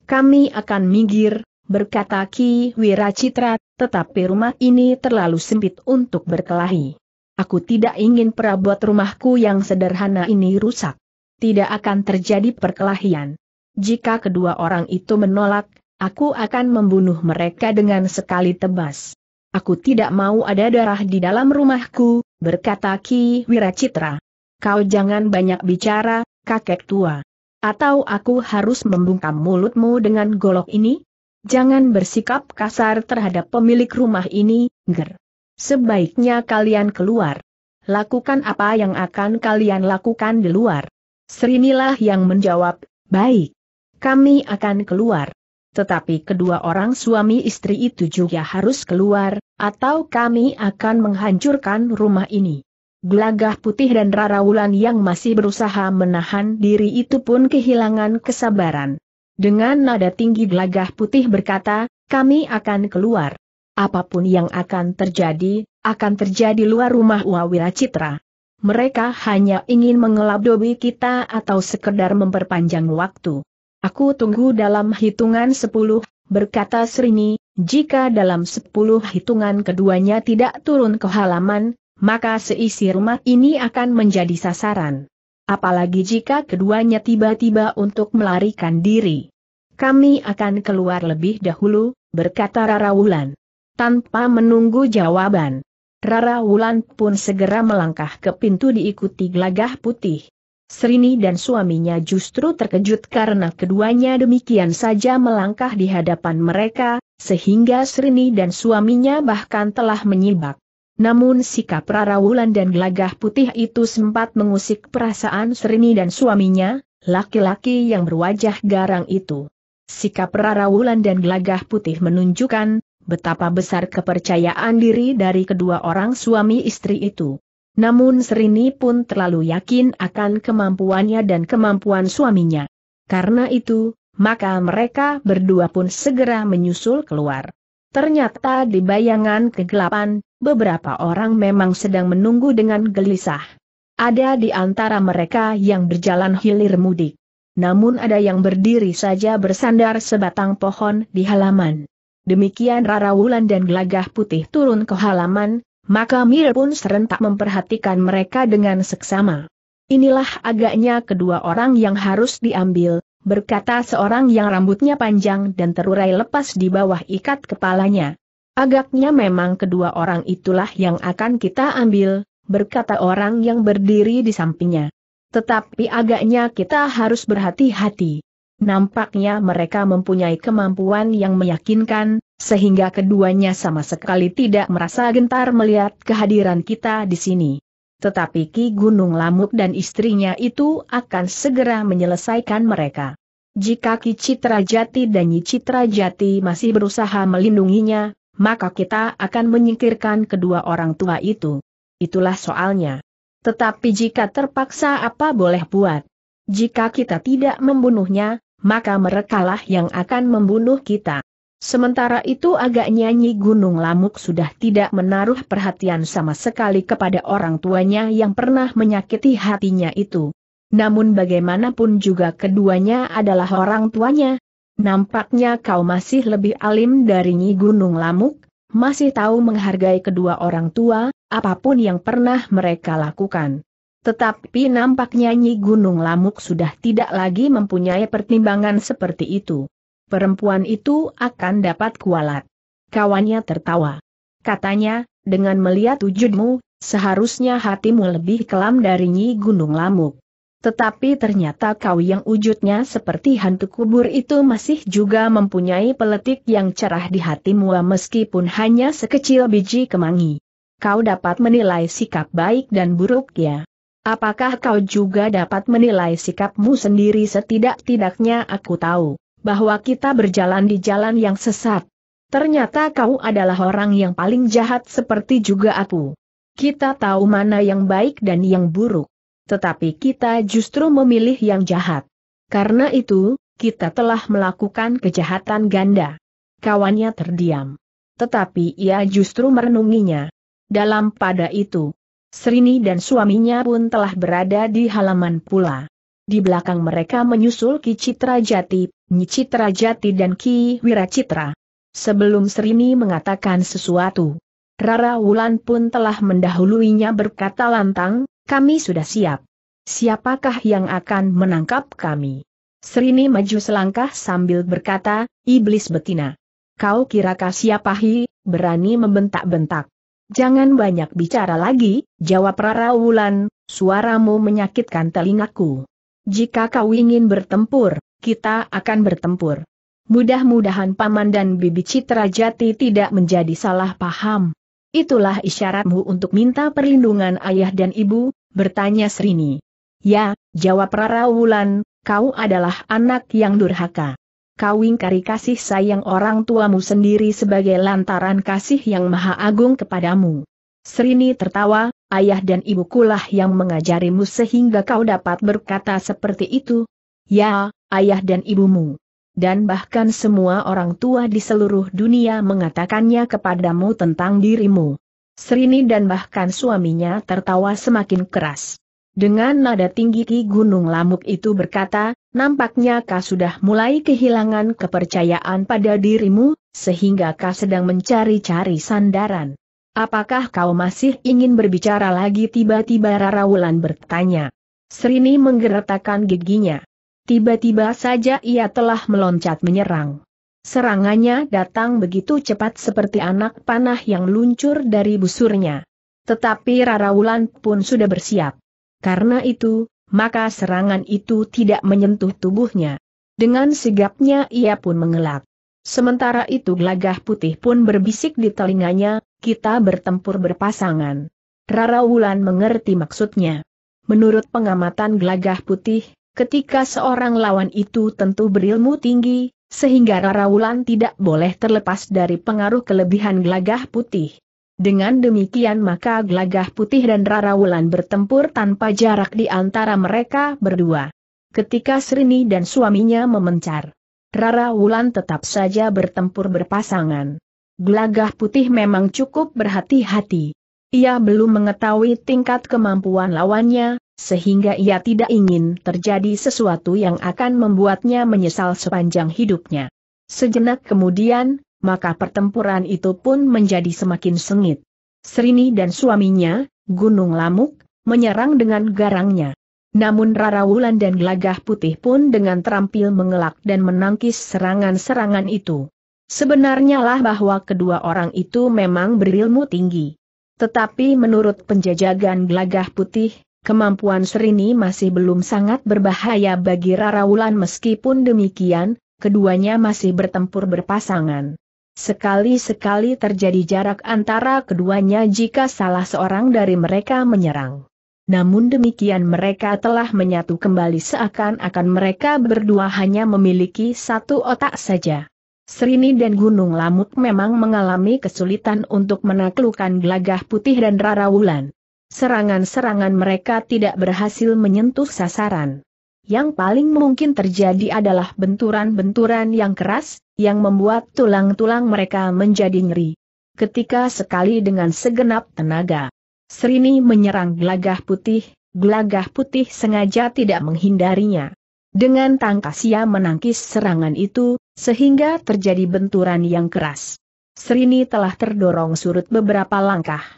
Kami akan minggir, berkata Ki Wiracitra, tetapi rumah ini terlalu sempit untuk berkelahi. Aku tidak ingin perabot rumahku yang sederhana ini rusak. Tidak akan terjadi perkelahian. Jika kedua orang itu menolak, aku akan membunuh mereka dengan sekali tebas. Aku tidak mau ada darah di dalam rumahku, berkata Ki Wiracitra. Kau jangan banyak bicara, kakek tua. Atau aku harus membungkam mulutmu dengan golok ini? Jangan bersikap kasar terhadap pemilik rumah ini, ger. Sebaiknya kalian keluar. Lakukan apa yang akan kalian lakukan di luar. Srinilah yang menjawab, baik. Kami akan keluar tetapi kedua orang suami istri itu juga harus keluar, atau kami akan menghancurkan rumah ini. Gelagah putih dan Rara Wulan yang masih berusaha menahan diri itu pun kehilangan kesabaran. Dengan nada tinggi gelagah putih berkata, kami akan keluar. Apapun yang akan terjadi, akan terjadi luar rumah Wawira Citra. Mereka hanya ingin mengelabui kita atau sekedar memperpanjang waktu. Aku tunggu dalam hitungan sepuluh, berkata Srini, jika dalam sepuluh hitungan keduanya tidak turun ke halaman, maka seisi rumah ini akan menjadi sasaran. Apalagi jika keduanya tiba-tiba untuk melarikan diri. Kami akan keluar lebih dahulu, berkata Rara Wulan. Tanpa menunggu jawaban, Rara Wulan pun segera melangkah ke pintu diikuti gelagah putih. Serini dan suaminya justru terkejut karena keduanya demikian saja melangkah di hadapan mereka, sehingga Serini dan suaminya bahkan telah menyibak. Namun sikap Wulan dan gelagah putih itu sempat mengusik perasaan Serini dan suaminya, laki-laki yang berwajah garang itu. Sikap Wulan dan gelagah putih menunjukkan betapa besar kepercayaan diri dari kedua orang suami istri itu. Namun Serini pun terlalu yakin akan kemampuannya dan kemampuan suaminya. Karena itu, maka mereka berdua pun segera menyusul keluar. Ternyata di bayangan kegelapan, beberapa orang memang sedang menunggu dengan gelisah. Ada di antara mereka yang berjalan hilir mudik. Namun ada yang berdiri saja bersandar sebatang pohon di halaman. Demikian Rara Wulan dan Gelagah Putih turun ke halaman, maka Mir pun serentak memperhatikan mereka dengan seksama. Inilah agaknya kedua orang yang harus diambil, berkata seorang yang rambutnya panjang dan terurai lepas di bawah ikat kepalanya. Agaknya memang kedua orang itulah yang akan kita ambil, berkata orang yang berdiri di sampingnya. Tetapi agaknya kita harus berhati-hati. Nampaknya mereka mempunyai kemampuan yang meyakinkan, sehingga keduanya sama sekali tidak merasa gentar melihat kehadiran kita di sini. Tetapi Ki Gunung Lamuk dan istrinya itu akan segera menyelesaikan mereka. Jika Ki Citra Jati dan Nyi Citra Jati masih berusaha melindunginya, maka kita akan menyingkirkan kedua orang tua itu. Itulah soalnya. Tetapi jika terpaksa apa boleh buat? Jika kita tidak membunuhnya, maka merekalah yang akan membunuh kita. Sementara itu agak nyanyi Gunung Lamuk sudah tidak menaruh perhatian sama sekali kepada orang tuanya yang pernah menyakiti hatinya itu. Namun bagaimanapun juga keduanya adalah orang tuanya. Nampaknya kau masih lebih alim dari Nyi Gunung Lamuk, masih tahu menghargai kedua orang tua, apapun yang pernah mereka lakukan. Tetapi nampaknya Nyi Gunung Lamuk sudah tidak lagi mempunyai pertimbangan seperti itu perempuan itu akan dapat kualat. Kawannya tertawa. Katanya, dengan melihat wujudmu, seharusnya hatimu lebih kelam dari Nyi Gunung Lamuk. Tetapi ternyata kau yang wujudnya seperti hantu kubur itu masih juga mempunyai peletik yang cerah di hatimu meskipun hanya sekecil biji kemangi. Kau dapat menilai sikap baik dan buruk ya. Apakah kau juga dapat menilai sikapmu sendiri setidak-tidaknya aku tahu bahwa kita berjalan di jalan yang sesat. Ternyata kau adalah orang yang paling jahat seperti juga aku. Kita tahu mana yang baik dan yang buruk. Tetapi kita justru memilih yang jahat. Karena itu, kita telah melakukan kejahatan ganda. Kawannya terdiam. Tetapi ia justru merenunginya. Dalam pada itu, Srini dan suaminya pun telah berada di halaman pula. Di belakang mereka menyusul Kicitra Jati, Nyicitra Jati dan Ki Wiracitra. Sebelum Serini mengatakan sesuatu, Rara Wulan pun telah mendahuluinya berkata lantang, kami sudah siap. Siapakah yang akan menangkap kami? Serini maju selangkah sambil berkata, Iblis betina. Kau kira kasih hi, berani membentak-bentak. Jangan banyak bicara lagi, jawab Rara Wulan, suaramu menyakitkan telingaku. Jika kau ingin bertempur, kita akan bertempur. Mudah-mudahan Paman dan Bibi Citra Jati tidak menjadi salah paham. Itulah isyaratmu untuk minta perlindungan ayah dan ibu, bertanya Srini. Ya, jawab Rara Wulan, kau adalah anak yang durhaka. Kau ingkari kasih sayang orang tuamu sendiri sebagai lantaran kasih yang maha agung kepadamu. Srini tertawa, ayah dan ibukulah yang mengajarimu sehingga kau dapat berkata seperti itu. Ya, ayah dan ibumu. Dan bahkan semua orang tua di seluruh dunia mengatakannya kepadamu tentang dirimu. Serini dan bahkan suaminya tertawa semakin keras. Dengan nada tinggi Ki Gunung Lamuk itu berkata, nampaknya kau sudah mulai kehilangan kepercayaan pada dirimu, sehingga kau sedang mencari-cari sandaran. Apakah kau masih ingin berbicara lagi tiba-tiba Rara Wulan bertanya. Serini menggeretakkan giginya. Tiba-tiba saja ia telah meloncat menyerang. Serangannya datang begitu cepat seperti anak panah yang luncur dari busurnya. Tetapi Rara Wulan pun sudah bersiap. Karena itu, maka serangan itu tidak menyentuh tubuhnya. Dengan sigapnya ia pun mengelak. Sementara itu Glagah putih pun berbisik di telinganya, kita bertempur berpasangan. Rara Wulan mengerti maksudnya. Menurut pengamatan Glagah putih, ketika seorang lawan itu tentu berilmu tinggi, sehingga Wulan tidak boleh terlepas dari pengaruh kelebihan Glagah putih. Dengan demikian maka Glagah putih dan Wulan bertempur tanpa jarak di antara mereka berdua. Ketika Srini dan suaminya memencar, Rara Wulan tetap saja bertempur berpasangan. Glagah putih memang cukup berhati-hati. Ia belum mengetahui tingkat kemampuan lawannya, sehingga ia tidak ingin terjadi sesuatu yang akan membuatnya menyesal sepanjang hidupnya. Sejenak kemudian, maka pertempuran itu pun menjadi semakin sengit. Serini dan suaminya, Gunung Lamuk, menyerang dengan garangnya. Namun Rara Wulan dan Gelagah Putih pun dengan terampil mengelak dan menangkis serangan-serangan itu. Sebenarnya lah bahwa kedua orang itu memang berilmu tinggi. Tetapi menurut penjajagan Gelagah Putih, Kemampuan Serini masih belum sangat berbahaya bagi Rara Wulan meskipun demikian, keduanya masih bertempur berpasangan. Sekali-sekali terjadi jarak antara keduanya jika salah seorang dari mereka menyerang. Namun demikian mereka telah menyatu kembali seakan-akan mereka berdua hanya memiliki satu otak saja. Srini dan Gunung Lamut memang mengalami kesulitan untuk menaklukkan gelagah putih dan Rara Wulan. Serangan-serangan mereka tidak berhasil menyentuh sasaran. Yang paling mungkin terjadi adalah benturan-benturan yang keras, yang membuat tulang-tulang mereka menjadi ngeri. Ketika sekali dengan segenap tenaga, Srini menyerang gelagah putih, gelagah putih sengaja tidak menghindarinya. Dengan tangkas ia menangkis serangan itu, sehingga terjadi benturan yang keras. Srini telah terdorong surut beberapa langkah.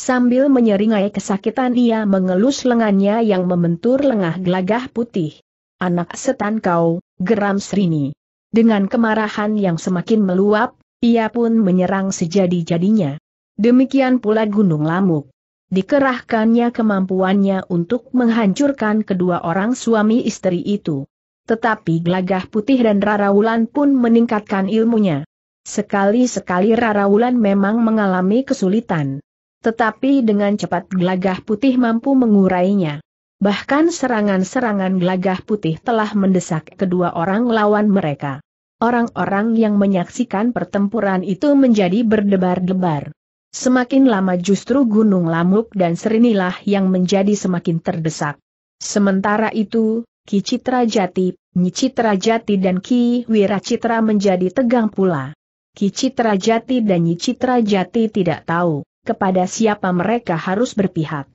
Sambil menyeringai kesakitan ia mengelus lengannya yang membentur lengah gelagah putih. Anak setan kau, geram Srini. Dengan kemarahan yang semakin meluap, ia pun menyerang sejadi-jadinya. Demikian pula Gunung Lamuk. Dikerahkannya kemampuannya untuk menghancurkan kedua orang suami istri itu. Tetapi Gelagah Putih dan Rarawulan pun meningkatkan ilmunya. Sekali-sekali Rarawulan memang mengalami kesulitan. Tetapi dengan cepat gelagah putih mampu mengurainya. Bahkan serangan-serangan gelagah putih telah mendesak kedua orang lawan mereka. Orang-orang yang menyaksikan pertempuran itu menjadi berdebar-debar. Semakin lama justru Gunung Lamuk dan Serinilah yang menjadi semakin terdesak. Sementara itu, Ki Citra Jati, Nyi Citra Jati dan Ki Wiracitra menjadi tegang pula. Ki Citra Jati dan Nyi Citra Jati tidak tahu kepada siapa mereka harus berpihak.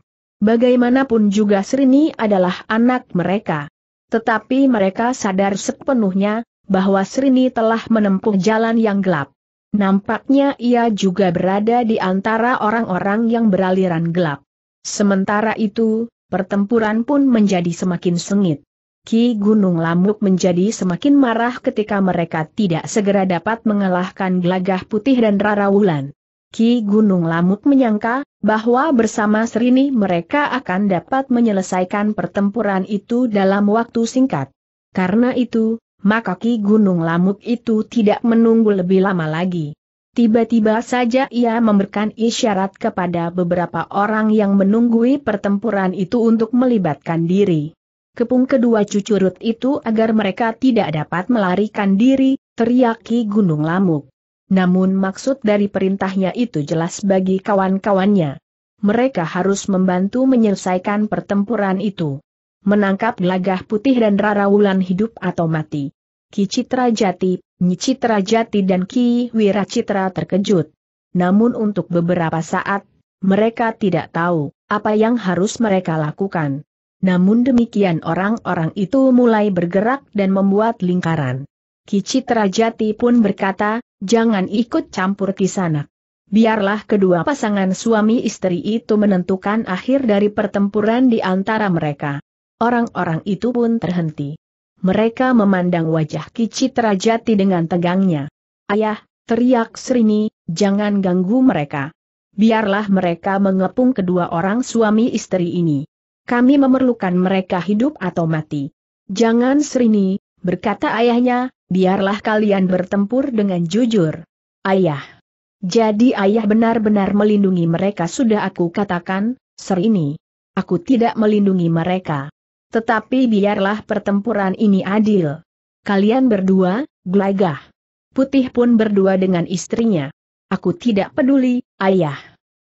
Bagaimanapun juga Srini adalah anak mereka. Tetapi mereka sadar sepenuhnya, bahwa Srini telah menempuh jalan yang gelap. Nampaknya ia juga berada di antara orang-orang yang beraliran gelap. Sementara itu, pertempuran pun menjadi semakin sengit. Ki Gunung Lamuk menjadi semakin marah ketika mereka tidak segera dapat mengalahkan Glagah Putih dan Rara Wulan. Ki Gunung Lamuk menyangka, bahwa bersama Serini mereka akan dapat menyelesaikan pertempuran itu dalam waktu singkat. Karena itu, maka Ki Gunung Lamuk itu tidak menunggu lebih lama lagi. Tiba-tiba saja ia memberikan isyarat kepada beberapa orang yang menunggui pertempuran itu untuk melibatkan diri. Kepung kedua cucurut itu agar mereka tidak dapat melarikan diri, teriak Ki Gunung Lamuk. Namun maksud dari perintahnya itu jelas bagi kawan-kawannya. Mereka harus membantu menyelesaikan pertempuran itu. Menangkap gelagah putih dan rarawulan hidup atau mati. Ki Citra Jati, Nyi Citra Jati dan Ki Wiracitra terkejut. Namun untuk beberapa saat, mereka tidak tahu apa yang harus mereka lakukan. Namun demikian orang-orang itu mulai bergerak dan membuat lingkaran. Kici Terajati pun berkata, jangan ikut campur di sana. Biarlah kedua pasangan suami istri itu menentukan akhir dari pertempuran di antara mereka. Orang-orang itu pun terhenti. Mereka memandang wajah Kici Terajati dengan tegangnya. Ayah, teriak Srini, jangan ganggu mereka. Biarlah mereka mengepung kedua orang suami istri ini. Kami memerlukan mereka hidup atau mati. Jangan Srini, berkata ayahnya, biarlah kalian bertempur dengan jujur. Ayah. Jadi ayah benar-benar melindungi mereka sudah aku katakan, ini. Aku tidak melindungi mereka. Tetapi biarlah pertempuran ini adil. Kalian berdua, gelagah. Putih pun berdua dengan istrinya. Aku tidak peduli, ayah.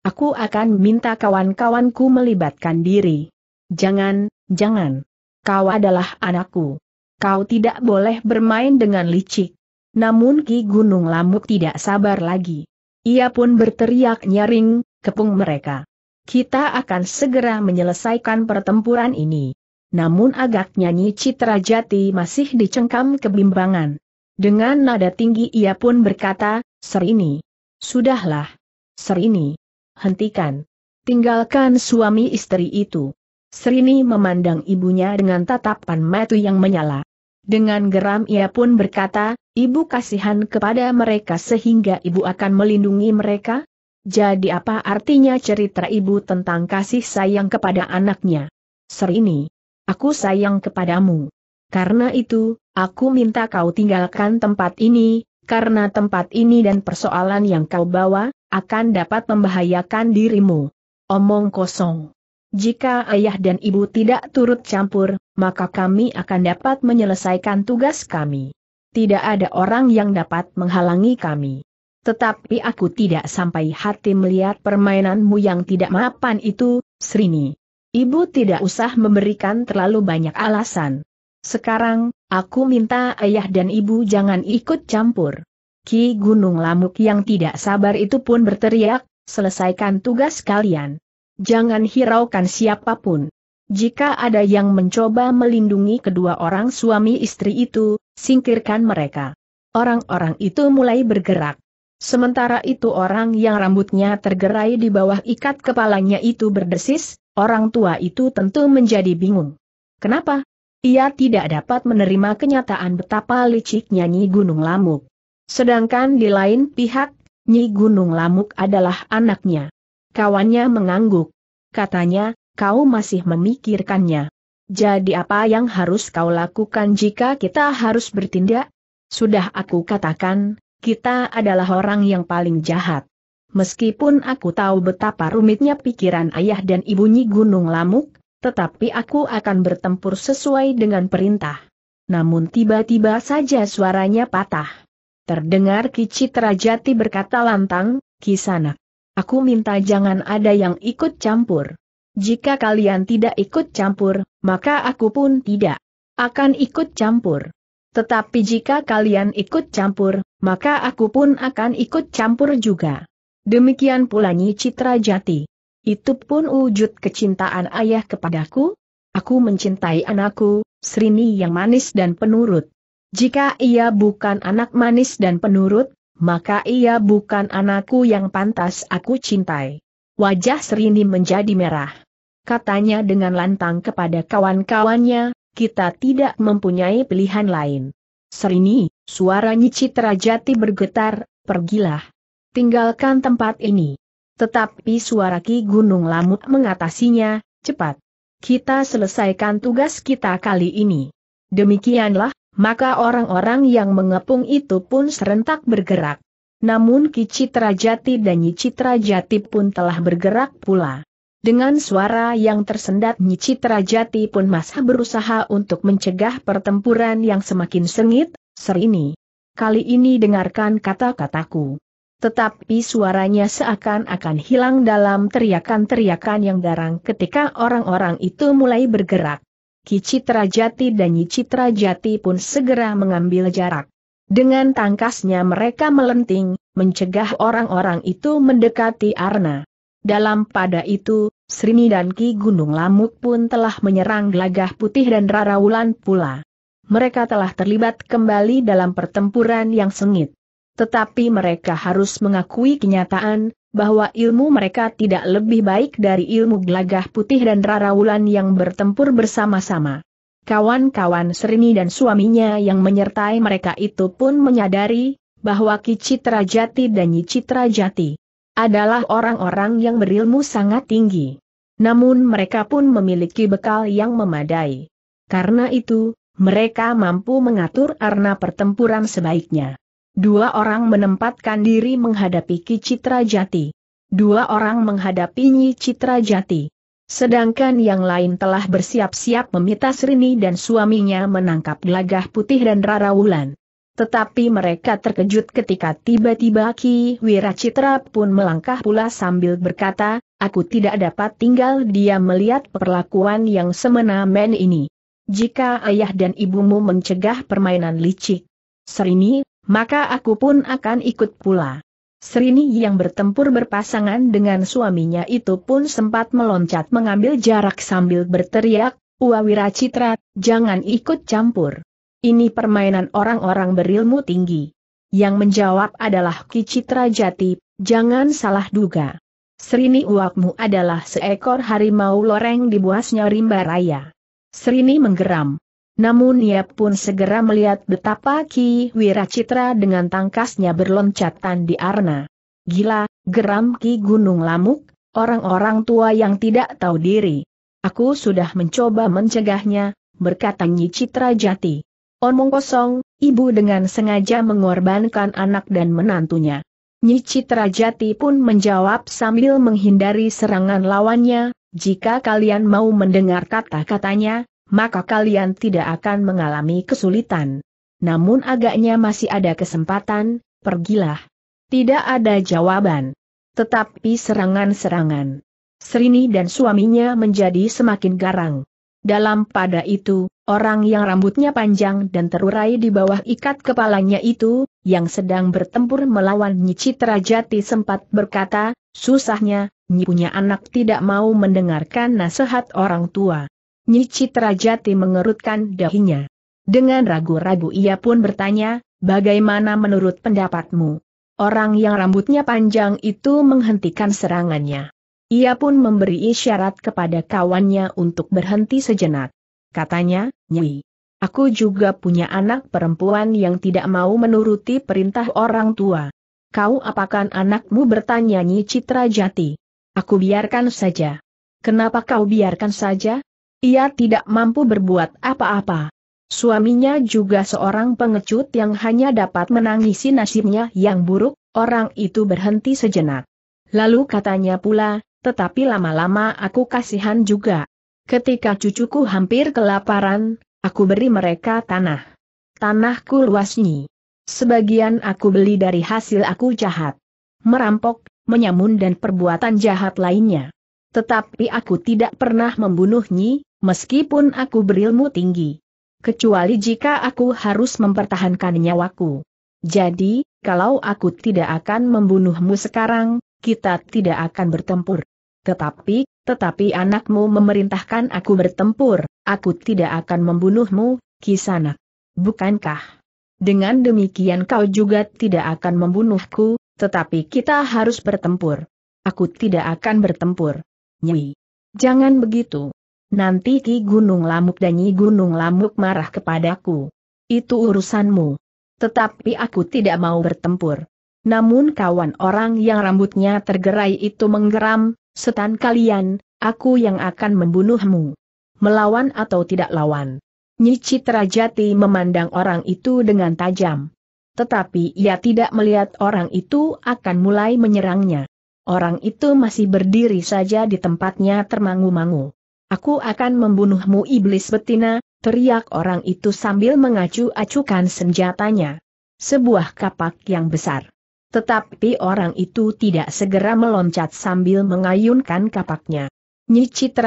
Aku akan minta kawan-kawanku melibatkan diri. Jangan, jangan. Kau adalah anakku kau tidak boleh bermain dengan licik. Namun Ki Gunung Lamuk tidak sabar lagi. Ia pun berteriak nyaring, kepung mereka. Kita akan segera menyelesaikan pertempuran ini. Namun agak nyanyi Citra Jati masih dicengkam kebimbangan. Dengan nada tinggi ia pun berkata, Serini. Sudahlah. Serini. Hentikan. Tinggalkan suami istri itu. Serini memandang ibunya dengan tatapan mata yang menyala. Dengan geram ia pun berkata, ibu kasihan kepada mereka sehingga ibu akan melindungi mereka? Jadi apa artinya cerita ibu tentang kasih sayang kepada anaknya? Serini, aku sayang kepadamu. Karena itu, aku minta kau tinggalkan tempat ini, karena tempat ini dan persoalan yang kau bawa, akan dapat membahayakan dirimu. Omong kosong. Jika ayah dan ibu tidak turut campur, maka kami akan dapat menyelesaikan tugas kami. Tidak ada orang yang dapat menghalangi kami. Tetapi aku tidak sampai hati melihat permainanmu yang tidak mapan itu, Srini. Ibu tidak usah memberikan terlalu banyak alasan. Sekarang, aku minta ayah dan ibu jangan ikut campur. Ki Gunung Lamuk yang tidak sabar itu pun berteriak, selesaikan tugas kalian. Jangan hiraukan siapapun. Jika ada yang mencoba melindungi kedua orang suami istri itu, singkirkan mereka. Orang-orang itu mulai bergerak. Sementara itu orang yang rambutnya tergerai di bawah ikat kepalanya itu berdesis, orang tua itu tentu menjadi bingung. Kenapa? Ia tidak dapat menerima kenyataan betapa liciknya Nyi Gunung Lamuk. Sedangkan di lain pihak, Nyi Gunung Lamuk adalah anaknya. Kawannya mengangguk. Katanya, kau masih memikirkannya. Jadi apa yang harus kau lakukan jika kita harus bertindak? Sudah aku katakan, kita adalah orang yang paling jahat. Meskipun aku tahu betapa rumitnya pikiran ayah dan ibunya Gunung Lamuk, tetapi aku akan bertempur sesuai dengan perintah. Namun tiba-tiba saja suaranya patah. Terdengar Kicit Rajati berkata lantang, Kisanak. Aku minta jangan ada yang ikut campur. Jika kalian tidak ikut campur, maka aku pun tidak akan ikut campur. Tetapi jika kalian ikut campur, maka aku pun akan ikut campur juga. Demikian pula Nyi Citra Jati. Itu pun wujud kecintaan ayah kepadaku. Aku mencintai anakku, Srini yang manis dan penurut. Jika ia bukan anak manis dan penurut, maka ia bukan anakku yang pantas aku cintai. Wajah Serini menjadi merah. Katanya dengan lantang kepada kawan-kawannya, kita tidak mempunyai pilihan lain. Serini, suara Nyici Rajati bergetar, pergilah. Tinggalkan tempat ini. Tetapi suara Ki Gunung Lamut mengatasinya, cepat. Kita selesaikan tugas kita kali ini. Demikianlah, maka orang-orang yang mengepung itu pun serentak bergerak. Namun Ki Jati dan Nyi Jati pun telah bergerak pula. Dengan suara yang tersendat Nyi Jati pun masih berusaha untuk mencegah pertempuran yang semakin sengit, ini. Kali ini dengarkan kata-kataku. Tetapi suaranya seakan-akan hilang dalam teriakan-teriakan yang garang ketika orang-orang itu mulai bergerak. Ki Citra Jati dan Nyi Citra Jati pun segera mengambil jarak. Dengan tangkasnya mereka melenting, mencegah orang-orang itu mendekati Arna. Dalam pada itu, Srini dan Ki Gunung Lamuk pun telah menyerang Gelagah Putih dan Rara Wulan pula. Mereka telah terlibat kembali dalam pertempuran yang sengit. Tetapi mereka harus mengakui kenyataan, bahwa ilmu mereka tidak lebih baik dari ilmu gelagah putih dan raraulan yang bertempur bersama-sama. Kawan-kawan Serini dan suaminya yang menyertai mereka itu pun menyadari, bahwa Ki Citra Jati dan Nyi Citra Jati adalah orang-orang yang berilmu sangat tinggi. Namun mereka pun memiliki bekal yang memadai. Karena itu, mereka mampu mengatur arena pertempuran sebaiknya. Dua orang menempatkan diri menghadapi Ki Citra Jati. Dua orang menghadapi Nyi Citra Jati. Sedangkan yang lain telah bersiap-siap memitas Rini dan suaminya menangkap gelagah putih dan Rara Wulan. Tetapi mereka terkejut ketika tiba-tiba Ki Wiracitra pun melangkah pula sambil berkata, aku tidak dapat tinggal dia melihat perlakuan yang semena-men ini. Jika ayah dan ibumu mencegah permainan licik, Serini, maka aku pun akan ikut pula. Serini yang bertempur berpasangan dengan suaminya itu pun sempat meloncat mengambil jarak sambil berteriak, Wawira Citra, jangan ikut campur. Ini permainan orang-orang berilmu tinggi. Yang menjawab adalah Ki Citra Jati, jangan salah duga. Serini uakmu adalah seekor harimau loreng di buasnya rimba raya. Serini menggeram. Namun ia pun segera melihat betapa Ki Wiracitra dengan tangkasnya berloncatan di arna. Gila, geram Ki Gunung Lamuk, orang-orang tua yang tidak tahu diri. Aku sudah mencoba mencegahnya, berkata Nyi Citra Jati. Omong kosong, ibu dengan sengaja mengorbankan anak dan menantunya. Nyi Citra Jati pun menjawab sambil menghindari serangan lawannya, jika kalian mau mendengar kata-katanya, maka kalian tidak akan mengalami kesulitan. Namun agaknya masih ada kesempatan, pergilah. Tidak ada jawaban. Tetapi serangan-serangan. Serini dan suaminya menjadi semakin garang. Dalam pada itu, orang yang rambutnya panjang dan terurai di bawah ikat kepalanya itu, yang sedang bertempur melawan Nyi Citra Jati sempat berkata, susahnya, Nyi punya anak tidak mau mendengarkan nasihat orang tua. Nyi Citra Jati mengerutkan dahinya. Dengan ragu-ragu ia pun bertanya, bagaimana menurut pendapatmu? Orang yang rambutnya panjang itu menghentikan serangannya. Ia pun memberi isyarat kepada kawannya untuk berhenti sejenak. Katanya, Nyi, aku juga punya anak perempuan yang tidak mau menuruti perintah orang tua. Kau apakan anakmu bertanya Nyi Citra Jati? Aku biarkan saja. Kenapa kau biarkan saja? Ia tidak mampu berbuat apa-apa. Suaminya juga seorang pengecut yang hanya dapat menangisi nasibnya yang buruk, orang itu berhenti sejenak. Lalu katanya pula, tetapi lama-lama aku kasihan juga. Ketika cucuku hampir kelaparan, aku beri mereka tanah. Tanahku luasnya. Sebagian aku beli dari hasil aku jahat. Merampok, menyamun dan perbuatan jahat lainnya. Tetapi aku tidak pernah membunuhnya, meskipun aku berilmu tinggi. Kecuali jika aku harus mempertahankan nyawaku. Jadi, kalau aku tidak akan membunuhmu sekarang, kita tidak akan bertempur. Tetapi, tetapi anakmu memerintahkan aku bertempur, aku tidak akan membunuhmu, kisanak. Bukankah? Dengan demikian kau juga tidak akan membunuhku, tetapi kita harus bertempur. Aku tidak akan bertempur. Nyi. Jangan begitu. Nanti Ki Gunung Lamuk dan Nyi Gunung Lamuk marah kepadaku. Itu urusanmu. Tetapi aku tidak mau bertempur. Namun kawan orang yang rambutnya tergerai itu menggeram, setan kalian, aku yang akan membunuhmu. Melawan atau tidak lawan. Nyi Citrajati memandang orang itu dengan tajam. Tetapi ia tidak melihat orang itu akan mulai menyerangnya. Orang itu masih berdiri saja di tempatnya termangu-mangu. Aku akan membunuhmu iblis betina, teriak orang itu sambil mengacu-acukan senjatanya. Sebuah kapak yang besar. Tetapi orang itu tidak segera meloncat sambil mengayunkan kapaknya. Nyi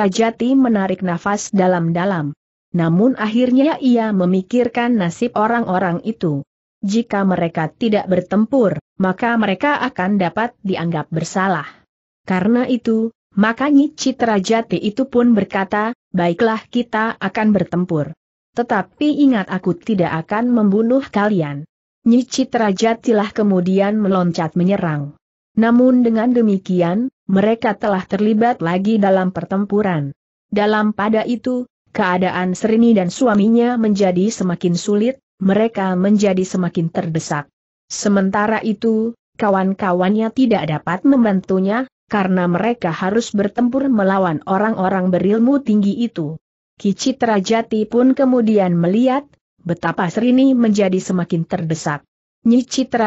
Jati menarik nafas dalam-dalam. Namun akhirnya ia memikirkan nasib orang-orang itu. Jika mereka tidak bertempur, maka mereka akan dapat dianggap bersalah. Karena itu, maka Nyi Citrajati itu pun berkata, baiklah kita akan bertempur. Tetapi ingat aku tidak akan membunuh kalian. Nyi lah kemudian meloncat menyerang. Namun dengan demikian, mereka telah terlibat lagi dalam pertempuran. Dalam pada itu, keadaan Serini dan suaminya menjadi semakin sulit, mereka menjadi semakin terdesak. Sementara itu, kawan-kawannya tidak dapat membantunya, karena mereka harus bertempur melawan orang-orang berilmu tinggi itu. Kicitra Jati pun kemudian melihat, betapa Srini menjadi semakin terdesak. Nyi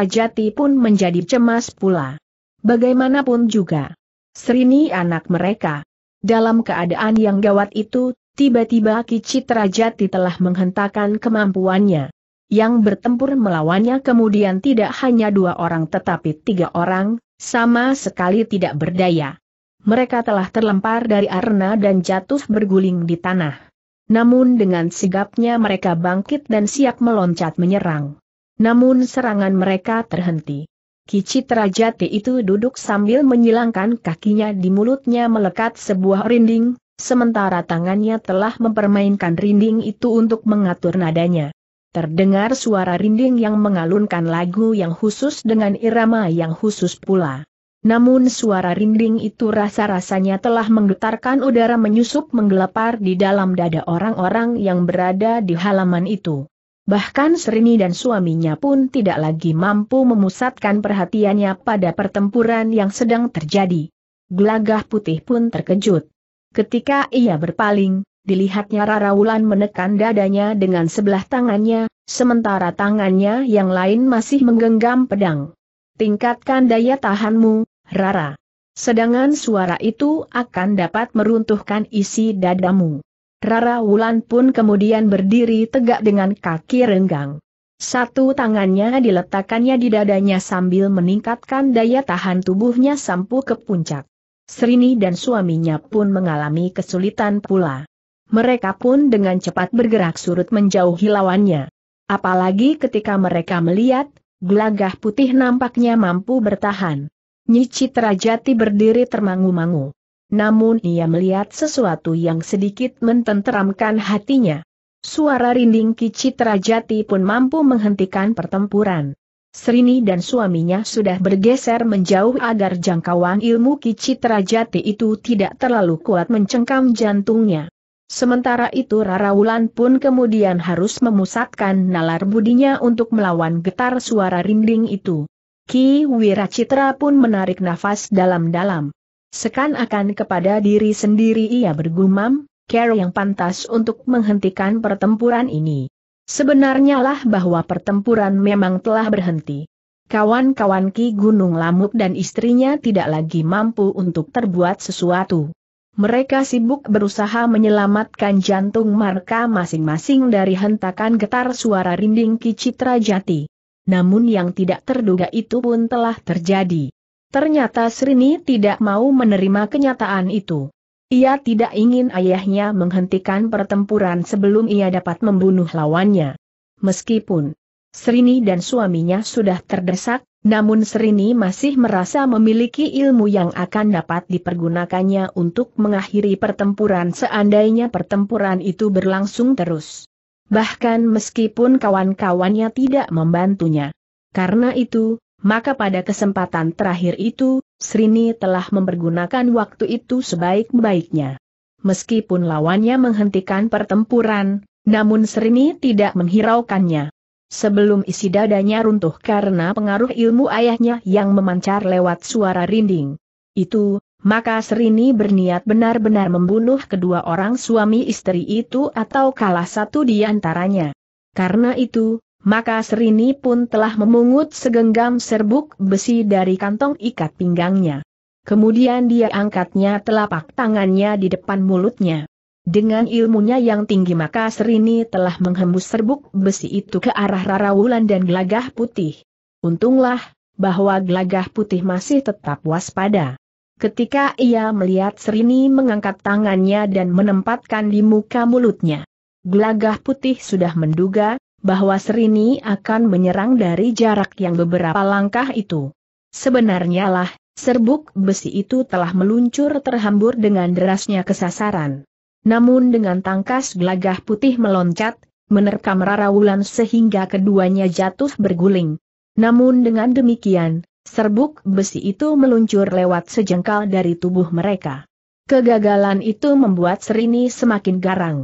Jati pun menjadi cemas pula. Bagaimanapun juga, Srini anak mereka. Dalam keadaan yang gawat itu, tiba-tiba Kicitra Jati telah menghentakkan kemampuannya. Yang bertempur melawannya kemudian tidak hanya dua orang tetapi tiga orang, sama sekali tidak berdaya. Mereka telah terlempar dari arena dan jatuh berguling di tanah. Namun dengan sigapnya mereka bangkit dan siap meloncat menyerang. Namun serangan mereka terhenti. Kicitra Jati itu duduk sambil menyilangkan kakinya di mulutnya melekat sebuah rinding, sementara tangannya telah mempermainkan rinding itu untuk mengatur nadanya. Terdengar suara rinding yang mengalunkan lagu yang khusus dengan irama yang khusus pula. Namun suara rinding itu rasa-rasanya telah menggetarkan udara menyusup menggelepar di dalam dada orang-orang yang berada di halaman itu. Bahkan Serini dan suaminya pun tidak lagi mampu memusatkan perhatiannya pada pertempuran yang sedang terjadi. Gelagah putih pun terkejut. Ketika ia berpaling, dilihatnya Rara Wulan menekan dadanya dengan sebelah tangannya, sementara tangannya yang lain masih menggenggam pedang. Tingkatkan daya tahanmu, Rara. Sedangkan suara itu akan dapat meruntuhkan isi dadamu. Rara Wulan pun kemudian berdiri tegak dengan kaki renggang. Satu tangannya diletakkannya di dadanya sambil meningkatkan daya tahan tubuhnya sampu ke puncak. Srini dan suaminya pun mengalami kesulitan pula mereka pun dengan cepat bergerak surut menjauhi lawannya. Apalagi ketika mereka melihat, gelagah putih nampaknya mampu bertahan. Nyi Citra Jati berdiri termangu-mangu. Namun ia melihat sesuatu yang sedikit mententeramkan hatinya. Suara rinding Ki Citra Jati pun mampu menghentikan pertempuran. Srini dan suaminya sudah bergeser menjauh agar jangkauan ilmu Ki Citra Jati itu tidak terlalu kuat mencengkam jantungnya. Sementara itu Rara Wulan pun kemudian harus memusatkan nalar budinya untuk melawan getar suara rinding itu. Ki Wiracitra pun menarik nafas dalam-dalam. Sekan-akan kepada diri sendiri ia bergumam, Carol yang pantas untuk menghentikan pertempuran ini. Sebenarnya lah bahwa pertempuran memang telah berhenti. Kawan-kawan Ki Gunung Lamuk dan istrinya tidak lagi mampu untuk terbuat sesuatu. Mereka sibuk berusaha menyelamatkan jantung mereka masing-masing dari hentakan getar suara rinding Kicitra Jati. Namun yang tidak terduga itu pun telah terjadi. Ternyata Srini tidak mau menerima kenyataan itu. Ia tidak ingin ayahnya menghentikan pertempuran sebelum ia dapat membunuh lawannya. Meskipun Srini dan suaminya sudah terdesak, namun Serini masih merasa memiliki ilmu yang akan dapat dipergunakannya untuk mengakhiri pertempuran seandainya pertempuran itu berlangsung terus. Bahkan meskipun kawan-kawannya tidak membantunya. Karena itu, maka pada kesempatan terakhir itu, Serini telah mempergunakan waktu itu sebaik-baiknya. Meskipun lawannya menghentikan pertempuran, namun Serini tidak menghiraukannya. Sebelum isi dadanya runtuh karena pengaruh ilmu ayahnya yang memancar lewat suara rinding. Itu, maka Serini berniat benar-benar membunuh kedua orang suami istri itu atau kalah satu di antaranya. Karena itu, maka Serini pun telah memungut segenggam serbuk besi dari kantong ikat pinggangnya. Kemudian dia angkatnya telapak tangannya di depan mulutnya. Dengan ilmunya yang tinggi maka Serini telah menghembus serbuk besi itu ke arah Rarawulan dan Gelagah Putih. Untunglah, bahwa Gelagah Putih masih tetap waspada. Ketika ia melihat Serini mengangkat tangannya dan menempatkan di muka mulutnya. Gelagah Putih sudah menduga, bahwa Serini akan menyerang dari jarak yang beberapa langkah itu. Sebenarnya lah, serbuk besi itu telah meluncur terhambur dengan derasnya kesasaran. Namun dengan tangkas gelagah putih meloncat, menerkam Rara Wulan sehingga keduanya jatuh berguling. Namun dengan demikian, serbuk besi itu meluncur lewat sejengkal dari tubuh mereka. Kegagalan itu membuat Serini semakin garang.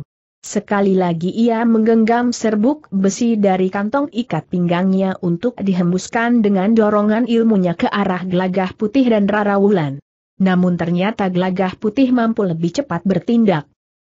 Sekali lagi ia menggenggam serbuk besi dari kantong ikat pinggangnya untuk dihembuskan dengan dorongan ilmunya ke arah gelagah putih dan Rara Wulan. Namun ternyata gelagah putih mampu lebih cepat bertindak.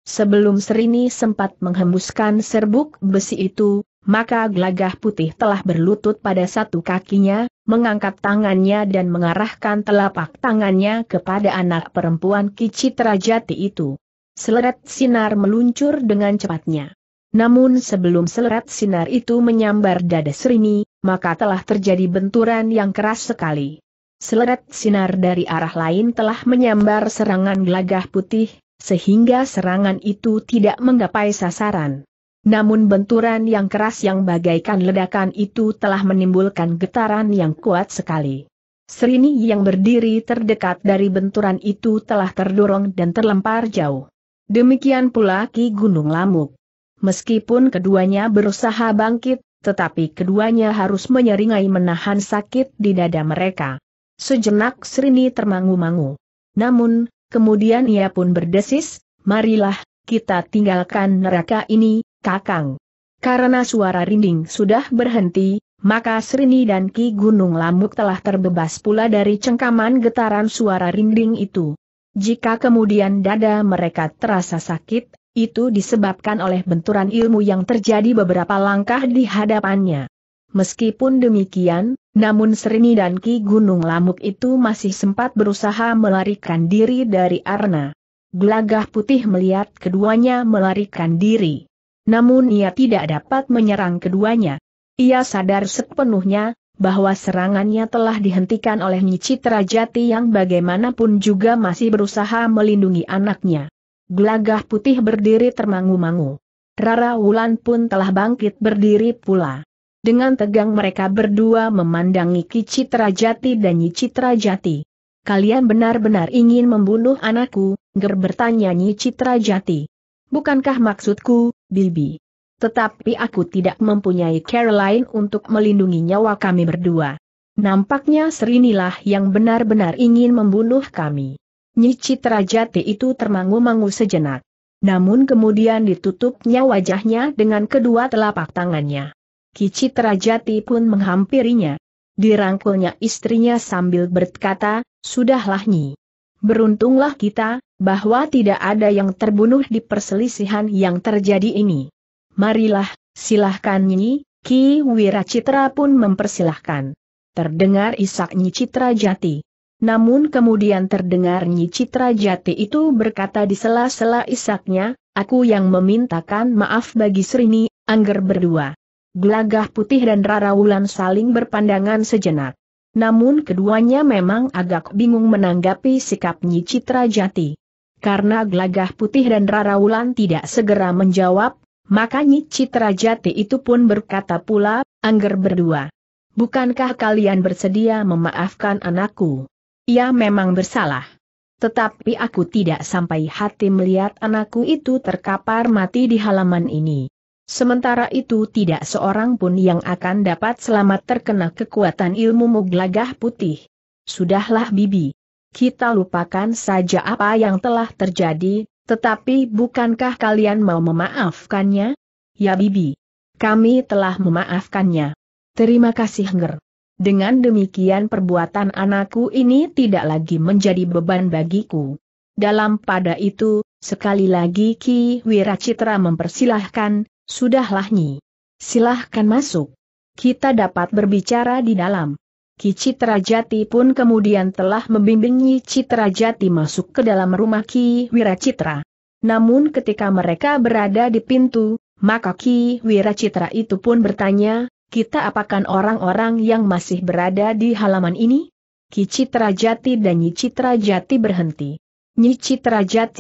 Sebelum Serini sempat menghembuskan serbuk besi itu, maka Glagah putih telah berlutut pada satu kakinya, mengangkat tangannya dan mengarahkan telapak tangannya kepada anak perempuan Kicitra Jati itu. Seleret sinar meluncur dengan cepatnya. Namun sebelum seleret sinar itu menyambar dada Serini, maka telah terjadi benturan yang keras sekali. Seleret sinar dari arah lain telah menyambar serangan Glagah putih, sehingga serangan itu tidak menggapai sasaran. Namun benturan yang keras yang bagaikan ledakan itu telah menimbulkan getaran yang kuat sekali. Srini yang berdiri terdekat dari benturan itu telah terdorong dan terlempar jauh. Demikian pula Ki Gunung Lamuk. Meskipun keduanya berusaha bangkit, tetapi keduanya harus menyeringai menahan sakit di dada mereka. Sejenak Srini termangu-mangu. Namun, Kemudian ia pun berdesis, marilah, kita tinggalkan neraka ini, kakang. Karena suara rinding sudah berhenti, maka Srini dan Ki Gunung Lamuk telah terbebas pula dari cengkaman getaran suara rinding itu. Jika kemudian dada mereka terasa sakit, itu disebabkan oleh benturan ilmu yang terjadi beberapa langkah di hadapannya. Meskipun demikian, namun Serini dan Ki Gunung Lamuk itu masih sempat berusaha melarikan diri dari Arna. Gelagah putih melihat keduanya melarikan diri. Namun ia tidak dapat menyerang keduanya. Ia sadar sepenuhnya bahwa serangannya telah dihentikan oleh Nicitra Jati yang bagaimanapun juga masih berusaha melindungi anaknya. Gelagah putih berdiri termangu-mangu. Rara Wulan pun telah bangkit berdiri pula. Dengan tegang mereka berdua memandangi Ki Citra Jati dan Nyi Citra Jati. Kalian benar-benar ingin membunuh anakku, ger bertanya Nyi Citra Jati. Bukankah maksudku, Bibi? Tetapi aku tidak mempunyai Caroline untuk melindungi nyawa kami berdua. Nampaknya Serinilah yang benar-benar ingin membunuh kami. Nyi Citra Jati itu termangu-mangu sejenak. Namun kemudian ditutupnya wajahnya dengan kedua telapak tangannya. Kici Jati pun menghampirinya. Dirangkulnya istrinya sambil berkata, Sudahlah Nyi. Beruntunglah kita, bahwa tidak ada yang terbunuh di perselisihan yang terjadi ini. Marilah, silahkan Nyi, Ki Wiracitra pun mempersilahkan. Terdengar isak Nyi Citra Jati. Namun kemudian terdengar Nyi Citra Jati itu berkata di sela-sela isaknya, aku yang memintakan maaf bagi Srini, Angger berdua. Gelagah putih dan Rara Wulan saling berpandangan sejenak. Namun keduanya memang agak bingung menanggapi sikap Nyi Citra Jati. Karena Gelagah Putih dan Rara Wulan tidak segera menjawab, maka Nyi Citra Jati itu pun berkata pula, Angger berdua. Bukankah kalian bersedia memaafkan anakku? Ia memang bersalah. Tetapi aku tidak sampai hati melihat anakku itu terkapar mati di halaman ini. Sementara itu tidak seorang pun yang akan dapat selamat terkena kekuatan ilmu muglagah putih. Sudahlah Bibi. Kita lupakan saja apa yang telah terjadi, tetapi bukankah kalian mau memaafkannya? Ya Bibi. Kami telah memaafkannya. Terima kasih Nger. Dengan demikian perbuatan anakku ini tidak lagi menjadi beban bagiku. Dalam pada itu, sekali lagi Ki Wiracitra mempersilahkan, Sudahlah Nyi. Silahkan masuk. Kita dapat berbicara di dalam. Ki Jati pun kemudian telah membimbing Nyi Jati masuk ke dalam rumah Ki Wiracitra. Namun ketika mereka berada di pintu, maka Ki Wiracitra itu pun bertanya, kita apakan orang-orang yang masih berada di halaman ini? Ki Jati dan Nyi Jati berhenti. Nyi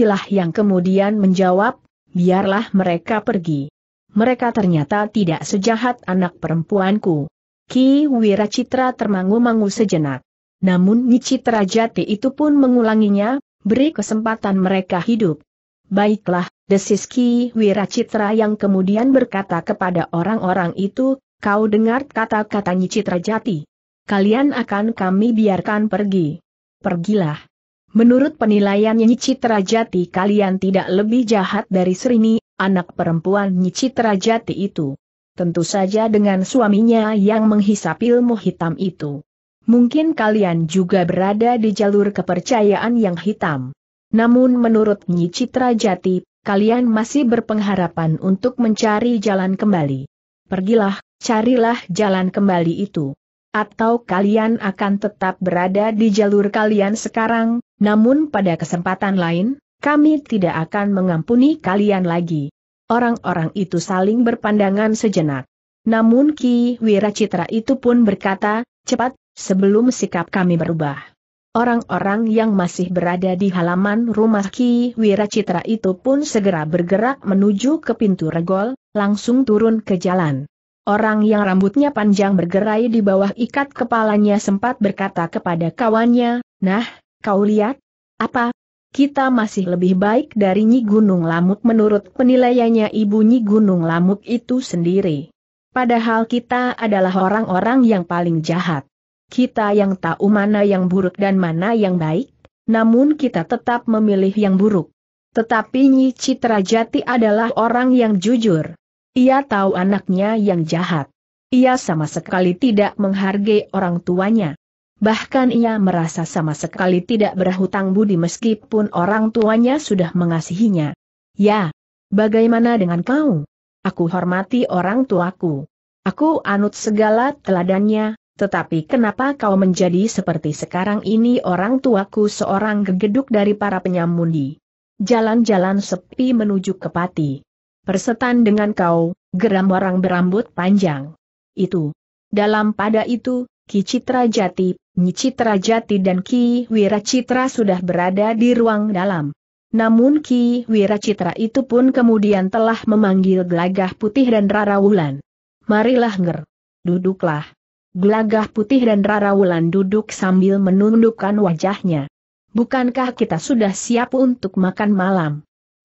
lah yang kemudian menjawab, biarlah mereka pergi mereka ternyata tidak sejahat anak perempuanku. Ki Wiracitra termangu-mangu sejenak. Namun Nyicitrajati Jati itu pun mengulanginya, beri kesempatan mereka hidup. Baiklah, desis Ki Wiracitra yang kemudian berkata kepada orang-orang itu, kau dengar kata-kata Nyicitrajati. Jati. Kalian akan kami biarkan pergi. Pergilah. Menurut penilaian Nyicitrajati Jati kalian tidak lebih jahat dari Srini, anak perempuan Nyicitra Jati itu. Tentu saja dengan suaminya yang menghisap ilmu hitam itu. Mungkin kalian juga berada di jalur kepercayaan yang hitam. Namun menurut Nyicitra Jati, kalian masih berpengharapan untuk mencari jalan kembali. Pergilah, carilah jalan kembali itu. Atau kalian akan tetap berada di jalur kalian sekarang, namun pada kesempatan lain, kami tidak akan mengampuni kalian lagi. Orang-orang itu saling berpandangan sejenak. Namun Ki Wiracitra itu pun berkata, cepat, sebelum sikap kami berubah. Orang-orang yang masih berada di halaman rumah Ki Wiracitra itu pun segera bergerak menuju ke pintu regol, langsung turun ke jalan. Orang yang rambutnya panjang bergerai di bawah ikat kepalanya sempat berkata kepada kawannya, Nah, kau lihat? Apa, kita masih lebih baik dari Nyi Gunung Lamuk menurut penilaiannya ibu Nyi Gunung Lamuk itu sendiri. Padahal kita adalah orang-orang yang paling jahat. Kita yang tahu mana yang buruk dan mana yang baik, namun kita tetap memilih yang buruk. Tetapi Nyi Jati adalah orang yang jujur. Ia tahu anaknya yang jahat. Ia sama sekali tidak menghargai orang tuanya. Bahkan ia merasa sama sekali tidak berhutang budi meskipun orang tuanya sudah mengasihinya. Ya, bagaimana dengan kau? Aku hormati orang tuaku. Aku anut segala teladannya, tetapi kenapa kau menjadi seperti sekarang ini orang tuaku seorang gegeduk dari para penyamundi? Jalan-jalan sepi menuju ke pati. Persetan dengan kau, geram orang berambut panjang. Itu. Dalam pada itu, Ki Citra Jati, Nyi Citra Jati dan Ki Wiracitra sudah berada di ruang dalam. Namun Ki Wiracitra itu pun kemudian telah memanggil Gelagah Putih dan Rara Wulan. Marilah nger. Duduklah. Gelagah Putih dan Rara Wulan duduk sambil menundukkan wajahnya. Bukankah kita sudah siap untuk makan malam?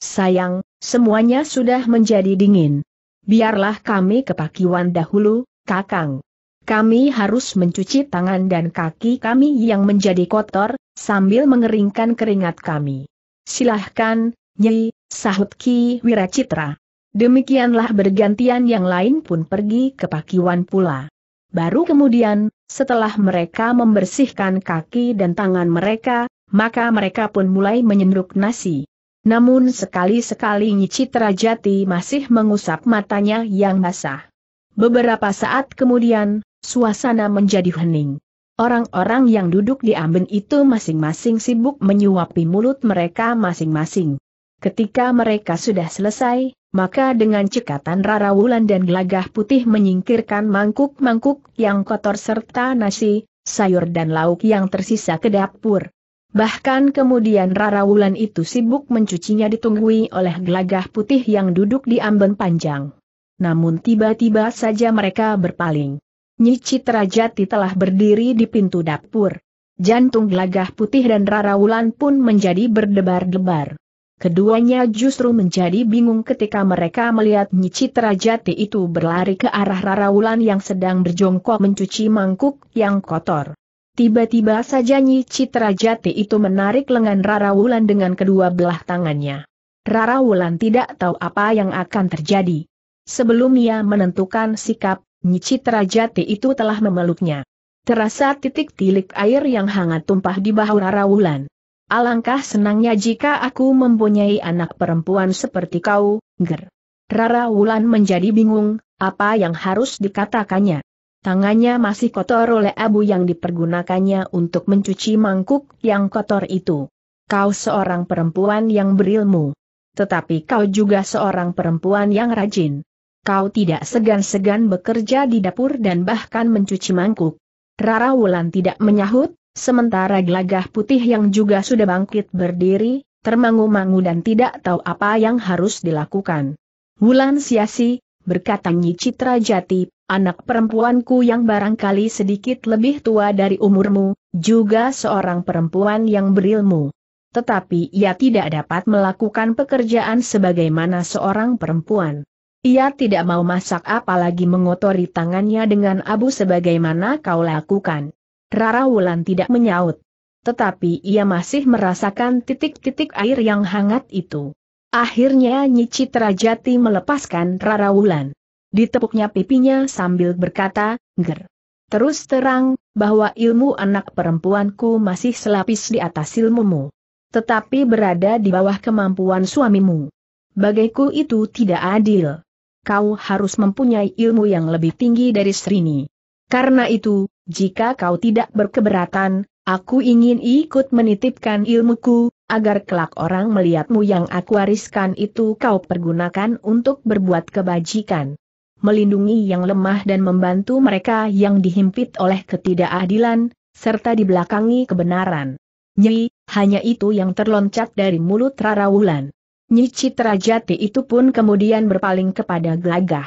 Sayang, semuanya sudah menjadi dingin. Biarlah kami ke Pakiwan dahulu, Kakang. Kami harus mencuci tangan dan kaki kami yang menjadi kotor, sambil mengeringkan keringat kami. Silahkan, Nyi, sahut Ki Wiracitra. Demikianlah bergantian yang lain pun pergi ke pakiwan pula. Baru kemudian, setelah mereka membersihkan kaki dan tangan mereka, maka mereka pun mulai menyenduk nasi. Namun sekali-sekali Nyi Citra Jati masih mengusap matanya yang basah. Beberapa saat kemudian, Suasana menjadi hening. Orang-orang yang duduk di amben itu masing-masing sibuk menyuapi mulut mereka masing-masing. Ketika mereka sudah selesai, maka dengan cekatan Rara Wulan dan gelagah putih menyingkirkan mangkuk-mangkuk yang kotor serta nasi, sayur dan lauk yang tersisa ke dapur. Bahkan kemudian Rara Wulan itu sibuk mencucinya ditunggui oleh gelagah putih yang duduk di amben panjang. Namun tiba-tiba saja mereka berpaling. Nyi Citra Jati telah berdiri di pintu dapur. Jantung gelagah putih dan Rara Wulan pun menjadi berdebar-debar. Keduanya justru menjadi bingung ketika mereka melihat Nyi Citra Jati itu berlari ke arah Rara Wulan yang sedang berjongkok mencuci mangkuk yang kotor. Tiba-tiba saja Nyi Citra Jati itu menarik lengan Rara Wulan dengan kedua belah tangannya. Rara Wulan tidak tahu apa yang akan terjadi. Sebelum ia menentukan sikap, Nyicitra Jati itu telah memeluknya. Terasa titik tilik air yang hangat tumpah di bahu Rara Wulan. Alangkah senangnya jika aku mempunyai anak perempuan seperti kau, Ger. Rara Wulan menjadi bingung, apa yang harus dikatakannya. Tangannya masih kotor oleh abu yang dipergunakannya untuk mencuci mangkuk yang kotor itu. Kau seorang perempuan yang berilmu. Tetapi kau juga seorang perempuan yang rajin kau tidak segan-segan bekerja di dapur dan bahkan mencuci mangkuk. Rara Wulan tidak menyahut, sementara gelagah putih yang juga sudah bangkit berdiri, termangu-mangu dan tidak tahu apa yang harus dilakukan. Wulan siasi, berkata Nyi Citra Jati, anak perempuanku yang barangkali sedikit lebih tua dari umurmu, juga seorang perempuan yang berilmu. Tetapi ia tidak dapat melakukan pekerjaan sebagaimana seorang perempuan. Ia tidak mau masak apalagi mengotori tangannya dengan abu sebagaimana kau lakukan. Rara Wulan tidak menyaut. Tetapi ia masih merasakan titik-titik air yang hangat itu. Akhirnya Nyi Citra melepaskan Rara Wulan. Ditepuknya pipinya sambil berkata, Ger. Terus terang, bahwa ilmu anak perempuanku masih selapis di atas ilmumu. Tetapi berada di bawah kemampuan suamimu. Bagiku itu tidak adil kau harus mempunyai ilmu yang lebih tinggi dari Srini. Karena itu, jika kau tidak berkeberatan, aku ingin ikut menitipkan ilmuku, agar kelak orang melihatmu yang aku wariskan itu kau pergunakan untuk berbuat kebajikan. Melindungi yang lemah dan membantu mereka yang dihimpit oleh ketidakadilan, serta dibelakangi kebenaran. Nyi, hanya itu yang terloncat dari mulut Rara Wulan. Nyi Citra Jati itu pun kemudian berpaling kepada Gelagah.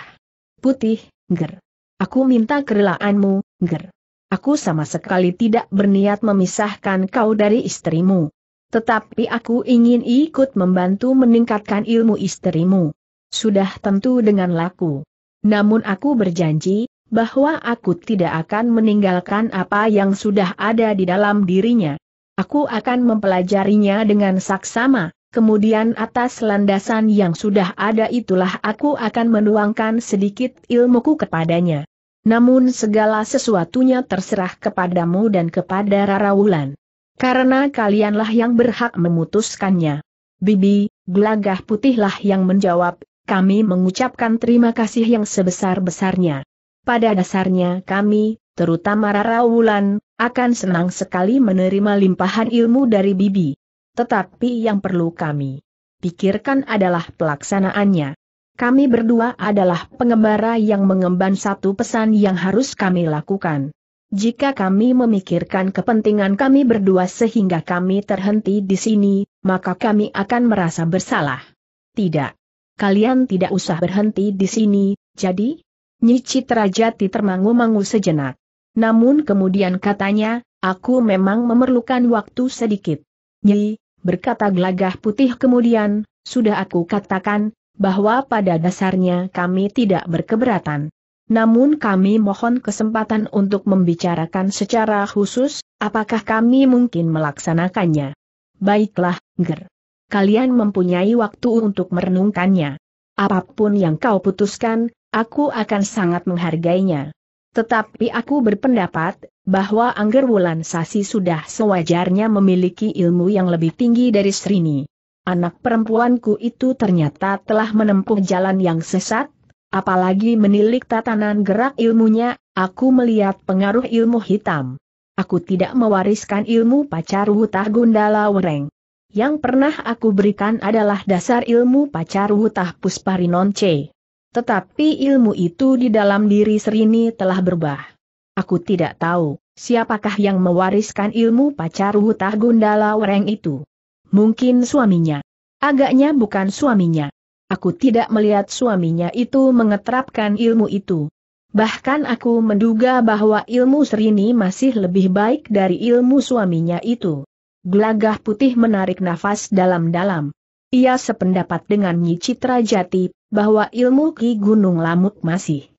Putih, Ger. Aku minta kerelaanmu, Ger. Aku sama sekali tidak berniat memisahkan kau dari istrimu. Tetapi aku ingin ikut membantu meningkatkan ilmu istrimu. Sudah tentu dengan laku. Namun aku berjanji, bahwa aku tidak akan meninggalkan apa yang sudah ada di dalam dirinya. Aku akan mempelajarinya dengan saksama kemudian atas landasan yang sudah ada itulah aku akan menuangkan sedikit ilmuku kepadanya. Namun segala sesuatunya terserah kepadamu dan kepada Rarawulan. Karena kalianlah yang berhak memutuskannya. Bibi, gelagah putihlah yang menjawab, kami mengucapkan terima kasih yang sebesar-besarnya. Pada dasarnya kami, terutama Rara Wulan, akan senang sekali menerima limpahan ilmu dari Bibi. Tetapi yang perlu kami pikirkan adalah pelaksanaannya. Kami berdua adalah pengembara yang mengemban satu pesan yang harus kami lakukan. Jika kami memikirkan kepentingan kami berdua sehingga kami terhenti di sini, maka kami akan merasa bersalah. Tidak. Kalian tidak usah berhenti di sini, jadi? Nyi Citrajati termangu-mangu sejenak. Namun kemudian katanya, aku memang memerlukan waktu sedikit. Nyi, berkata gelagah putih kemudian, sudah aku katakan, bahwa pada dasarnya kami tidak berkeberatan. Namun kami mohon kesempatan untuk membicarakan secara khusus, apakah kami mungkin melaksanakannya. Baiklah, Ger. Kalian mempunyai waktu untuk merenungkannya. Apapun yang kau putuskan, aku akan sangat menghargainya. Tetapi aku berpendapat, bahwa Angger Wulan Sasi sudah sewajarnya memiliki ilmu yang lebih tinggi dari Srini. Anak perempuanku itu ternyata telah menempuh jalan yang sesat, apalagi menilik tatanan gerak ilmunya, aku melihat pengaruh ilmu hitam. Aku tidak mewariskan ilmu pacar Wutah Gundala Wereng. Yang pernah aku berikan adalah dasar ilmu pacar Wutah Pusparinon C. Tetapi ilmu itu di dalam diri Serini telah berubah. Aku tidak tahu, siapakah yang mewariskan ilmu Wutah Gundala Wereng itu. Mungkin suaminya. Agaknya bukan suaminya. Aku tidak melihat suaminya itu mengetrapkan ilmu itu. Bahkan aku menduga bahwa ilmu Serini masih lebih baik dari ilmu suaminya itu. Gelagah putih menarik nafas dalam-dalam. Ia sependapat dengan Nyi Citra Jati, bahwa ilmu Ki Gunung Lamuk masih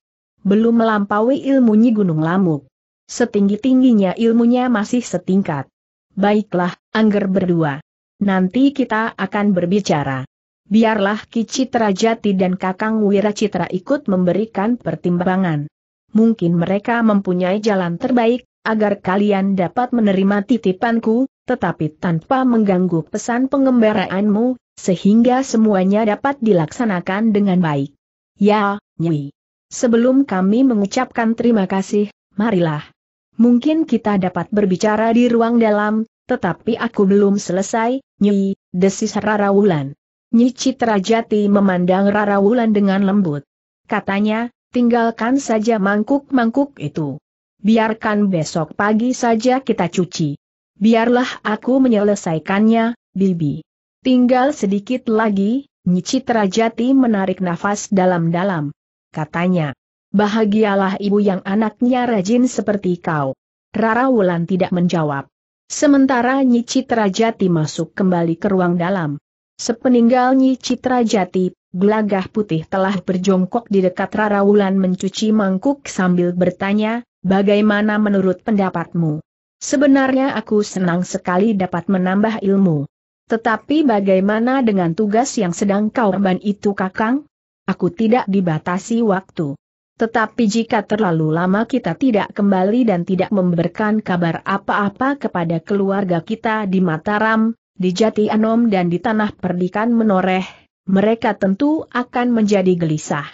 belum melampaui ilmu Nyi Gunung Lamuk. Setinggi-tingginya ilmunya masih setingkat. Baiklah, Angger berdua. Nanti kita akan berbicara. Biarlah Ki Citra Jati dan Kakang Wiracitra ikut memberikan pertimbangan. Mungkin mereka mempunyai jalan terbaik, agar kalian dapat menerima titipanku, tetapi tanpa mengganggu pesan pengembaraanmu, sehingga semuanya dapat dilaksanakan dengan baik. Ya, Nyi. Sebelum kami mengucapkan terima kasih, marilah. Mungkin kita dapat berbicara di ruang dalam, tetapi aku belum selesai, Nyi, desis Rara Wulan. Nyi Citrajati memandang Rara Wulan dengan lembut. Katanya, tinggalkan saja mangkuk-mangkuk itu. Biarkan besok pagi saja kita cuci. Biarlah aku menyelesaikannya, Bibi. Tinggal sedikit lagi, Nyicitra Jati menarik nafas dalam-dalam. Katanya, bahagialah ibu yang anaknya rajin seperti kau. Rara Wulan tidak menjawab. Sementara Nyicitra Jati masuk kembali ke ruang dalam. Sepeninggal Nyicitra Jati, gelagah putih telah berjongkok di dekat Rara Wulan mencuci mangkuk sambil bertanya, bagaimana menurut pendapatmu? Sebenarnya aku senang sekali dapat menambah ilmu. Tetapi bagaimana dengan tugas yang sedang kau emban itu kakang? Aku tidak dibatasi waktu. Tetapi jika terlalu lama kita tidak kembali dan tidak memberikan kabar apa-apa kepada keluarga kita di Mataram, di Jati Anom dan di Tanah Perdikan Menoreh, mereka tentu akan menjadi gelisah.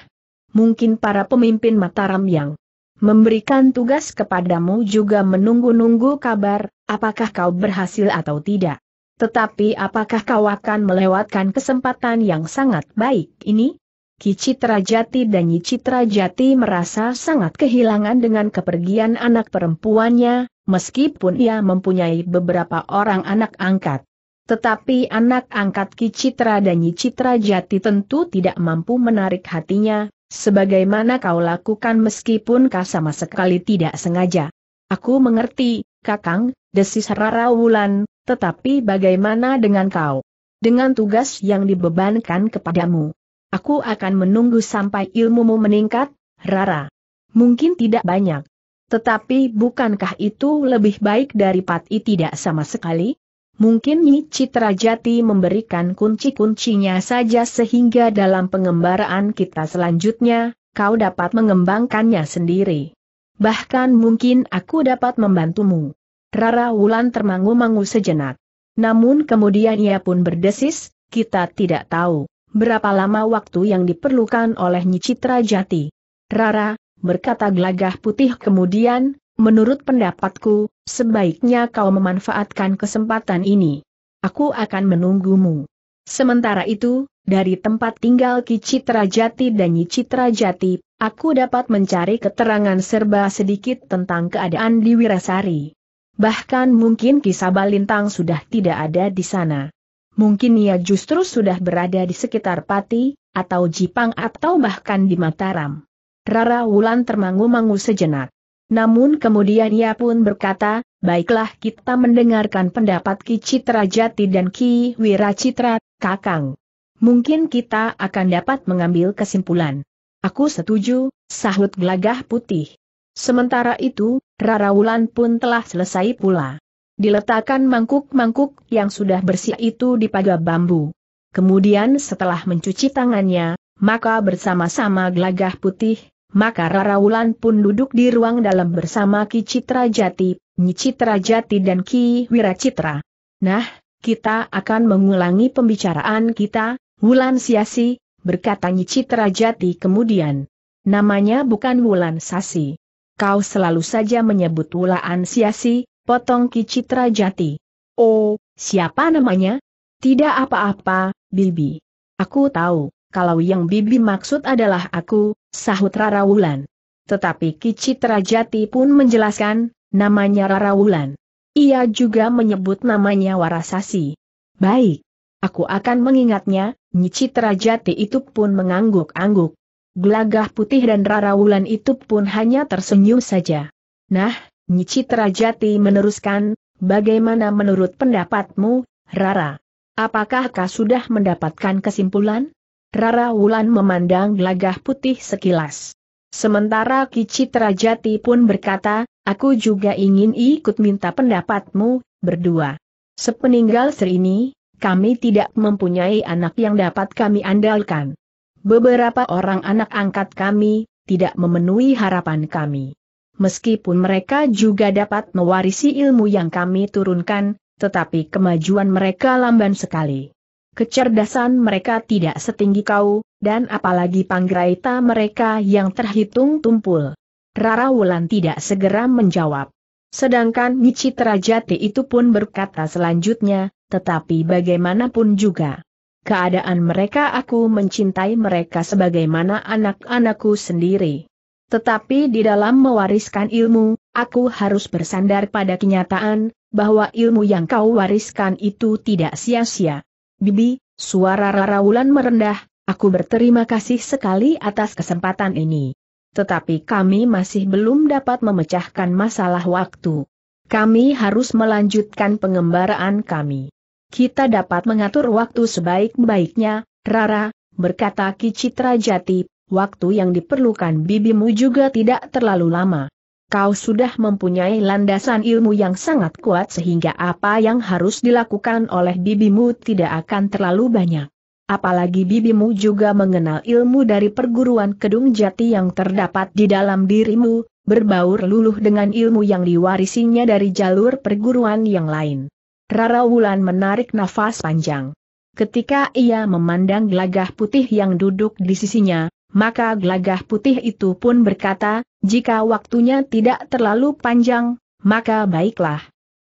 Mungkin para pemimpin Mataram yang memberikan tugas kepadamu juga menunggu-nunggu kabar, apakah kau berhasil atau tidak. Tetapi apakah kau akan melewatkan kesempatan yang sangat baik ini? Ki Jati dan Yicitra Jati merasa sangat kehilangan dengan kepergian anak perempuannya, meskipun ia mempunyai beberapa orang anak angkat. Tetapi anak angkat Kicitra dan Yicitra Jati tentu tidak mampu menarik hatinya, sebagaimana kau lakukan meskipun kau sama sekali tidak sengaja. Aku mengerti, Kakang, desis Rara Wulan, tetapi bagaimana dengan kau? Dengan tugas yang dibebankan kepadamu. Aku akan menunggu sampai ilmumu meningkat, Rara. Mungkin tidak banyak. Tetapi bukankah itu lebih baik dari tidak sama sekali? Mungkin Nyi Jati memberikan kunci-kuncinya saja sehingga dalam pengembaraan kita selanjutnya, kau dapat mengembangkannya sendiri. Bahkan mungkin aku dapat membantumu. Rara Wulan termangu-mangu sejenak. Namun kemudian ia pun berdesis, kita tidak tahu berapa lama waktu yang diperlukan oleh Nyicitra Jati. Rara, berkata gelagah putih kemudian, menurut pendapatku, sebaiknya kau memanfaatkan kesempatan ini. Aku akan menunggumu. Sementara itu, dari tempat tinggal Ki Citra Jati dan Nyicitra Jati, aku dapat mencari keterangan serba sedikit tentang keadaan di Wirasari. Bahkan mungkin kisah Balintang sudah tidak ada di sana. Mungkin ia justru sudah berada di sekitar Pati, atau Jipang atau bahkan di Mataram. Rara Wulan termangu-mangu sejenak. Namun kemudian ia pun berkata, baiklah kita mendengarkan pendapat Ki Citra Jati dan Ki Wiracitra, Kakang. Mungkin kita akan dapat mengambil kesimpulan. Aku setuju, sahut gelagah putih. Sementara itu, Rara Wulan pun telah selesai pula. Diletakkan mangkuk-mangkuk yang sudah bersih itu di pagar bambu. Kemudian setelah mencuci tangannya, maka bersama-sama gelagah putih, maka Wulan pun duduk di ruang dalam bersama Ki Citra Jati, Nyi Citra Jati dan Ki Wiracitra. Nah, kita akan mengulangi pembicaraan kita, Wulan Siasi, berkata Nyi Citra Jati kemudian. Namanya bukan Wulan Sasi kau selalu saja menyebut wulaan siasi, potong kicitra jati. Oh, siapa namanya? Tidak apa-apa, Bibi. Aku tahu, kalau yang Bibi maksud adalah aku, sahut Rara Wulan. Tetapi Kicitra Jati pun menjelaskan, namanya Rara Wulan. Ia juga menyebut namanya Warasasi. Baik. Aku akan mengingatnya, Nyi Jati itu pun mengangguk-angguk. Gelagah putih dan Rara Wulan itu pun hanya tersenyum saja. Nah, Nyici Terajati meneruskan, bagaimana menurut pendapatmu, Rara? Apakah kau sudah mendapatkan kesimpulan? Rara Wulan memandang gelagah putih sekilas. Sementara Kici Terajati pun berkata, aku juga ingin ikut minta pendapatmu, berdua. Sepeninggal Sri ini, kami tidak mempunyai anak yang dapat kami andalkan. Beberapa orang anak angkat kami, tidak memenuhi harapan kami. Meskipun mereka juga dapat mewarisi ilmu yang kami turunkan, tetapi kemajuan mereka lamban sekali. Kecerdasan mereka tidak setinggi kau, dan apalagi panggraita mereka yang terhitung tumpul. Rara Wulan tidak segera menjawab. Sedangkan Micitra Jati itu pun berkata selanjutnya, tetapi bagaimanapun juga keadaan mereka aku mencintai mereka sebagaimana anak-anakku sendiri. Tetapi di dalam mewariskan ilmu, aku harus bersandar pada kenyataan, bahwa ilmu yang kau wariskan itu tidak sia-sia. Bibi, suara raraulan merendah, aku berterima kasih sekali atas kesempatan ini. Tetapi kami masih belum dapat memecahkan masalah waktu. Kami harus melanjutkan pengembaraan kami. Kita dapat mengatur waktu sebaik-baiknya, Rara, berkata Ki Citra Jati, waktu yang diperlukan bibimu juga tidak terlalu lama. Kau sudah mempunyai landasan ilmu yang sangat kuat sehingga apa yang harus dilakukan oleh bibimu tidak akan terlalu banyak. Apalagi bibimu juga mengenal ilmu dari perguruan Kedung Jati yang terdapat di dalam dirimu, berbaur luluh dengan ilmu yang diwarisinya dari jalur perguruan yang lain. Rara Wulan menarik nafas panjang. Ketika ia memandang gelagah putih yang duduk di sisinya, maka gelagah putih itu pun berkata, jika waktunya tidak terlalu panjang, maka baiklah.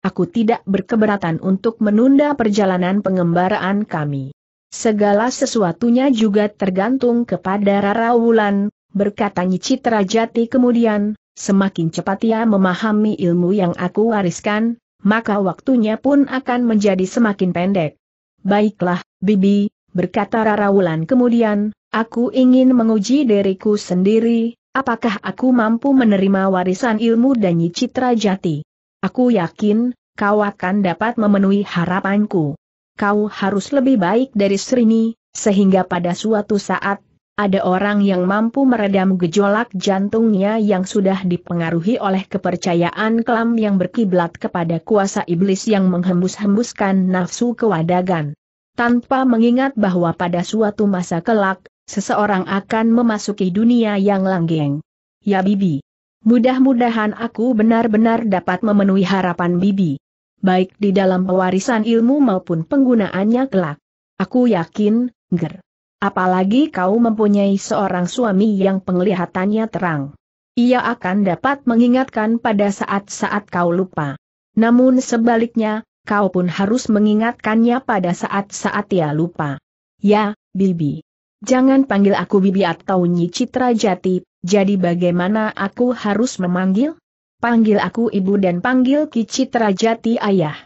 Aku tidak berkeberatan untuk menunda perjalanan pengembaraan kami. Segala sesuatunya juga tergantung kepada Rara Wulan, berkata Citra Jati kemudian, semakin cepat ia memahami ilmu yang aku wariskan, maka waktunya pun akan menjadi semakin pendek. Baiklah, Bibi, berkata Raraulan kemudian, aku ingin menguji diriku sendiri, apakah aku mampu menerima warisan ilmu dan citra jati. Aku yakin, kau akan dapat memenuhi harapanku. Kau harus lebih baik dari Srini, sehingga pada suatu saat ada orang yang mampu meredam gejolak jantungnya yang sudah dipengaruhi oleh kepercayaan kelam yang berkiblat kepada kuasa iblis yang menghembus-hembuskan nafsu kewadagan. Tanpa mengingat bahwa pada suatu masa kelak, seseorang akan memasuki dunia yang langgeng. Ya Bibi. Mudah-mudahan aku benar-benar dapat memenuhi harapan Bibi. Baik di dalam pewarisan ilmu maupun penggunaannya kelak. Aku yakin, Ger. Apalagi kau mempunyai seorang suami yang penglihatannya terang. Ia akan dapat mengingatkan pada saat-saat kau lupa. Namun sebaliknya, kau pun harus mengingatkannya pada saat-saat ia lupa. Ya, Bibi. Jangan panggil aku Bibi atau Nyi Citra Jati, jadi bagaimana aku harus memanggil? Panggil aku ibu dan panggil Ki Citra Jati ayah.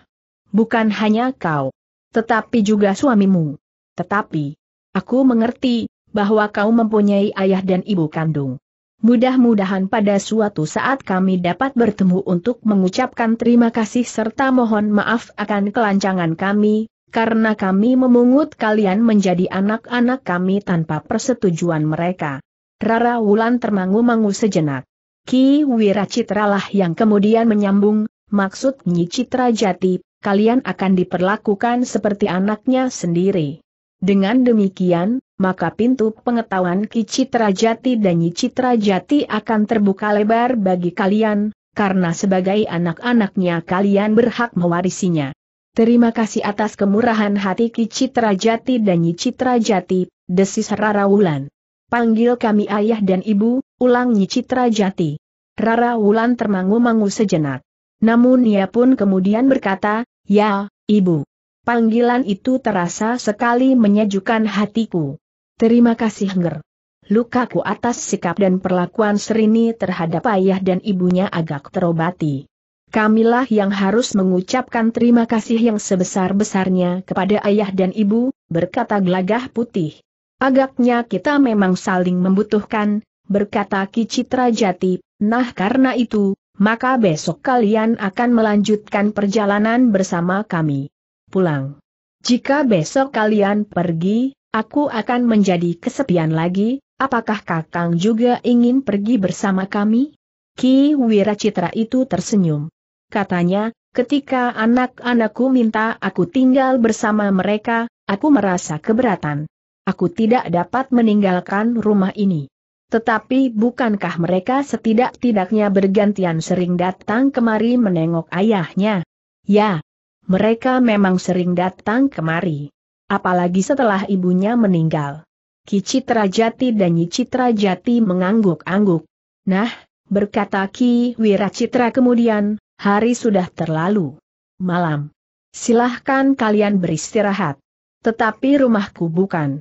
Bukan hanya kau. Tetapi juga suamimu. Tetapi, Aku mengerti, bahwa kau mempunyai ayah dan ibu kandung. Mudah-mudahan pada suatu saat kami dapat bertemu untuk mengucapkan terima kasih serta mohon maaf akan kelancangan kami, karena kami memungut kalian menjadi anak-anak kami tanpa persetujuan mereka. Rara Wulan termangu-mangu sejenak. Ki Wiracitralah yang kemudian menyambung, maksud Nyi Citra Jati, kalian akan diperlakukan seperti anaknya sendiri. Dengan demikian, maka pintu pengetahuan Ki Citra Jati dan Nyi Citra Jati akan terbuka lebar bagi kalian, karena sebagai anak-anaknya kalian berhak mewarisinya. Terima kasih atas kemurahan hati Ki Citra Jati dan Nyi Citra Jati, desis Rara Wulan. Panggil kami ayah dan ibu, ulang Nyi Citra Jati. Rara Wulan termangu-mangu sejenak. Namun ia pun kemudian berkata, ya, ibu. Panggilan itu terasa sekali menyejukkan hatiku. Terima kasih Nger. Lukaku atas sikap dan perlakuan Serini terhadap ayah dan ibunya agak terobati. Kamilah yang harus mengucapkan terima kasih yang sebesar-besarnya kepada ayah dan ibu, berkata glagah putih. Agaknya kita memang saling membutuhkan, berkata Kicitra Jati, nah karena itu, maka besok kalian akan melanjutkan perjalanan bersama kami pulang. Jika besok kalian pergi, aku akan menjadi kesepian lagi, apakah Kakang juga ingin pergi bersama kami? Ki Wiracitra itu tersenyum. Katanya, ketika anak-anakku minta aku tinggal bersama mereka, aku merasa keberatan. Aku tidak dapat meninggalkan rumah ini. Tetapi bukankah mereka setidak-tidaknya bergantian sering datang kemari menengok ayahnya? Ya, mereka memang sering datang kemari. Apalagi setelah ibunya meninggal. Citra Jati dan Citra Jati mengangguk-angguk. Nah, berkata Ki Wiracitra kemudian, hari sudah terlalu malam. Silahkan kalian beristirahat. Tetapi rumahku bukan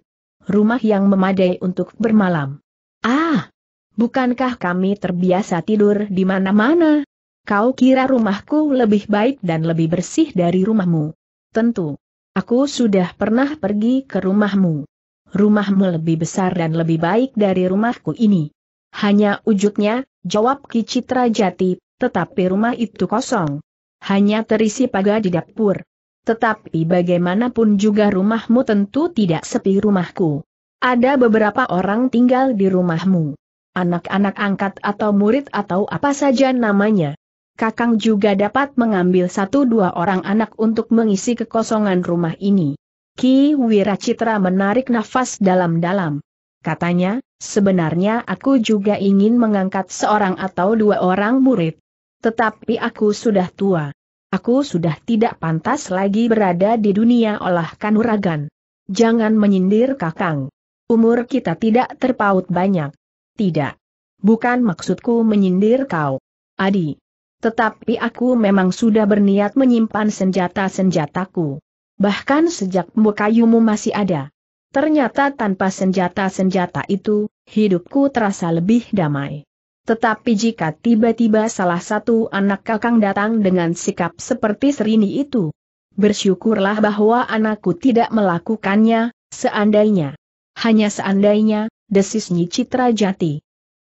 rumah yang memadai untuk bermalam. Ah, bukankah kami terbiasa tidur di mana-mana? kau kira rumahku lebih baik dan lebih bersih dari rumahmu. Tentu. Aku sudah pernah pergi ke rumahmu. Rumahmu lebih besar dan lebih baik dari rumahku ini. Hanya wujudnya, jawab Ki Citra Jati, tetapi rumah itu kosong. Hanya terisi pagar di dapur. Tetapi bagaimanapun juga rumahmu tentu tidak sepi rumahku. Ada beberapa orang tinggal di rumahmu. Anak-anak angkat atau murid atau apa saja namanya. Kakang juga dapat mengambil satu dua orang anak untuk mengisi kekosongan rumah ini. Ki Wiracitra menarik nafas dalam-dalam. Katanya, sebenarnya aku juga ingin mengangkat seorang atau dua orang murid. Tetapi aku sudah tua. Aku sudah tidak pantas lagi berada di dunia olah kanuragan. Jangan menyindir kakang. Umur kita tidak terpaut banyak. Tidak. Bukan maksudku menyindir kau. Adi, tetapi aku memang sudah berniat menyimpan senjata-senjataku. Bahkan sejak mbokayumu masih ada. Ternyata tanpa senjata-senjata itu, hidupku terasa lebih damai. Tetapi jika tiba-tiba salah satu anak kakang datang dengan sikap seperti Serini itu, bersyukurlah bahwa anakku tidak melakukannya, seandainya. Hanya seandainya, desis Nyi Citra Jati.